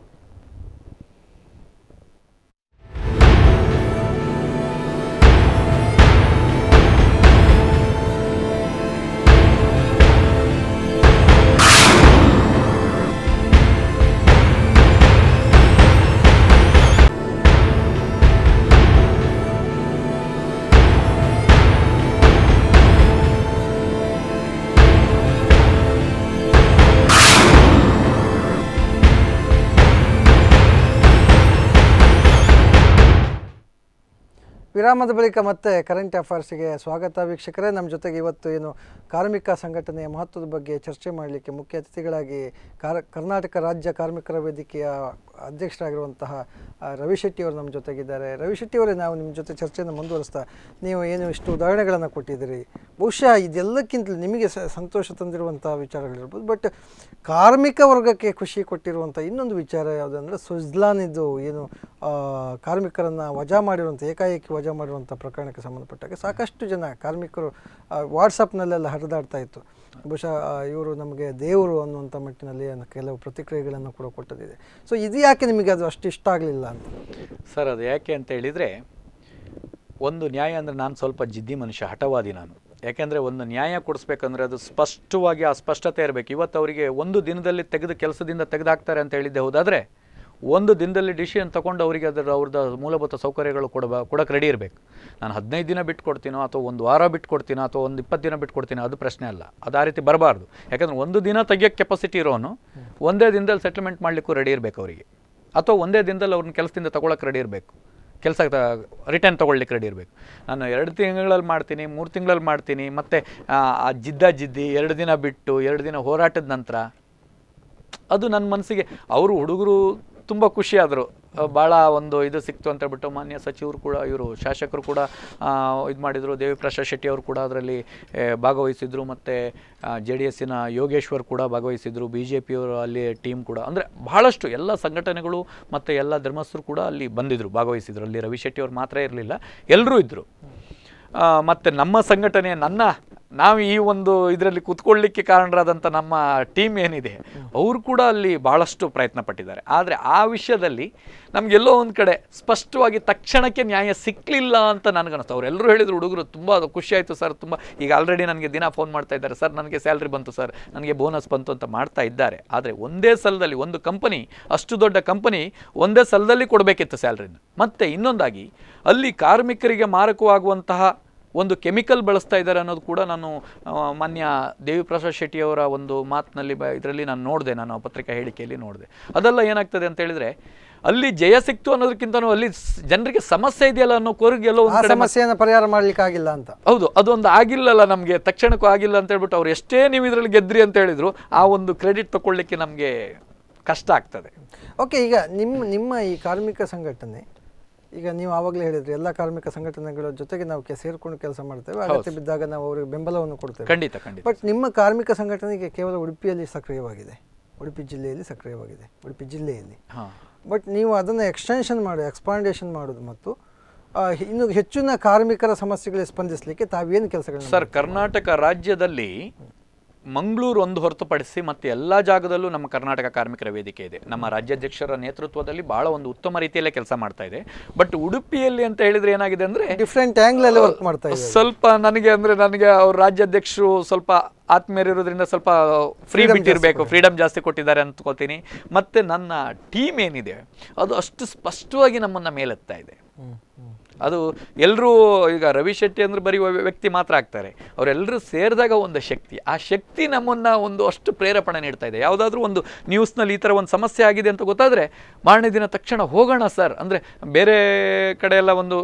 ವಿರಾಮದ ಬಳಿಕ ಮತ್ತೆ ಕರೆಂಟ್ ಅಫೇರ್ಸ್ಗೆ ಸ್ವಾಗತ ವೀಕ್ಷಕರೇ ನಮ್ಮ ಜೊತೆಗೆ ಇವತ್ತು ಏನು ಕಾರ್ಮಿಕ ಸಂಘಟನೆಯ ಮಹತ್ವದ ಬಗ್ಗೆ ಚರ್ಚೆ ಮಾಡಲಿಕ್ಕೆ ಮುಖ್ಯ ಅತಿಥಿಗಳಾಗಿ ಕರ್ನಾಟಕ ರಾಜ್ಯ ಕಾರ್ಮಿಕರ ವೇದಿಕೆಯ ಅಧ್ಯಕ್ಷರಾಗಿರುವಂತಹ ರವಿಶೆಟ್ಟಿಯವರು ನಮ್ಮ ಜೊತೆಗಿದ್ದಾರೆ ರವಿಶೆಟ್ಟಿಯವರೇ ನಾವು ನಿಮ್ಮ ಜೊತೆ ಚರ್ಚೆಯನ್ನು ಮುಂದುವರಿಸ್ತಾ ನೀವು ಏನು ಇಷ್ಟು ಉದಾಹರಣೆಗಳನ್ನು ಕೊಟ್ಟಿದ್ದೀರಿ ಬಹುಶಃ ಇದೆಲ್ಲಕ್ಕಿಂತ ನಿಮಗೆ ಸಂತೋಷ ತಂದಿರುವಂಥ ವಿಚಾರಗಳಿರ್ಬೋದು ಬಟ್ ಕಾರ್ಮಿಕ ವರ್ಗಕ್ಕೆ ಖುಷಿ ಕೊಟ್ಟಿರುವಂಥ ಇನ್ನೊಂದು ವಿಚಾರ ಯಾವುದಂದರೆ ಇದು ಏನು ಕಾರ್ಮಿಕರನ್ನು ವಜಾ ಮಾಡಿರುವಂಥ ಏಕಾಏಕಿ ವಜಾ ಮಾಡಿರುವಂಥ ಪ್ರಕರಣಕ್ಕೆ ಸಂಬಂಧಪಟ್ಟಾಗ ಸಾಕಷ್ಟು ಜನ ಕಾರ್ಮಿಕರು ವಾಟ್ಸಪ್ನಲ್ಲೆಲ್ಲ ಹರಿದಾಡ್ತಾ ಇತ್ತು ಬಹುಶಃ ಇವರು ನಮಗೆ ದೇವರು ಅನ್ನುವಂಥ ಮಟ್ಟಿನಲ್ಲಿ ಕೆಲವು ಪ್ರತಿಕ್ರಿಯೆಗಳನ್ನು ಕೂಡ ಕೊಟ್ಟದಿದೆ ಸೊ ಇದು ಯಾಕೆ ನಿಮಗೆ ಅದು ಅಷ್ಟು ಇಷ್ಟ ಆಗಲಿಲ್ಲ ಅಂತ ಸರ್ ಅದು ಯಾಕೆ ಅಂತ ಹೇಳಿದರೆ ಒಂದು ನ್ಯಾಯ ಅಂದರೆ ನಾನು ಸ್ವಲ್ಪ ಜಿದ್ದಿ ಮನುಷ್ಯ ಹಠವಾದಿ ನಾನು ಯಾಕೆಂದರೆ ಒಂದು ನ್ಯಾಯ ಕೊಡಿಸ್ಬೇಕಂದ್ರೆ ಅದು ಸ್ಪಷ್ಟವಾಗಿ ಆ ಸ್ಪಷ್ಟತೆ ಇರಬೇಕು ಇವತ್ತು ಅವರಿಗೆ ಒಂದು ದಿನದಲ್ಲಿ ತೆಗೆದು ಕೆಲಸದಿಂದ ತೆಗೆದಾಕ್ತಾರೆ ಅಂತ ಹೇಳಿದ್ದೆ ಹೌದಾದರೆ ಒಂದು ದಿನದಲ್ಲಿ ಡಿಸಿಷನ್ ತೊಗೊಂಡು ಅವರಿಗೆ ಅದರ ಅವ್ರದ್ದು ಮೂಲಭೂತ ಸೌಕರ್ಯಗಳು ಕೊಡಬ ಕೊಡೋಕೆ ರೆಡಿ ಇರಬೇಕು ನಾನು ಹದಿನೈದು ದಿನ ಬಿಟ್ಟು ಕೊಡ್ತೀನೋ ಅಥವಾ ಒಂದು ವಾರ ಬಿಟ್ಟು ಕೊಡ್ತೀನೋ ಅಥವಾ ಒಂದು ಇಪ್ಪತ್ತು ದಿನ ಬಿಟ್ಟು ಕೊಡ್ತೀನೋ ಅದು ಪ್ರಶ್ನೆ ಅಲ್ಲ ಅದು ಆ ರೀತಿ ಬರಬಾರ್ದು ಯಾಕಂದರೆ ಒಂದು ದಿನ ತೆಗಿಯೋಕ್ಕೆ ಕೆಪಾಸಿಟಿ ಇರೋನು ಒಂದೇ ದಿನದಲ್ಲಿ ಸೆಟಲ್ಮೆಂಟ್ ಮಾಡಲಿಕ್ಕೂ ರೆಡಿ ಇರಬೇಕು ಅವರಿಗೆ ಅಥವಾ ಒಂದೇ ದಿನದಲ್ಲಿ ಅವ್ರನ್ನ ಕೆಲಸದಿಂದ ತೊಗೊಳಕ್ಕೆ ರೆಡಿ ಇರಬೇಕು ಕೆಲಸ ರಿಟರ್ನ್ ತೊಗೊಳ್ಲಿಕ್ಕೆ ರೆಡಿ ಇರಬೇಕು ನಾನು ಎರಡು ತಿಂಗಳಲ್ಲಿ ಮಾಡ್ತೀನಿ ಮೂರು ತಿಂಗಳಲ್ಲಿ ಮಾಡ್ತೀನಿ ಮತ್ತು ಆ ಜಿದ್ದ ಜಿದ್ದಿ ಎರಡು ದಿನ ಬಿಟ್ಟು ಎರಡು ದಿನ ಹೋರಾಟದ ನಂತರ ಅದು ನನ್ನ ಮನಸ್ಸಿಗೆ ಅವರು ಹುಡುಗರು ತುಂಬ ಖುಷಿಯಾದರು ಭಾಳ ಒಂದು ಇದು ಸಿಕ್ತು ಅಂತ ಹೇಳ್ಬಿಟ್ಟು ಮಾನ್ಯ ಸಚಿವರು ಕೂಡ ಇವರು ಶಾಸಕರು ಕೂಡ ಇದು ಮಾಡಿದರು ದೇವಿಪ್ರಸಾದ್ ಶೆಟ್ಟಿ ಅವರು ಕೂಡ ಅದರಲ್ಲಿ ಭಾಗವಹಿಸಿದರು ಮತ್ತು ಜೆ ಡಿ ಎಸ್ಸಿನ ಯೋಗೇಶ್ವರ್ ಕೂಡ ಭಾಗವಹಿಸಿದರು ಬಿ ಜೆ ಪಿಯವರು ಅಲ್ಲಿ ಟೀಮ್ ಕೂಡ ಅಂದರೆ ಭಾಳಷ್ಟು ಎಲ್ಲ ಸಂಘಟನೆಗಳು ಮತ್ತು ಎಲ್ಲ ಧರ್ಮಸ್ಥರು ಕೂಡ ಅಲ್ಲಿ ಬಂದಿದ್ದರು ಭಾಗವಹಿಸಿದರು ಅಲ್ಲಿ ರವಿ ಶೆಟ್ಟಿ ಮಾತ್ರ ಇರಲಿಲ್ಲ ಎಲ್ಲರೂ ಇದ್ದರು ಮತ್ತು ನಮ್ಮ ಸಂಘಟನೆ ನನ್ನ ನಾವು ಈ ಒಂದು ಇದರಲ್ಲಿ ಕೂತ್ಕೊಳ್ಳಿಕ್ಕೆ ಕಾರಣರಾದಂಥ ನಮ್ಮ ಟೀಮ್ ಏನಿದೆ ಅವರು ಕೂಡ ಅಲ್ಲಿ ಭಾಳಷ್ಟು ಪ್ರಯತ್ನ ಪಟ್ಟಿದ್ದಾರೆ ಆದರೆ ಆ ವಿಷಯದಲ್ಲಿ ನಮಗೆಲ್ಲೋ ಒಂದು ಕಡೆ ಸ್ಪಷ್ಟವಾಗಿ ತಕ್ಷಣಕ್ಕೆ ನ್ಯಾಯ ಸಿಕ್ಕಲಿಲ್ಲ ಅಂತ ನನಗನ್ನಿಸ್ತು ಅವರೆಲ್ಲರೂ ಹೇಳಿದರು ಹುಡುಗರು ತುಂಬ ಖುಷಿ ಖುಷಿಯಾಯಿತು ಸರ್ ತುಂಬ ಈಗ ಆಲ್ರೆಡಿ ನನಗೆ ದಿನ ಫೋನ್ ಮಾಡ್ತಾ ಇದ್ದಾರೆ ಸರ್ ನನಗೆ ಸ್ಯಾಲ್ರಿ ಬಂತು ಸರ್ ನನಗೆ ಬೋನಸ್ ಬಂತು ಅಂತ ಮಾಡ್ತಾ ಇದ್ದಾರೆ ಆದರೆ ಒಂದೇ ಸಲದಲ್ಲಿ ಒಂದು ಕಂಪನಿ ಅಷ್ಟು ದೊಡ್ಡ ಕಂಪನಿ ಒಂದೇ ಸಲದಲ್ಲಿ ಕೊಡಬೇಕಿತ್ತು ಸ್ಯಾಲ್ರಿನ ಮತ್ತು ಇನ್ನೊಂದಾಗಿ ಅಲ್ಲಿ ಕಾರ್ಮಿಕರಿಗೆ ಮಾರಕವಾಗುವಂತಹ ಒಂದು ಕೆಮಿಕಲ್ ಬಳಸ್ತಾ ಇದ್ದಾರೆ ಅನ್ನೋದು ಕೂಡ ನಾನು ಮಾನ್ಯ ಪ್ರಸಾದ್ ಶೆಟ್ಟಿಯವರ ಒಂದು ಮಾತಿನಲ್ಲಿ ಬ ಇದರಲ್ಲಿ ನಾನು ನೋಡಿದೆ ನಾನು ಪತ್ರಿಕಾ ಹೇಳಿಕೆಯಲ್ಲಿ ನೋಡಿದೆ ಅದೆಲ್ಲ ಏನಾಗ್ತದೆ ಅಂತ ಹೇಳಿದ್ರೆ ಅಲ್ಲಿ ಜಯ ಸಿಕ್ತು ಅನ್ನೋದಕ್ಕಿಂತನೂ ಅಲ್ಲಿ ಜನರಿಗೆ ಸಮಸ್ಯೆ ಇದೆಯಲ್ಲ ಅನ್ನೋ ಕೊರಗೆ ಎಲ್ಲೋ ಒಂದು ಸಮಸ್ಯೆಯನ್ನು ಪರಿಹಾರ ಮಾಡ್ಲಿಕ್ಕೆ ಆಗಿಲ್ಲ ಅಂತ ಹೌದು ಅದೊಂದು ಆಗಿಲ್ಲಲ್ಲ ನಮಗೆ ತಕ್ಷಣಕ್ಕೂ ಆಗಿಲ್ಲ ಅಂತ ಹೇಳ್ಬಿಟ್ಟು ಅವ್ರು ಎಷ್ಟೇ ನೀವು ಇದರಲ್ಲಿ ಗೆದ್ರಿ ಅಂತ ಹೇಳಿದ್ರು ಆ ಒಂದು ಕ್ರೆಡಿಟ್ ತಗೊಳ್ಳಿಕ್ಕೆ ನಮಗೆ ಕಷ್ಟ ಆಗ್ತದೆ ಓಕೆ ಈಗ ನಿಮ್ಮ ನಿಮ್ಮ ಈ ಕಾರ್ಮಿಕ ಸಂಘಟನೆ ಈಗ ನೀವು ಆವಾಗಲೇ ಹೇಳಿದ್ರಿ ಎಲ್ಲ ಕಾರ್ಮಿಕ ಸಂಘಟನೆಗಳ ಜೊತೆಗೆ ನಾವು ಸೇರ್ಕೊಂಡು ಕೆಲಸ ಮಾಡ್ತೇವೆ ಅಗತ್ಯ ಬಿದ್ದಾಗ ನಾವು ಅವರಿಗೆ ಬೆಂಬಲವನ್ನು ಕೊಡ್ತೇವೆ ಖಂಡಿತ ಖಂಡಿತ ಬಟ್ ನಿಮ್ಮ ಕಾರ್ಮಿಕ ಸಂಘಟನೆಗೆ ಕೇವಲ ಉಡುಪಿಯಲ್ಲಿ ಸಕ್ರಿಯವಾಗಿದೆ ಉಡುಪಿ ಜಿಲ್ಲೆಯಲ್ಲಿ ಸಕ್ರಿಯವಾಗಿದೆ ಉಡುಪಿ ಜಿಲ್ಲೆಯಲ್ಲಿ ಬಟ್ ನೀವು ಅದನ್ನು ಎಕ್ಸ್ಟೆನ್ಷನ್ ಮಾಡಿ ಎಕ್ಸ್ಪಾಂಡೇಷನ್ ಮಾಡೋದು ಮತ್ತು ಇನ್ನು ಹೆಚ್ಚಿನ ಕಾರ್ಮಿಕರ ಸಮಸ್ಯೆಗಳಿಗೆ ಸ್ಪಂದಿಸಲಿಕ್ಕೆ ತಾವೇನು ಕೆಲಸಗಳು ಸರ್ ಕರ್ನಾಟಕ ರಾಜ್ಯದಲ್ಲಿ ಮಂಗಳೂರು ಒಂದು ಹೊರತುಪಡಿಸಿ ಮತ್ತೆ ಎಲ್ಲ ಜಾಗದಲ್ಲೂ ನಮ್ಮ ಕರ್ನಾಟಕ ಕಾರ್ಮಿಕರ ವೇದಿಕೆ ಇದೆ ನಮ್ಮ ರಾಜ್ಯಾಧ್ಯಕ್ಷರ ನೇತೃತ್ವದಲ್ಲಿ ಬಹಳ ಒಂದು ಉತ್ತಮ ರೀತಿಯಲ್ಲೇ ಕೆಲಸ ಮಾಡ್ತಾ ಇದೆ ಬಟ್ ಉಡುಪಿಯಲ್ಲಿ ಅಂತ ಹೇಳಿದ್ರೆ ಏನಾಗಿದೆ ಅಂದ್ರೆ ಡಿಫ್ರೆಂಟ್ ಅಲ್ಲಿ ವರ್ಕ್ ಮಾಡ್ತಾ ಇದೆ ಸ್ವಲ್ಪ ನನಗೆ ಅಂದ್ರೆ ನನಗೆ ಅವ್ರ ರಾಜ್ಯಾಧ್ಯಕ್ಷರು ಸ್ವಲ್ಪ ಆತ್ಮೀಯರಿರೋದ್ರಿಂದ ಸ್ವಲ್ಪ ಫ್ರೀ ಇರಬೇಕು ಫ್ರೀಡಮ್ ಜಾಸ್ತಿ ಕೊಟ್ಟಿದ್ದಾರೆ ಅಂದ್ಕೋತೀನಿ ಮತ್ತೆ ನನ್ನ ಟೀಮ್ ಏನಿದೆ ಅದು ಅಷ್ಟು ಸ್ಪಷ್ಟವಾಗಿ ನಮ್ಮನ್ನು ಮೇಲೆತ್ತಾ ಇದೆ ಅದು ಎಲ್ಲರೂ ಈಗ ರವಿ ಶೆಟ್ಟಿ ಅಂದ್ರೆ ಬರೆಯುವ ವ್ಯಕ್ತಿ ಮಾತ್ರ ಆಗ್ತಾರೆ ಅವರೆಲ್ಲರೂ ಸೇರಿದಾಗ ಒಂದು ಶಕ್ತಿ ಆ ಶಕ್ತಿ ನಮ್ಮನ್ನು ಒಂದು ಅಷ್ಟು ಪ್ರೇರಪಣೆ ನೀಡ್ತಾ ಇದೆ ಯಾವುದಾದ್ರೂ ಒಂದು ನ್ಯೂಸ್ನಲ್ಲಿ ಈ ಥರ ಒಂದು ಸಮಸ್ಯೆ ಆಗಿದೆ ಅಂತ ಗೊತ್ತಾದರೆ ಮಾರನೇ ದಿನ ತಕ್ಷಣ ಹೋಗೋಣ ಸರ್ ಅಂದರೆ ಬೇರೆ ಕಡೆ ಎಲ್ಲ ಒಂದು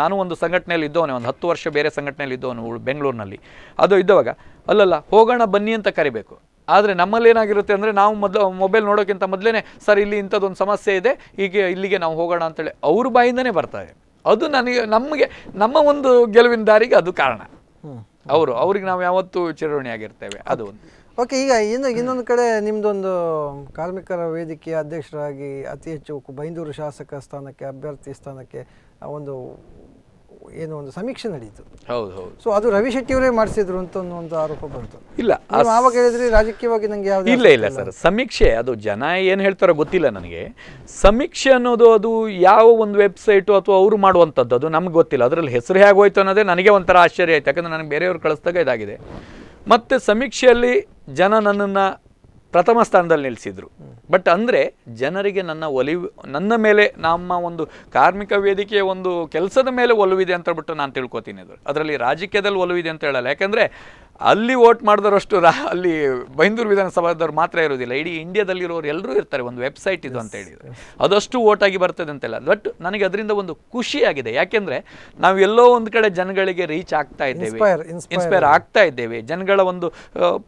ನಾನು ಒಂದು ಸಂಘಟನೆಯಲ್ಲಿ ಇದ್ದವನೇ ಒಂದು ಹತ್ತು ವರ್ಷ ಬೇರೆ ಸಂಘಟನೆಯಲ್ಲಿ ಇದ್ದವನು ಬೆಂಗಳೂರಿನಲ್ಲಿ ಅದು ಇದ್ದವಾಗ ಅಲ್ಲಲ್ಲ ಹೋಗೋಣ ಬನ್ನಿ ಅಂತ ಕರಿಬೇಕು ಆದರೆ ನಮ್ಮಲ್ಲಿ ಏನಾಗಿರುತ್ತೆ ಅಂದರೆ ನಾವು ಮೊದಲು ಮೊಬೈಲ್ ನೋಡೋಕ್ಕಿಂತ ಮೊದಲೇ ಸರ್ ಇಲ್ಲಿ ಇಂಥದ್ದೊಂದು ಸಮಸ್ಯೆ ಇದೆ ಹೀಗೆ ಇಲ್ಲಿಗೆ ನಾವು ಹೋಗೋಣ ಅಂತೇಳಿ ಅವ್ರ ಬಾಯಿಂದನೇ ಬರ್ತಾರೆ ಅದು ನನಗೆ ನಮಗೆ ನಮ್ಮ ಒಂದು ಗೆಲುವಿನ ದಾರಿಗೆ ಅದು ಕಾರಣ ಅವರು ಅವ್ರಿಗೆ ನಾವು ಯಾವತ್ತೂ ಚಿರಋಣಿ ಆಗಿರ್ತೇವೆ ಅದು ಒಂದು ಓಕೆ ಈಗ ಇನ್ನು ಇನ್ನೊಂದು ಕಡೆ ನಿಮ್ಮದೊಂದು ಕಾರ್ಮಿಕರ ವೇದಿಕೆಯ ಅಧ್ಯಕ್ಷರಾಗಿ ಅತಿ ಹೆಚ್ಚು ಬೈಂದೂರು ಶಾಸಕ ಸ್ಥಾನಕ್ಕೆ ಅಭ್ಯರ್ಥಿ ಸ್ಥಾನಕ್ಕೆ ಒಂದು ಏನು ಒಂದು ಸಮೀಕ್ಷೆ ನಡೀತು ಹೌದು ಹೌದು ಸೊ ಅದು ರವಿ ಶೆಟ್ಟಿ ಅವರೇ ಮಾಡಿಸಿದ್ರು ಅಂತ ಒಂದು ಆರೋಪ ಬಂತು ಇಲ್ಲ ಆವಾಗ ಹೇಳಿದ್ರಿ ರಾಜಕೀಯವಾಗಿ ನನಗೆ ಯಾವ್ದು ಇಲ್ಲ ಇಲ್ಲ ಸರ್ ಸಮೀಕ್ಷೆ ಅದು ಜನ ಏನು ಹೇಳ್ತಾರೋ ಗೊತ್ತಿಲ್ಲ ನನಗೆ ಸಮೀಕ್ಷೆ ಅನ್ನೋದು ಅದು ಯಾವ ಒಂದು ವೆಬ್ಸೈಟು ಅಥವಾ ಅವರು ಮಾಡುವಂಥದ್ದು ಅದು ನಮ್ಗೆ ಗೊತ್ತಿಲ್ಲ ಅದರಲ್ಲಿ ಹೆಸರು ಹೇಗೆ ಹೋಯ್ತು ಅನ್ನೋದೇ ನನಗೆ ಒಂಥರ ಆಶ್ಚರ್ಯ ಆಯ್ತು ಯಾಕಂದ್ರೆ ನನಗೆ ಬೇರೆಯವರು ಕಳಿಸ್ದಾಗ ಇದಾಗಿದೆ ಮತ್ತು ಸಮೀಕ್ಷೆಯಲ್ಲಿ ಜನ ನನ್ನನ್ನು ಪ್ರಥಮ ಸ್ಥಾನದಲ್ಲಿ ನಿಲ್ಲಿಸಿದ್ರು ಬಟ್ ಅಂದರೆ ಜನರಿಗೆ ನನ್ನ ಒಲಿವ್ ನನ್ನ ಮೇಲೆ ನಮ್ಮ ಒಂದು ಕಾರ್ಮಿಕ ವೇದಿಕೆಯ ಒಂದು ಕೆಲಸದ ಮೇಲೆ ಒಲವಿದೆ ಅಂತ ಹೇಳ್ಬಿಟ್ಟು ನಾನು ತಿಳ್ಕೊತೀನಿ ಅದು ಅದರಲ್ಲಿ ರಾಜಕೀಯದಲ್ಲಿ ಒಲವಿದೆ ಅಂತ ಹೇಳಲ್ಲ ಯಾಕೆಂದರೆ ಅಲ್ಲಿ ವೋಟ್ ಅಷ್ಟು ರಾ ಅಲ್ಲಿ ಬೈಂದೂರು ವಿಧಾನಸಭಾದವ್ರು ಮಾತ್ರ ಇರೋದಿಲ್ಲ ಇಡೀ ಇಂಡಿಯಾದಲ್ಲಿರೋರು ಎಲ್ಲರೂ ಇರ್ತಾರೆ ಒಂದು ವೆಬ್ಸೈಟ್ ಇದು ಅಂತ ಹೇಳಿದರೆ ಅದಷ್ಟು ಆಗಿ ಬರ್ತದೆ ಅಂತೆಲ್ಲ ಬಟ್ ನನಗೆ ಅದರಿಂದ ಒಂದು ಖುಷಿಯಾಗಿದೆ ಯಾಕೆಂದರೆ ನಾವು ಎಲ್ಲೋ ಒಂದು ಕಡೆ ಜನಗಳಿಗೆ ರೀಚ್ ಆಗ್ತಾ ಇದ್ದೇವೆ ಇನ್ಸ್ಪೈರ್ ಆಗ್ತಾ ಇದ್ದೇವೆ ಜನಗಳ ಒಂದು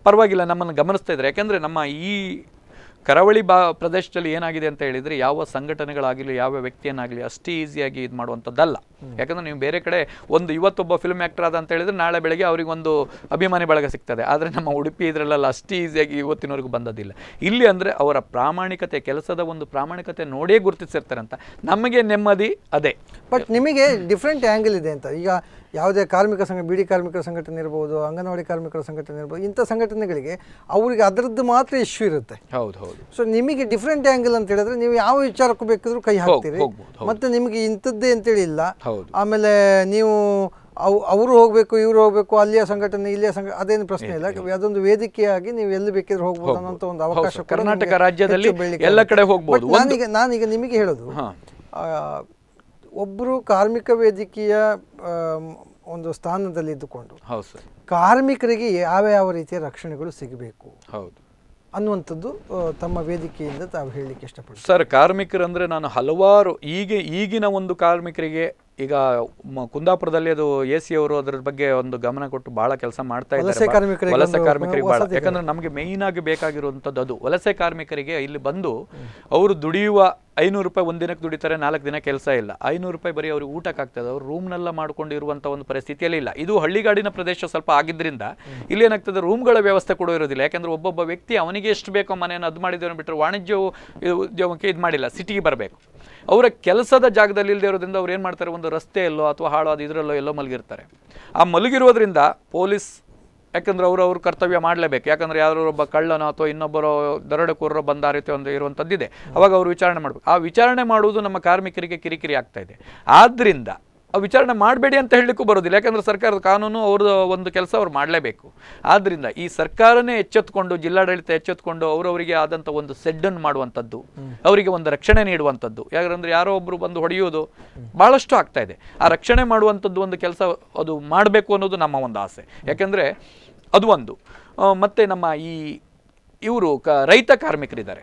ಪರವಾಗಿಲ್ಲ ನಮ್ಮನ್ನು ಗಮನಿಸ್ತಾ ಇದ್ದಾರೆ ಯಾಕೆಂದರೆ ನಮ್ಮ ಈ ಕರಾವಳಿ ಬಾ ಪ್ರದೇಶದಲ್ಲಿ ಏನಾಗಿದೆ ಅಂತ ಹೇಳಿದರೆ ಯಾವ ಸಂಘಟನೆಗಳಾಗಲಿ ಯಾವ ವ್ಯಕ್ತಿಯನ್ನಾಗಲಿ ಅಷ್ಟು ಈಸಿಯಾಗಿ ಇದು ಮಾಡುವಂಥದ್ದಲ್ಲ ಯಾಕಂದರೆ ನೀವು ಬೇರೆ ಕಡೆ ಒಂದು ಇವತ್ತೊಬ್ಬ ಫಿಲ್ಮ್ ಆ್ಯಕ್ಟರ್ ಆದ ಅಂತ ಹೇಳಿದರೆ ನಾಳೆ ಬೆಳಗ್ಗೆ ಅವರಿಗೊಂದು ಒಂದು ಅಭಿಮಾನಿ ಬಳಗ ಸಿಗ್ತದೆ ಆದರೆ ನಮ್ಮ ಉಡುಪಿ ಇದರಲ್ಲೆಲ್ಲ ಅಷ್ಟೇ ಈಸಿಯಾಗಿ ಇವತ್ತಿನವರೆಗೂ ಬಂದದಿಲ್ಲ ಇಲ್ಲಿ ಅಂದರೆ ಅವರ ಪ್ರಾಮಾಣಿಕತೆ ಕೆಲಸದ ಒಂದು ಪ್ರಾಮಾಣಿಕತೆ ನೋಡೇ ಗುರುತಿಸಿರ್ತಾರೆ ಅಂತ ನಮಗೆ ನೆಮ್ಮದಿ ಅದೇ ಬಟ್ ನಿಮಗೆ ಡಿಫ್ರೆಂಟ್ ಆ್ಯಂಗಲ್ ಇದೆ ಅಂತ ಈಗ ಯಾವುದೇ ಕಾರ್ಮಿಕ ಸಂಘ ಬಿಡಿ ಕಾರ್ಮಿಕರ ಸಂಘಟನೆ ಇರ್ಬೋದು ಅಂಗನವಾಡಿ ಕಾರ್ಮಿಕರ ಸಂಘಟನೆ ಇರ್ಬೋದು ಇಂಥ ಸಂಘಟನೆಗಳಿಗೆ ಅವರಿಗೆ ಅದರದ್ದು ಮಾತ್ರ ಇಶ್ಯೂ ಇರುತ್ತೆ ಹೌದು ಹೌದು ಸೊ ನಿಮಗೆ ಡಿಫ್ರೆಂಟ್ ಆ್ಯಂಗಲ್ ಅಂತ ಹೇಳಿದ್ರೆ ನೀವು ಯಾವ ವಿಚಾರಕ್ಕೂ ಬೇಕಾದರೂ ಕೈ ಹಾಕ್ತೀರಿ ಮತ್ತು ನಿಮಗೆ ಇಂಥದ್ದೇ ಅಂತೇಳಿ ಇಲ್ಲ ಆಮೇಲೆ ನೀವು ಅವು ಅವರು ಹೋಗಬೇಕು ಇವರು ಹೋಗಬೇಕು ಅಲ್ಲಿಯ ಸಂಘಟನೆ ಇಲ್ಲಿಯ ಸಂಘ ಅದೇನು ಪ್ರಶ್ನೆ ಇಲ್ಲ ಅದೊಂದು ವೇದಿಕೆಯಾಗಿ ನೀವು ಎಲ್ಲಿ ಬೇಕಿದ್ರೆ ಹೋಗ್ಬೋದು ಅನ್ನೋಂಥ ಒಂದು ಅವಕಾಶ ಕರ್ನಾಟಕ ರಾಜ್ಯದಲ್ಲಿ ಎಲ್ಲ ಕಡೆ ಹೋಗ್ಬೋದು ನಾನೀಗ ನಾನೀಗ ನಿಮಗೆ ಹೇಳೋದು ಒಬ್ಬರು ಕಾರ್ಮಿಕ ವೇದಿಕೆಯ ಒಂದು ಸ್ಥಾನದಲ್ಲಿ ಇದ್ದುಕೊಂಡು ಕಾರ್ಮಿಕರಿಗೆ ಯಾವ ಯಾವ ರೀತಿಯ ರಕ್ಷಣೆಗಳು ಸಿಗಬೇಕು ಹೌದು ಅನ್ನುವಂಥದ್ದು ತಮ್ಮ ವೇದಿಕೆಯಿಂದ ತಾವು ಹೇಳಲಿಕ್ಕೆ ಇಷ್ಟಪಡ್ತೀವಿ ಸರ್ ಕಾರ್ಮಿಕರಂದ್ರೆ ನಾನು ಹಲವಾರು ಈಗ ಈಗಿನ ಒಂದು ಕಾರ್ಮಿಕರಿಗೆ ಈಗ ಕುಂದಾಪುರದಲ್ಲಿ ಅದು ಎ ಸಿ ಅವರು ಅದರ ಬಗ್ಗೆ ಒಂದು ಗಮನ ಕೊಟ್ಟು ಬಹಳ ಕೆಲಸ ಮಾಡ್ತಾ ಇದ್ದಾರೆ ವಲಸೆ ಕಾರ್ಮಿಕರಿಗೆ ಯಾಕಂದ್ರೆ ನಮಗೆ ಮೇಯ್ನ್ ಆಗಿ ಬೇಕಾಗಿರುವಂಥದ್ದು ಅದು ವಲಸೆ ಕಾರ್ಮಿಕರಿಗೆ ಇಲ್ಲಿ ಬಂದು ಅವರು ದುಡಿಯುವ ಐನೂರು ರೂಪಾಯಿ ಒಂದು ದಿನಕ್ಕೆ ದುಡಿತಾರೆ ನಾಲ್ಕು ದಿನ ಕೆಲಸ ಇಲ್ಲ ಐನೂರು ರೂಪಾಯಿ ಬರೀ ಅವ್ರಿಗೆ ಊಟಕ್ಕೆ ಆಗ್ತದೆ ಅವ್ರು ರೂಮ್ನೆಲ್ಲ ಮಾಡ್ಕೊಂಡಿರುವಂಥ ಒಂದು ಪರಿಸ್ಥಿತಿಯಲ್ಲಿ ಇಲ್ಲ ಇದು ಹಳ್ಳಿಗಾಡಿನ ಪ್ರದೇಶ ಸ್ವಲ್ಪ ಆಗಿದ್ದರಿಂದ ಏನಾಗ್ತದೆ ರೂಮ್ಗಳ ವ್ಯವಸ್ಥೆ ಕೂಡ ಇರೋದಿಲ್ಲ ಯಾಕೆಂದರೆ ಒಬ್ಬೊಬ್ಬ ವ್ಯಕ್ತಿ ಅವನಿಗೆ ಎಷ್ಟು ಬೇಕೋ ಮನೆಯನ್ನು ಅದು ಮಾಡಿದ್ದೇವೆ ಬಿಟ್ಟರೆ ವಾಣಿಜ್ಯ ಉದ್ಯಮಕ್ಕೆ ಇದು ಮಾಡಿಲ್ಲ ಸಿಟಿಗೆ ಬರಬೇಕು ಅವರ ಕೆಲಸದ ಜಾಗದಲ್ಲಿ ಇಲ್ಲದೆ ಇರೋದ್ರಿಂದ ಅವ್ರು ಏನು ಮಾಡ್ತಾರೆ ಒಂದು ರಸ್ತೆಯಲ್ಲೋ ಅಥವಾ ಹಾಳು ಅದು ಇದರಲ್ಲೋ ಎಲ್ಲೋ ಮಲಗಿರ್ತಾರೆ ಆ ಮಲಗಿರೋದ್ರಿಂದ ಪೊಲೀಸ್ ಯಾಕಂದರೆ ಅವರು ಅವ್ರ ಕರ್ತವ್ಯ ಮಾಡಲೇಬೇಕು ಯಾಕಂದರೆ ಯಾರೋ ಒಬ್ಬ ಕಳ್ಳನ ಅಥವಾ ಇನ್ನೊಬ್ಬರು ದರೋಡೆಕೋರರು ಬಂದ ರೀತಿ ಒಂದು ಇರುವಂಥದ್ದಿದೆ ಅವಾಗ ಅವರು ವಿಚಾರಣೆ ಮಾಡಬೇಕು ಆ ವಿಚಾರಣೆ ಮಾಡುವುದು ನಮ್ಮ ಕಾರ್ಮಿಕರಿಗೆ ಕಿರಿಕಿರಿ ಆಗ್ತಾ ಇದೆ ಆದ್ದರಿಂದ ವಿಚಾರಣೆ ಮಾಡಬೇಡಿ ಅಂತ ಹೇಳಲಿಕ್ಕೂ ಬರೋದಿಲ್ಲ ಯಾಕಂದರೆ ಸರ್ಕಾರದ ಕಾನೂನು ಅವ್ರದ್ದು ಒಂದು ಕೆಲಸ ಅವ್ರು ಮಾಡಲೇಬೇಕು ಆದ್ದರಿಂದ ಈ ಸರ್ಕಾರನೇ ಎಚ್ಚೆತ್ತುಕೊಂಡು ಜಿಲ್ಲಾಡಳಿತ ಎಚ್ಚೆತ್ತುಕೊಂಡು ಅವರವರಿಗೆ ಆದಂಥ ಒಂದು ಸೆಡ್ಡನ್ನು ಮಾಡುವಂಥದ್ದು ಅವರಿಗೆ ಒಂದು ರಕ್ಷಣೆ ನೀಡುವಂಥದ್ದು ಯಾಕಂದರೆ ಯಾರೋ ಒಬ್ಬರು ಬಂದು ಹೊಡೆಯೋದು ಭಾಳಷ್ಟು ಆಗ್ತಾ ಇದೆ ಆ ರಕ್ಷಣೆ ಮಾಡುವಂಥದ್ದು ಒಂದು ಕೆಲಸ ಅದು ಮಾಡಬೇಕು ಅನ್ನೋದು ನಮ್ಮ ಒಂದು ಆಸೆ ಯಾಕೆಂದರೆ ಅದು ಒಂದು ಮತ್ತು ನಮ್ಮ ಈ ಇವರು ಕ ರೈತ ಕಾರ್ಮಿಕರಿದ್ದಾರೆ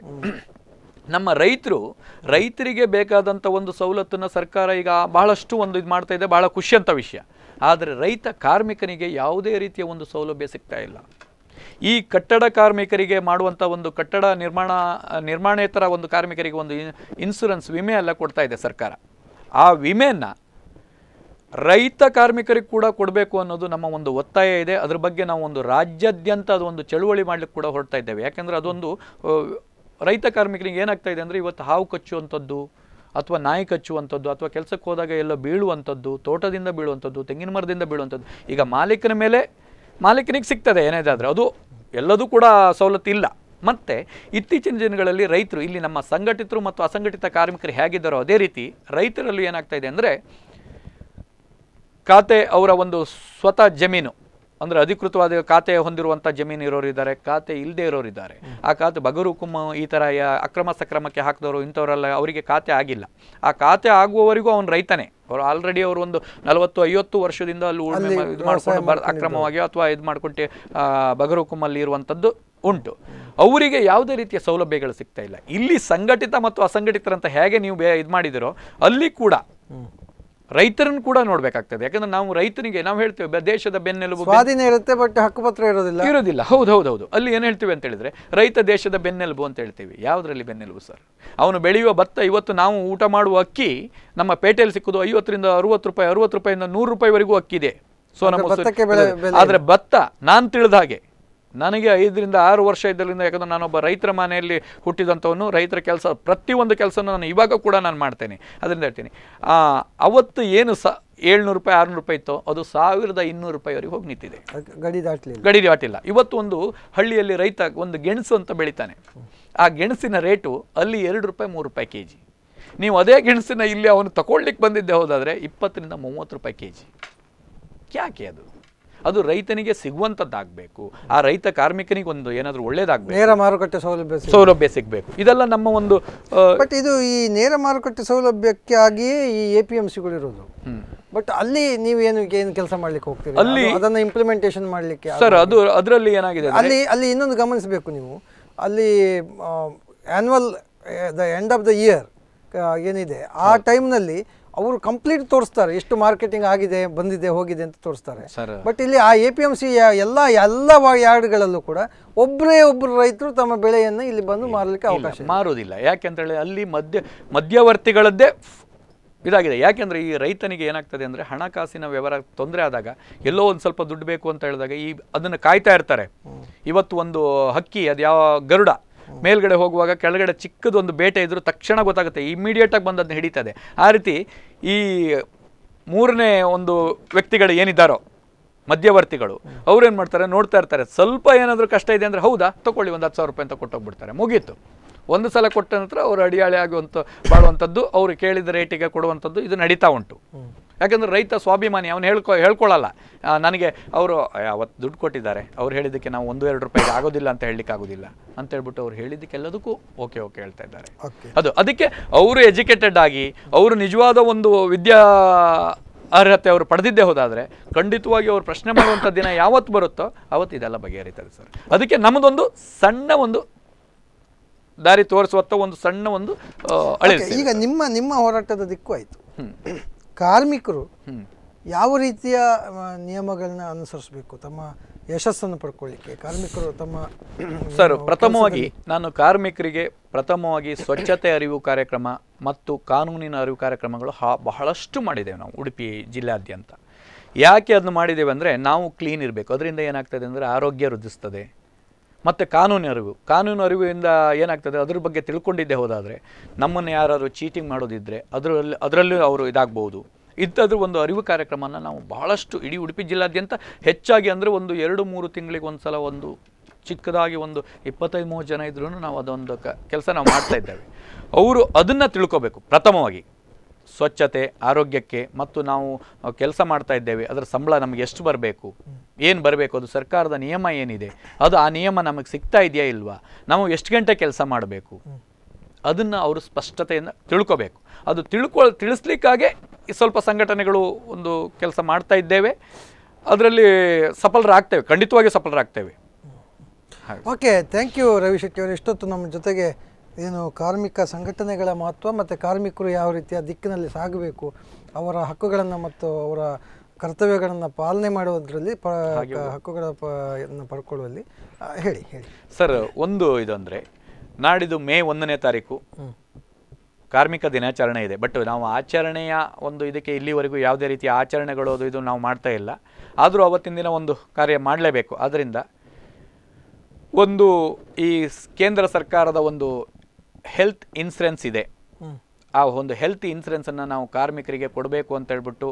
ನಮ್ಮ ರೈತರು ರೈತರಿಗೆ ಬೇಕಾದಂಥ ಒಂದು ಸವಲತ್ತನ್ನು ಸರ್ಕಾರ ಈಗ ಬಹಳಷ್ಟು ಒಂದು ಇದು ಮಾಡ್ತಾ ಇದೆ ಭಾಳ ಖುಷಿಯಂಥ ವಿಷಯ ಆದರೆ ರೈತ ಕಾರ್ಮಿಕನಿಗೆ ಯಾವುದೇ ರೀತಿಯ ಒಂದು ಸೌಲಭ್ಯ ಸಿಗ್ತಾ ಇಲ್ಲ ಈ ಕಟ್ಟಡ ಕಾರ್ಮಿಕರಿಗೆ ಮಾಡುವಂಥ ಒಂದು ಕಟ್ಟಡ ನಿರ್ಮಾಣ ನಿರ್ಮಾಣೇತರ ಒಂದು ಕಾರ್ಮಿಕರಿಗೆ ಒಂದು ಇನ್ಶೂರೆನ್ಸ್ ವಿಮೆ ಎಲ್ಲ ಕೊಡ್ತಾ ಇದೆ ಸರ್ಕಾರ ಆ ವಿಮೆಯನ್ನು ರೈತ ಕಾರ್ಮಿಕರಿಗೆ ಕೂಡ ಕೊಡಬೇಕು ಅನ್ನೋದು ನಮ್ಮ ಒಂದು ಒತ್ತಾಯ ಇದೆ ಅದ್ರ ಬಗ್ಗೆ ನಾವು ಒಂದು ರಾಜ್ಯಾದ್ಯಂತ ಒಂದು ಚಳುವಳಿ ಮಾಡಲಿಕ್ಕೆ ಕೂಡ ಹೊರಡ್ತಾ ಇದ್ದೇವೆ ಯಾಕೆಂದರೆ ಅದೊಂದು ರೈತ ಕಾರ್ಮಿಕರಿಗೆ ಏನಾಗ್ತಾ ಇದೆ ಅಂದರೆ ಇವತ್ತು ಹಾವು ಕಚ್ಚುವಂಥದ್ದು ಅಥವಾ ನಾಯಿ ಕಚ್ಚುವಂಥದ್ದು ಅಥವಾ ಕೆಲಸಕ್ಕೆ ಹೋದಾಗ ಎಲ್ಲ ಬೀಳುವಂಥದ್ದು ತೋಟದಿಂದ ಬೀಳುವಂಥದ್ದು ತೆಂಗಿನ ಮರದಿಂದ ಬೀಳುವಂಥದ್ದು ಈಗ ಮಾಲೀಕನ ಮೇಲೆ ಮಾಲೀಕನಿಗೆ ಸಿಗ್ತದೆ ಏನೇದಾದರೆ ಅದು ಎಲ್ಲದೂ ಕೂಡ ಸವಲತ್ತು ಇಲ್ಲ ಮತ್ತು ಇತ್ತೀಚಿನ ದಿನಗಳಲ್ಲಿ ರೈತರು ಇಲ್ಲಿ ನಮ್ಮ ಸಂಘಟಿತರು ಮತ್ತು ಅಸಂಘಟಿತ ಕಾರ್ಮಿಕರು ಹೇಗಿದ್ದಾರೋ ಅದೇ ರೀತಿ ರೈತರಲ್ಲೂ ಏನಾಗ್ತಾ ಇದೆ ಅಂದರೆ ಖಾತೆ ಅವರ ಒಂದು ಸ್ವತಃ ಜಮೀನು ಅಂದ್ರೆ ಅಧಿಕೃತವಾದ ಖಾತೆ ಹೊಂದಿರುವಂಥ ಜಮೀನು ಇರೋರು ಇದ್ದಾರೆ ಖಾತೆ ಇಲ್ಲದೆ ಇರೋರು ಇದ್ದಾರೆ ಆ ಖಾತೆ ಬಗರು ಕುಮ್ಮ ಈ ತರ ಅಕ್ರಮ ಸಕ್ರಮಕ್ಕೆ ಹಾಕಿದವರು ಇಂಥವರೆಲ್ಲ ಅವರಿಗೆ ಖಾತೆ ಆಗಿಲ್ಲ ಆ ಖಾತೆ ಆಗುವವರೆಗೂ ಅವನು ರೈತನೇ ಅವರು ಆಲ್ರೆಡಿ ಅವರು ಒಂದು ನಲವತ್ತು ಐವತ್ತು ವರ್ಷದಿಂದ ಅಲ್ಲಿ ಉಳುಮೆ ಇದು ಮಾಡ್ಕೊಂಡು ಅಕ್ರಮವಾಗಿ ಅಥವಾ ಇದು ಮಾಡ್ಕೊಂಡು ಬಗರು ಕುಮ್ಮಲ್ಲಿ ಇರುವಂತದ್ದು ಉಂಟು ಅವರಿಗೆ ಯಾವುದೇ ರೀತಿಯ ಸೌಲಭ್ಯಗಳು ಸಿಗ್ತಾ ಇಲ್ಲ ಇಲ್ಲಿ ಸಂಘಟಿತ ಮತ್ತು ಅಸಂಘಟಿತರಂತ ಹೇಗೆ ನೀವು ಬೇ ಇದು ಮಾಡಿದಿರೋ ಅಲ್ಲಿ ಕೂಡ ರೈತರನ್ನು ಕೂಡ ನೋಡ್ಬೇಕಾಗ್ತದೆ ಯಾಕಂದ್ರೆ ನಾವು ರೈತನಿಗೆ ನಾವು ಹೇಳ್ತೇವೆ ದೇಶದ ಬೆನ್ನೆಲುಬು ಸ್ವಾಧೀನ ಇರುತ್ತೆ ಬಟ್ ಹಕ್ಕುಪತ್ರ ಇರೋದಿಲ್ಲ ಇರೋದಿಲ್ಲ ಹೌದು ಹೌದು ಹೌದು ಅಲ್ಲಿ ಏನು ಹೇಳ್ತೀವಿ ಅಂತ ಹೇಳಿದ್ರೆ ರೈತ ದೇಶದ ಬೆನ್ನೆಲುಬು ಅಂತ ಹೇಳ್ತೀವಿ ಯಾವ್ದ್ರಲ್ಲಿ ಬೆನ್ನೆಲುಬು ಸರ್ ಅವನು ಬೆಳೆಯುವ ಭತ್ತ ಇವತ್ತು ನಾವು ಊಟ ಮಾಡುವ ಅಕ್ಕಿ ನಮ್ಮ ಪೇಟೆಯಲ್ಲಿ ಸಿಕ್ಕುದು ಐವತ್ತರಿಂದ ಅರವತ್ತು ರೂಪಾಯಿ ಅರವತ್ತು ರೂಪಾಯಿಂದ ನೂರು ರೂಪಾಯಿವರೆಗೂ ಇದೆ ಸೊ ನಮ್ಮ ಆದ್ರೆ ಭತ್ತ ನಾನು ತಿಳಿದ ಹಾಗೆ ನನಗೆ ಐದರಿಂದ ಆರು ವರ್ಷ ಇದ್ದಲ್ಲಿಂದ ಯಾಕಂದರೆ ನಾನೊಬ್ಬ ರೈತರ ಮನೆಯಲ್ಲಿ ಹುಟ್ಟಿದಂಥವನು ರೈತರ ಕೆಲಸ ಪ್ರತಿಯೊಂದು ಕೆಲಸನೂ ನಾನು ಇವಾಗ ಕೂಡ ನಾನು ಮಾಡ್ತೇನೆ ಅದರಿಂದ ಹೇಳ್ತೀನಿ ಅವತ್ತು ಏನು ಸ ಏಳ್ನೂರು ರೂಪಾಯಿ ಆರುನೂರು ರೂಪಾಯಿ ಇತ್ತು ಅದು ಸಾವಿರದ ಇನ್ನೂರು ರೂಪಾಯಿವರೆಗೆ ಹೋಗಿ ನಿಂತಿದೆ ಗಡಿ ದಾಟಲಿಲ್ಲ ಗಡಿ ದಾಟಿಲ್ಲ ಇವತ್ತು ಒಂದು ಹಳ್ಳಿಯಲ್ಲಿ ರೈತ ಒಂದು ಗೆಣಸು ಅಂತ ಬೆಳಿತಾನೆ ಆ ಗೆಣಸಿನ ರೇಟು ಅಲ್ಲಿ ಎರಡು ರೂಪಾಯಿ ಮೂರು ರೂಪಾಯಿ ಕೆ ಜಿ ನೀವು ಅದೇ ಗೆಣಸಿನ ಇಲ್ಲಿ ಅವನು ತಗೊಳ್ಲಿಕ್ಕೆ ಬಂದಿದ್ದೆ ಹೋದಾದರೆ ಇಪ್ಪತ್ತರಿಂದ ಮೂವತ್ತು ರೂಪಾಯಿ ಕೆ ಜಿ ಯಾಕೆ ಅದು ಅದು ರೈತನಿಗೆ ಸಿಗುವಂಥದ್ದಾಗಬೇಕು ಆ ರೈತ ಕಾರ್ಮಿಕನಿಗೆ ಒಂದು ಏನಾದರೂ ಒಳ್ಳೇದಾಗಬೇಕು ನೇರ ಮಾರುಕಟ್ಟೆ ಸೌಲಭ್ಯ ಸೌಲಭ್ಯ ಸಿಗಬೇಕು ಇದೆಲ್ಲ ನಮ್ಮ ಒಂದು ಬಟ್ ಇದು ಈ ನೇರ ಮಾರುಕಟ್ಟೆ ಸೌಲಭ್ಯಕ್ಕಾಗಿಯೇ ಈ ಎ ಪಿ ಎಂ ಸಿಗಳಿರೋದು ಬಟ್ ಅಲ್ಲಿ ನೀವು ಏನು ಏನು ಕೆಲಸ ಮಾಡ್ಲಿಕ್ಕೆ ಹೋಗ್ತೀರಿ ಅಲ್ಲಿ ಅದನ್ನ ಇಂಪ್ಲಿಮೆಂಟೇಷನ್ ಮಾಡ್ಲಿಕ್ಕೆ ಸರ್ ಅದು ಅದರಲ್ಲಿ ಏನಾಗಿದೆ ಅಲ್ಲಿ ಅಲ್ಲಿ ಇನ್ನೊಂದು ಗಮನಿಸಬೇಕು ನೀವು ಅಲ್ಲಿ annual the end of the year ಏನಿದೆ ಆ ಟೈಮ್ನಲ್ಲಿ ಅವರು ಕಂಪ್ಲೀಟ್ ತೋರಿಸ್ತಾರೆ ಎಷ್ಟು ಮಾರ್ಕೆಟಿಂಗ್ ಆಗಿದೆ ಬಂದಿದೆ ಹೋಗಿದೆ ಅಂತ ತೋರಿಸ್ತಾರೆ ಬಟ್ ಇಲ್ಲಿ ಆ ಎ ಪಿ ಎಂ ಸಿ ಎಲ್ಲ ಎಲ್ಲ ಯಾರ್ಡ್ಗಳಲ್ಲೂ ಕೂಡ ಒಬ್ಬರೇ ಒಬ್ಬರು ರೈತರು ತಮ್ಮ ಬೆಳೆಯನ್ನು ಇಲ್ಲಿ ಬಂದು ಮಾರಲಿಕ್ಕೆ ಅವಕಾಶ ಮಾರೋದಿಲ್ಲ ಹೇಳಿ ಅಲ್ಲಿ ಮಧ್ಯ ಮಧ್ಯವರ್ತಿಗಳದ್ದೇ ಇದಾಗಿದೆ ಯಾಕೆಂದರೆ ಈ ರೈತನಿಗೆ ಏನಾಗ್ತದೆ ಅಂದರೆ ಹಣಕಾಸಿನ ವ್ಯವಹಾರ ತೊಂದರೆ ಆದಾಗ ಎಲ್ಲೋ ಒಂದು ಸ್ವಲ್ಪ ದುಡ್ಡು ಬೇಕು ಅಂತ ಹೇಳಿದಾಗ ಈ ಅದನ್ನು ಕಾಯ್ತಾ ಇರ್ತಾರೆ ಇವತ್ತು ಒಂದು ಹಕ್ಕಿ ಅದು ಯಾವ ಗರುಡ ಮೇಲ್ಗಡೆ ಹೋಗುವಾಗ ಕೆಳಗಡೆ ಚಿಕ್ಕದೊಂದು ಬೇಟೆ ಇದ್ದರೂ ತಕ್ಷಣ ಗೊತ್ತಾಗುತ್ತೆ ಇಮ್ಮಿಡಿಯೇಟಾಗಿ ಬಂದದ್ದು ಅದನ್ನ ಹಿಡಿತದೆ ಆ ರೀತಿ ಈ ಮೂರನೇ ಒಂದು ವ್ಯಕ್ತಿಗಳು ಏನಿದ್ದಾರೋ ಮಧ್ಯವರ್ತಿಗಳು ಅವ್ರೇನು ಮಾಡ್ತಾರೆ ನೋಡ್ತಾ ಇರ್ತಾರೆ ಸ್ವಲ್ಪ ಏನಾದರೂ ಕಷ್ಟ ಇದೆ ಅಂದರೆ ಹೌದಾ ತೊಗೊಳ್ಳಿ ಒಂದು ಹತ್ತು ಸಾವಿರ ರೂಪಾಯಿ ಅಂತ ಕೊಟ್ಟೋಗ್ಬಿಡ್ತಾರೆ ಮುಗೀತು ಒಂದು ಸಲ ಕೊಟ್ಟ ನಂತರ ಅವರು ಅಡಿಯಾಳಿ ಆಗುವಂಥ ಮಾಡುವಂಥದ್ದು ಅವರು ಕೇಳಿದ ರೇಟಿಗೆ ಕೊಡುವಂಥದ್ದು ಇದು ನಡೀತಾ ಉಂಟು ಯಾಕಂದರೆ ರೈತ ಸ್ವಾಭಿಮಾನಿ ಅವನು ಹೇಳ್ಕೊ ಹೇಳ್ಕೊಳ್ಳಲ್ಲ ನನಗೆ ಅವರು ಅವತ್ತು ದುಡ್ಡು ಕೊಟ್ಟಿದ್ದಾರೆ ಅವ್ರು ಹೇಳಿದ್ದಕ್ಕೆ ನಾವು ಒಂದು ಎರಡು ರೂಪಾಯಿಗೆ ಆಗೋದಿಲ್ಲ ಅಂತ ಹೇಳಲಿಕ್ಕೆ ಆಗೋದಿಲ್ಲ ಅಂತ ಹೇಳ್ಬಿಟ್ಟು ಅವ್ರು ಹೇಳಿದ್ದಕ್ಕೆಲ್ಲದಕ್ಕೂ ಓಕೆ ಓಕೆ ಹೇಳ್ತಾ ಇದ್ದಾರೆ ಅದು ಅದಕ್ಕೆ ಅವರು ಎಜುಕೇಟೆಡ್ ಆಗಿ ಅವರು ನಿಜವಾದ ಒಂದು ವಿದ್ಯಾ ಅರ್ಹತೆ ಅವರು ಪಡೆದಿದ್ದೇ ಹೋದಾದರೆ ಖಂಡಿತವಾಗಿ ಅವರು ಪ್ರಶ್ನೆ ಮಾಡುವಂಥ ದಿನ ಯಾವತ್ತು ಬರುತ್ತೋ ಅವತ್ತು ಇದೆಲ್ಲ ಬಗೆಹರಿತದೆ ಸರ್ ಅದಕ್ಕೆ ನಮ್ಮದೊಂದು ಸಣ್ಣ ಒಂದು ದಾರಿ ತೋರಿಸುವತ್ತ ಒಂದು ಸಣ್ಣ ಒಂದು ಈಗ ನಿಮ್ಮ ನಿಮ್ಮ ಹೋರಾಟದ ದಿಕ್ಕು ಆಯಿತು ಕಾರ್ಮಿಕರು ಯಾವ ರೀತಿಯ ನಿಯಮಗಳನ್ನ ಅನುಸರಿಸಬೇಕು ತಮ್ಮ ಯಶಸ್ಸನ್ನು ಪಡ್ಕೊಳ್ಳಿಕ್ಕೆ ಕಾರ್ಮಿಕರು ತಮ್ಮ ಸರ್ ಪ್ರಥಮವಾಗಿ ನಾನು ಕಾರ್ಮಿಕರಿಗೆ ಪ್ರಥಮವಾಗಿ ಸ್ವಚ್ಛತೆ ಅರಿವು ಕಾರ್ಯಕ್ರಮ ಮತ್ತು ಕಾನೂನಿನ ಅರಿವು ಕಾರ್ಯಕ್ರಮಗಳು ಬಹಳಷ್ಟು ಮಾಡಿದ್ದೇವೆ ನಾವು ಉಡುಪಿ ಜಿಲ್ಲಾದ್ಯಂತ ಯಾಕೆ ಅದನ್ನು ಮಾಡಿದ್ದೇವೆ ಅಂದರೆ ನಾವು ಕ್ಲೀನ್ ಇರಬೇಕು ಅದರಿಂದ ಏನಾಗ್ತದೆ ಅಂದರೆ ಆರೋಗ್ಯ ವೃದ್ಧಿಸ್ತದೆ ಮತ್ತು ಕಾನೂನು ಅರಿವು ಕಾನೂನು ಅರಿವಿಂದ ಏನಾಗ್ತದೆ ಅದ್ರ ಬಗ್ಗೆ ತಿಳ್ಕೊಂಡಿದ್ದೆ ಹೋದಾದರೆ ನಮ್ಮನ್ನು ಯಾರಾದರೂ ಚೀಟಿಂಗ್ ಮಾಡೋದಿದ್ದರೆ ಅದರಲ್ಲಿ ಅದರಲ್ಲೂ ಅವರು ಇದಾಗ್ಬೋದು ಇಂಥದ್ರ ಒಂದು ಅರಿವು ಕಾರ್ಯಕ್ರಮನ ನಾವು ಭಾಳಷ್ಟು ಇಡೀ ಉಡುಪಿ ಜಿಲ್ಲಾದ್ಯಂತ ಹೆಚ್ಚಾಗಿ ಅಂದರೆ ಒಂದು ಎರಡು ಮೂರು ತಿಂಗಳಿಗೆ ಒಂದು ಸಲ ಒಂದು ಚಿಕ್ಕದಾಗಿ ಒಂದು ಇಪ್ಪತ್ತೈದು ಮೂವತ್ತು ಜನ ಇದ್ರೂ ನಾವು ಅದೊಂದು ಕ ಕೆಲಸ ನಾವು ಮಾಡ್ತಾ ಇದ್ದೇವೆ ಅವರು ಅದನ್ನು ತಿಳ್ಕೋಬೇಕು ಪ್ರಥಮವಾಗಿ ಸ್ವಚ್ಛತೆ ಆರೋಗ್ಯಕ್ಕೆ ಮತ್ತು ನಾವು ಕೆಲಸ ಮಾಡ್ತಾ ಇದ್ದೇವೆ ಅದರ ಸಂಬಳ ನಮಗೆ ಎಷ್ಟು ಬರಬೇಕು ಏನು ಬರಬೇಕು ಅದು ಸರ್ಕಾರದ ನಿಯಮ ಏನಿದೆ ಅದು ಆ ನಿಯಮ ನಮಗೆ ಸಿಗ್ತಾ ಇದೆಯಾ ಇಲ್ವಾ ನಾವು ಎಷ್ಟು ಗಂಟೆ ಕೆಲಸ ಮಾಡಬೇಕು ಅದನ್ನು ಅವರು ಸ್ಪಷ್ಟತೆಯಿಂದ ತಿಳ್ಕೊಬೇಕು ಅದು ತಿಳ್ಕೊ ತಿಳಿಸ್ಲಿಕ್ಕಾಗೆ ಸ್ವಲ್ಪ ಸಂಘಟನೆಗಳು ಒಂದು ಕೆಲಸ ಮಾಡ್ತಾ ಇದ್ದೇವೆ ಅದರಲ್ಲಿ ಸಫಲರಾಗ್ತೇವೆ ಖಂಡಿತವಾಗಿ ಸಫಲರಾಗ್ತೇವೆ ಓಕೆ ಥ್ಯಾಂಕ್ ಯು ರವಿ ಅವರು ಇಷ್ಟೊತ್ತು ನಮ್ಮ ಜೊತೆಗೆ ಏನು ಕಾರ್ಮಿಕ ಸಂಘಟನೆಗಳ ಮಹತ್ವ ಮತ್ತು ಕಾರ್ಮಿಕರು ಯಾವ ರೀತಿಯ ದಿಕ್ಕಿನಲ್ಲಿ ಸಾಗಬೇಕು ಅವರ ಹಕ್ಕುಗಳನ್ನು ಮತ್ತು ಅವರ ಕರ್ತವ್ಯಗಳನ್ನು ಪಾಲನೆ ಮಾಡುವುದರಲ್ಲಿ ಪ ಹಕ್ಕುಗಳ ಪಡ್ಕೊಳ್ಳುವಲ್ಲಿ ಹೇಳಿ ಹೇಳಿ ಸರ್ ಒಂದು ಇದು ಅಂದರೆ ನಾಡಿದ್ದು ಮೇ ಒಂದನೇ ತಾರೀಕು ಕಾರ್ಮಿಕ ದಿನಾಚರಣೆ ಇದೆ ಬಟ್ ನಾವು ಆಚರಣೆಯ ಒಂದು ಇದಕ್ಕೆ ಇಲ್ಲಿವರೆಗೂ ಯಾವುದೇ ರೀತಿಯ ಆಚರಣೆಗಳು ಅದು ಇದು ನಾವು ಮಾಡ್ತಾ ಇಲ್ಲ ಆದರೂ ಅವತ್ತಿನ ದಿನ ಒಂದು ಕಾರ್ಯ ಮಾಡಲೇಬೇಕು ಆದ್ದರಿಂದ ಒಂದು ಈ ಕೇಂದ್ರ ಸರ್ಕಾರದ ಒಂದು ಹೆಲ್ತ್ ಇನ್ಸುರೆನ್ಸ್ ಇದೆ ಆ ಒಂದು ಹೆಲ್ತ್ ಇನ್ಸುರೆನ್ಸನ್ನು ನಾವು ಕಾರ್ಮಿಕರಿಗೆ ಕೊಡಬೇಕು ಅಂತ ಹೇಳ್ಬಿಟ್ಟು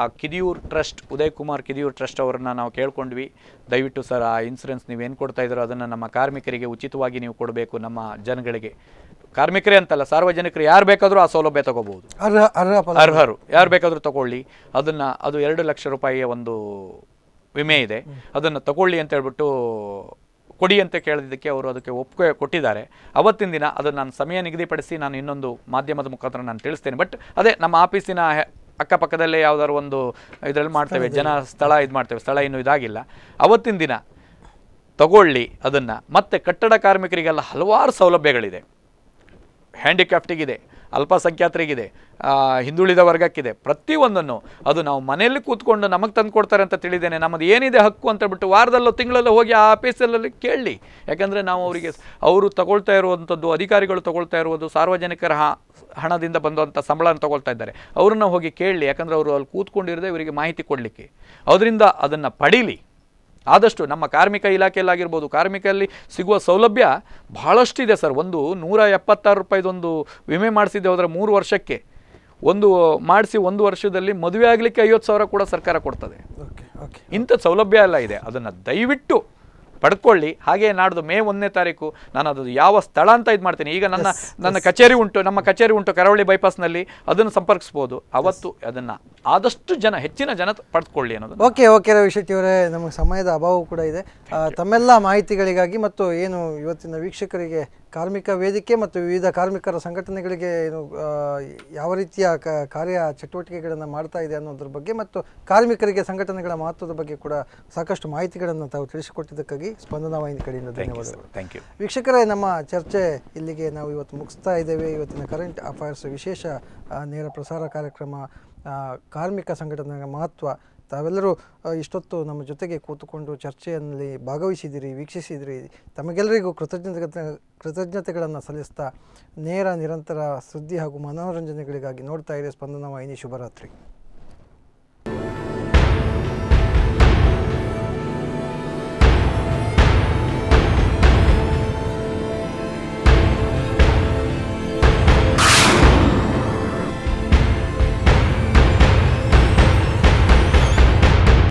ಆ ಕಿದಿಯೂರ್ ಟ್ರಸ್ಟ್ ಉದಯ್ ಕುಮಾರ್ ಕಿದಿಯೂರ್ ಟ್ರಸ್ಟ್ ಅವರನ್ನು ನಾವು ಕೇಳ್ಕೊಂಡ್ವಿ ದಯವಿಟ್ಟು ಸರ್ ಆ ಇನ್ಸುರೆನ್ಸ್ ನೀವೇನು ಕೊಡ್ತಾ ಇದ್ರು ಅದನ್ನು ನಮ್ಮ ಕಾರ್ಮಿಕರಿಗೆ ಉಚಿತವಾಗಿ ನೀವು ಕೊಡಬೇಕು ನಮ್ಮ ಜನಗಳಿಗೆ ಕಾರ್ಮಿಕರೇ ಅಂತಲ್ಲ ಸಾರ್ವಜನಿಕರು ಯಾರು ಬೇಕಾದರೂ ಆ ಸೌಲಭ್ಯ ತಗೋಬಹುದು ಅರ್ಹರು ಯಾರು ಬೇಕಾದರೂ ತಗೊಳ್ಳಿ ಅದನ್ನು ಅದು ಎರಡು ಲಕ್ಷ ರೂಪಾಯಿಯ ಒಂದು ವಿಮೆ ಇದೆ ಅದನ್ನು ತಗೊಳ್ಳಿ ಅಂತ ಹೇಳ್ಬಿಟ್ಟು ಕೊಡಿ ಅಂತ ಕೇಳಿದ್ದಕ್ಕೆ ಅವರು ಅದಕ್ಕೆ ಒಪ್ಪಿಗೆ ಕೊಟ್ಟಿದ್ದಾರೆ ಅವತ್ತಿನ ದಿನ ಅದು ನಾನು ಸಮಯ ನಿಗದಿಪಡಿಸಿ ನಾನು ಇನ್ನೊಂದು ಮಾಧ್ಯಮದ ಮುಖಾಂತರ ನಾನು ತಿಳಿಸ್ತೇನೆ ಬಟ್ ಅದೇ ನಮ್ಮ ಆಫೀಸಿನ ಅಕ್ಕಪಕ್ಕದಲ್ಲೇ ಯಾವುದಾದ್ರು ಒಂದು ಇದರಲ್ಲಿ ಮಾಡ್ತೇವೆ ಜನ ಸ್ಥಳ ಇದು ಮಾಡ್ತೇವೆ ಸ್ಥಳ ಇನ್ನೂ ಇದಾಗಿಲ್ಲ ಅವತ್ತಿನ ದಿನ ತಗೊಳ್ಳಿ ಅದನ್ನು ಮತ್ತೆ ಕಟ್ಟಡ ಕಾರ್ಮಿಕರಿಗೆಲ್ಲ ಹಲವಾರು ಸೌಲಭ್ಯಗಳಿದೆ ಹ್ಯಾಂಡಿಕ್ರಾಫ್ಟಿಗಿದೆ ಅಲ್ಪಸಂಖ್ಯಾತರಿಗಿದೆ ಹಿಂದುಳಿದ ವರ್ಗಕ್ಕಿದೆ ಪ್ರತಿಯೊಂದನ್ನು ಅದು ನಾವು ಮನೆಯಲ್ಲಿ ಕೂತ್ಕೊಂಡು ನಮಗೆ ತಂದು ಕೊಡ್ತಾರೆ ಅಂತ ತಿಳಿದೇನೆ ನಮ್ಮದು ಏನಿದೆ ಹಕ್ಕು ಅಂತ ಬಿಟ್ಟು ವಾರದಲ್ಲೋ ತಿಂಗಳಲ್ಲೋ ಹೋಗಿ ಆ ಆಫೀಸಲ್ಲಿ ಕೇಳಿ ಯಾಕಂದರೆ ನಾವು ಅವರಿಗೆ ಅವರು ತಗೊಳ್ತಾ ಇರುವಂಥದ್ದು ಅಧಿಕಾರಿಗಳು ತಗೊಳ್ತಾ ಇರುವುದು ಸಾರ್ವಜನಿಕರ ಹಣದಿಂದ ಬಂದಂಥ ಸಂಬಳನ ತಗೊಳ್ತಾ ಇದ್ದಾರೆ ಅವ್ರನ್ನ ಹೋಗಿ ಕೇಳಲಿ ಯಾಕಂದರೆ ಅವರು ಅಲ್ಲಿ ಕೂತ್ಕೊಂಡಿರದೆ ಇವರಿಗೆ ಮಾಹಿತಿ ಕೊಡಲಿಕ್ಕೆ ಅದರಿಂದ ಅದನ್ನು ಪಡೀಲಿ ಆದಷ್ಟು ನಮ್ಮ ಕಾರ್ಮಿಕ ಇಲಾಖೆಯಲ್ಲಾಗಿರ್ಬೋದು ಕಾರ್ಮಿಕರಲ್ಲಿ ಸಿಗುವ ಸೌಲಭ್ಯ ಬಹಳಷ್ಟಿದೆ ಸರ್ ಒಂದು ನೂರ ಎಪ್ಪತ್ತಾರು ರೂಪಾಯಿದೊಂದು ವಿಮೆ ಮಾಡಿಸಿದ್ದೆ ಹೋದರೆ ಮೂರು ವರ್ಷಕ್ಕೆ ಒಂದು ಮಾಡಿಸಿ ಒಂದು ವರ್ಷದಲ್ಲಿ ಮದುವೆ ಆಗಲಿಕ್ಕೆ ಐವತ್ತು ಸಾವಿರ ಕೂಡ ಸರ್ಕಾರ ಕೊಡ್ತದೆ ಇಂಥ ಸೌಲಭ್ಯ ಎಲ್ಲ ಇದೆ ಅದನ್ನು ದಯವಿಟ್ಟು ಪಡ್ಕೊಳ್ಳಿ ಹಾಗೆ ನಾಡ್ದು ಮೇ ಒಂದನೇ ತಾರೀಕು ನಾನು ಅದು ಯಾವ ಸ್ಥಳ ಅಂತ ಇದು ಮಾಡ್ತೀನಿ ಈಗ ನನ್ನ ನನ್ನ ಕಚೇರಿ ಉಂಟು ನಮ್ಮ ಕಚೇರಿ ಉಂಟು ಕರಾವಳಿ ಬೈಪಾಸ್ನಲ್ಲಿ ಅದನ್ನು ಸಂಪರ್ಕಿಸ್ಬೋದು ಅವತ್ತು ಅದನ್ನು ಆದಷ್ಟು ಜನ ಹೆಚ್ಚಿನ ಜನ ಪಡ್ಕೊಳ್ಳಿ ಅನ್ನೋದು ಓಕೆ ಓಕೆ ರವಿ ಶೆಟ್ಟಿಯವರೇ ನಮಗೆ ಸಮಯದ ಅಭಾವ ಕೂಡ ಇದೆ ತಮ್ಮೆಲ್ಲ ಮಾಹಿತಿಗಳಿಗಾಗಿ ಮತ್ತು ಏನು ಇವತ್ತಿನ ವೀಕ್ಷಕರಿಗೆ ಕಾರ್ಮಿಕ ವೇದಿಕೆ ಮತ್ತು ವಿವಿಧ ಕಾರ್ಮಿಕರ ಸಂಘಟನೆಗಳಿಗೆ ಏನು ಯಾವ ರೀತಿಯ ಕಾರ್ಯ ಚಟುವಟಿಕೆಗಳನ್ನು ಮಾಡ್ತಾ ಇದೆ ಅನ್ನೋದ್ರ ಬಗ್ಗೆ ಮತ್ತು ಕಾರ್ಮಿಕರಿಗೆ ಸಂಘಟನೆಗಳ ಮಹತ್ವದ ಬಗ್ಗೆ ಕೂಡ ಸಾಕಷ್ಟು ಮಾಹಿತಿಗಳನ್ನು ತಾವು ತಿಳಿಸಿಕೊಟ್ಟಿದ್ದಕ್ಕಾಗಿ ಸ್ಪಂದನವಾಹಿನಿ ಕಡೆಯಿಂದ ಧನ್ಯವಾದಗಳು ಥ್ಯಾಂಕ್ ಯು ವೀಕ್ಷಕರೇ ನಮ್ಮ ಚರ್ಚೆ ಇಲ್ಲಿಗೆ ನಾವು ಇವತ್ತು ಮುಗಿಸ್ತಾ ಇದ್ದೇವೆ ಇವತ್ತಿನ ಕರೆಂಟ್ ಅಫೈರ್ಸ್ ವಿಶೇಷ ನೇರ ಪ್ರಸಾರ ಕಾರ್ಯಕ್ರಮ ಕಾರ್ಮಿಕ ಸಂಘಟನೆಗಳ ಮಹತ್ವ ತಾವೆಲ್ಲರೂ ಇಷ್ಟೊತ್ತು ನಮ್ಮ ಜೊತೆಗೆ ಕೂತುಕೊಂಡು ಚರ್ಚೆಯಲ್ಲಿ ಭಾಗವಹಿಸಿದಿರಿ ವೀಕ್ಷಿಸಿದಿರಿ ತಮಗೆಲ್ಲರಿಗೂ ಕೃತಜ್ಞತೆ ಕೃತಜ್ಞತೆಗಳನ್ನು ಸಲ್ಲಿಸ್ತಾ ನೇರ ನಿರಂತರ ಸುದ್ದಿ ಹಾಗೂ ಮನೋರಂಜನೆಗಳಿಗಾಗಿ ನೋಡ್ತಾ ಇರಿ ಸ್ಪಂದನ ವಾಹಿನಿ ಶುಭರಾತ್ರಿ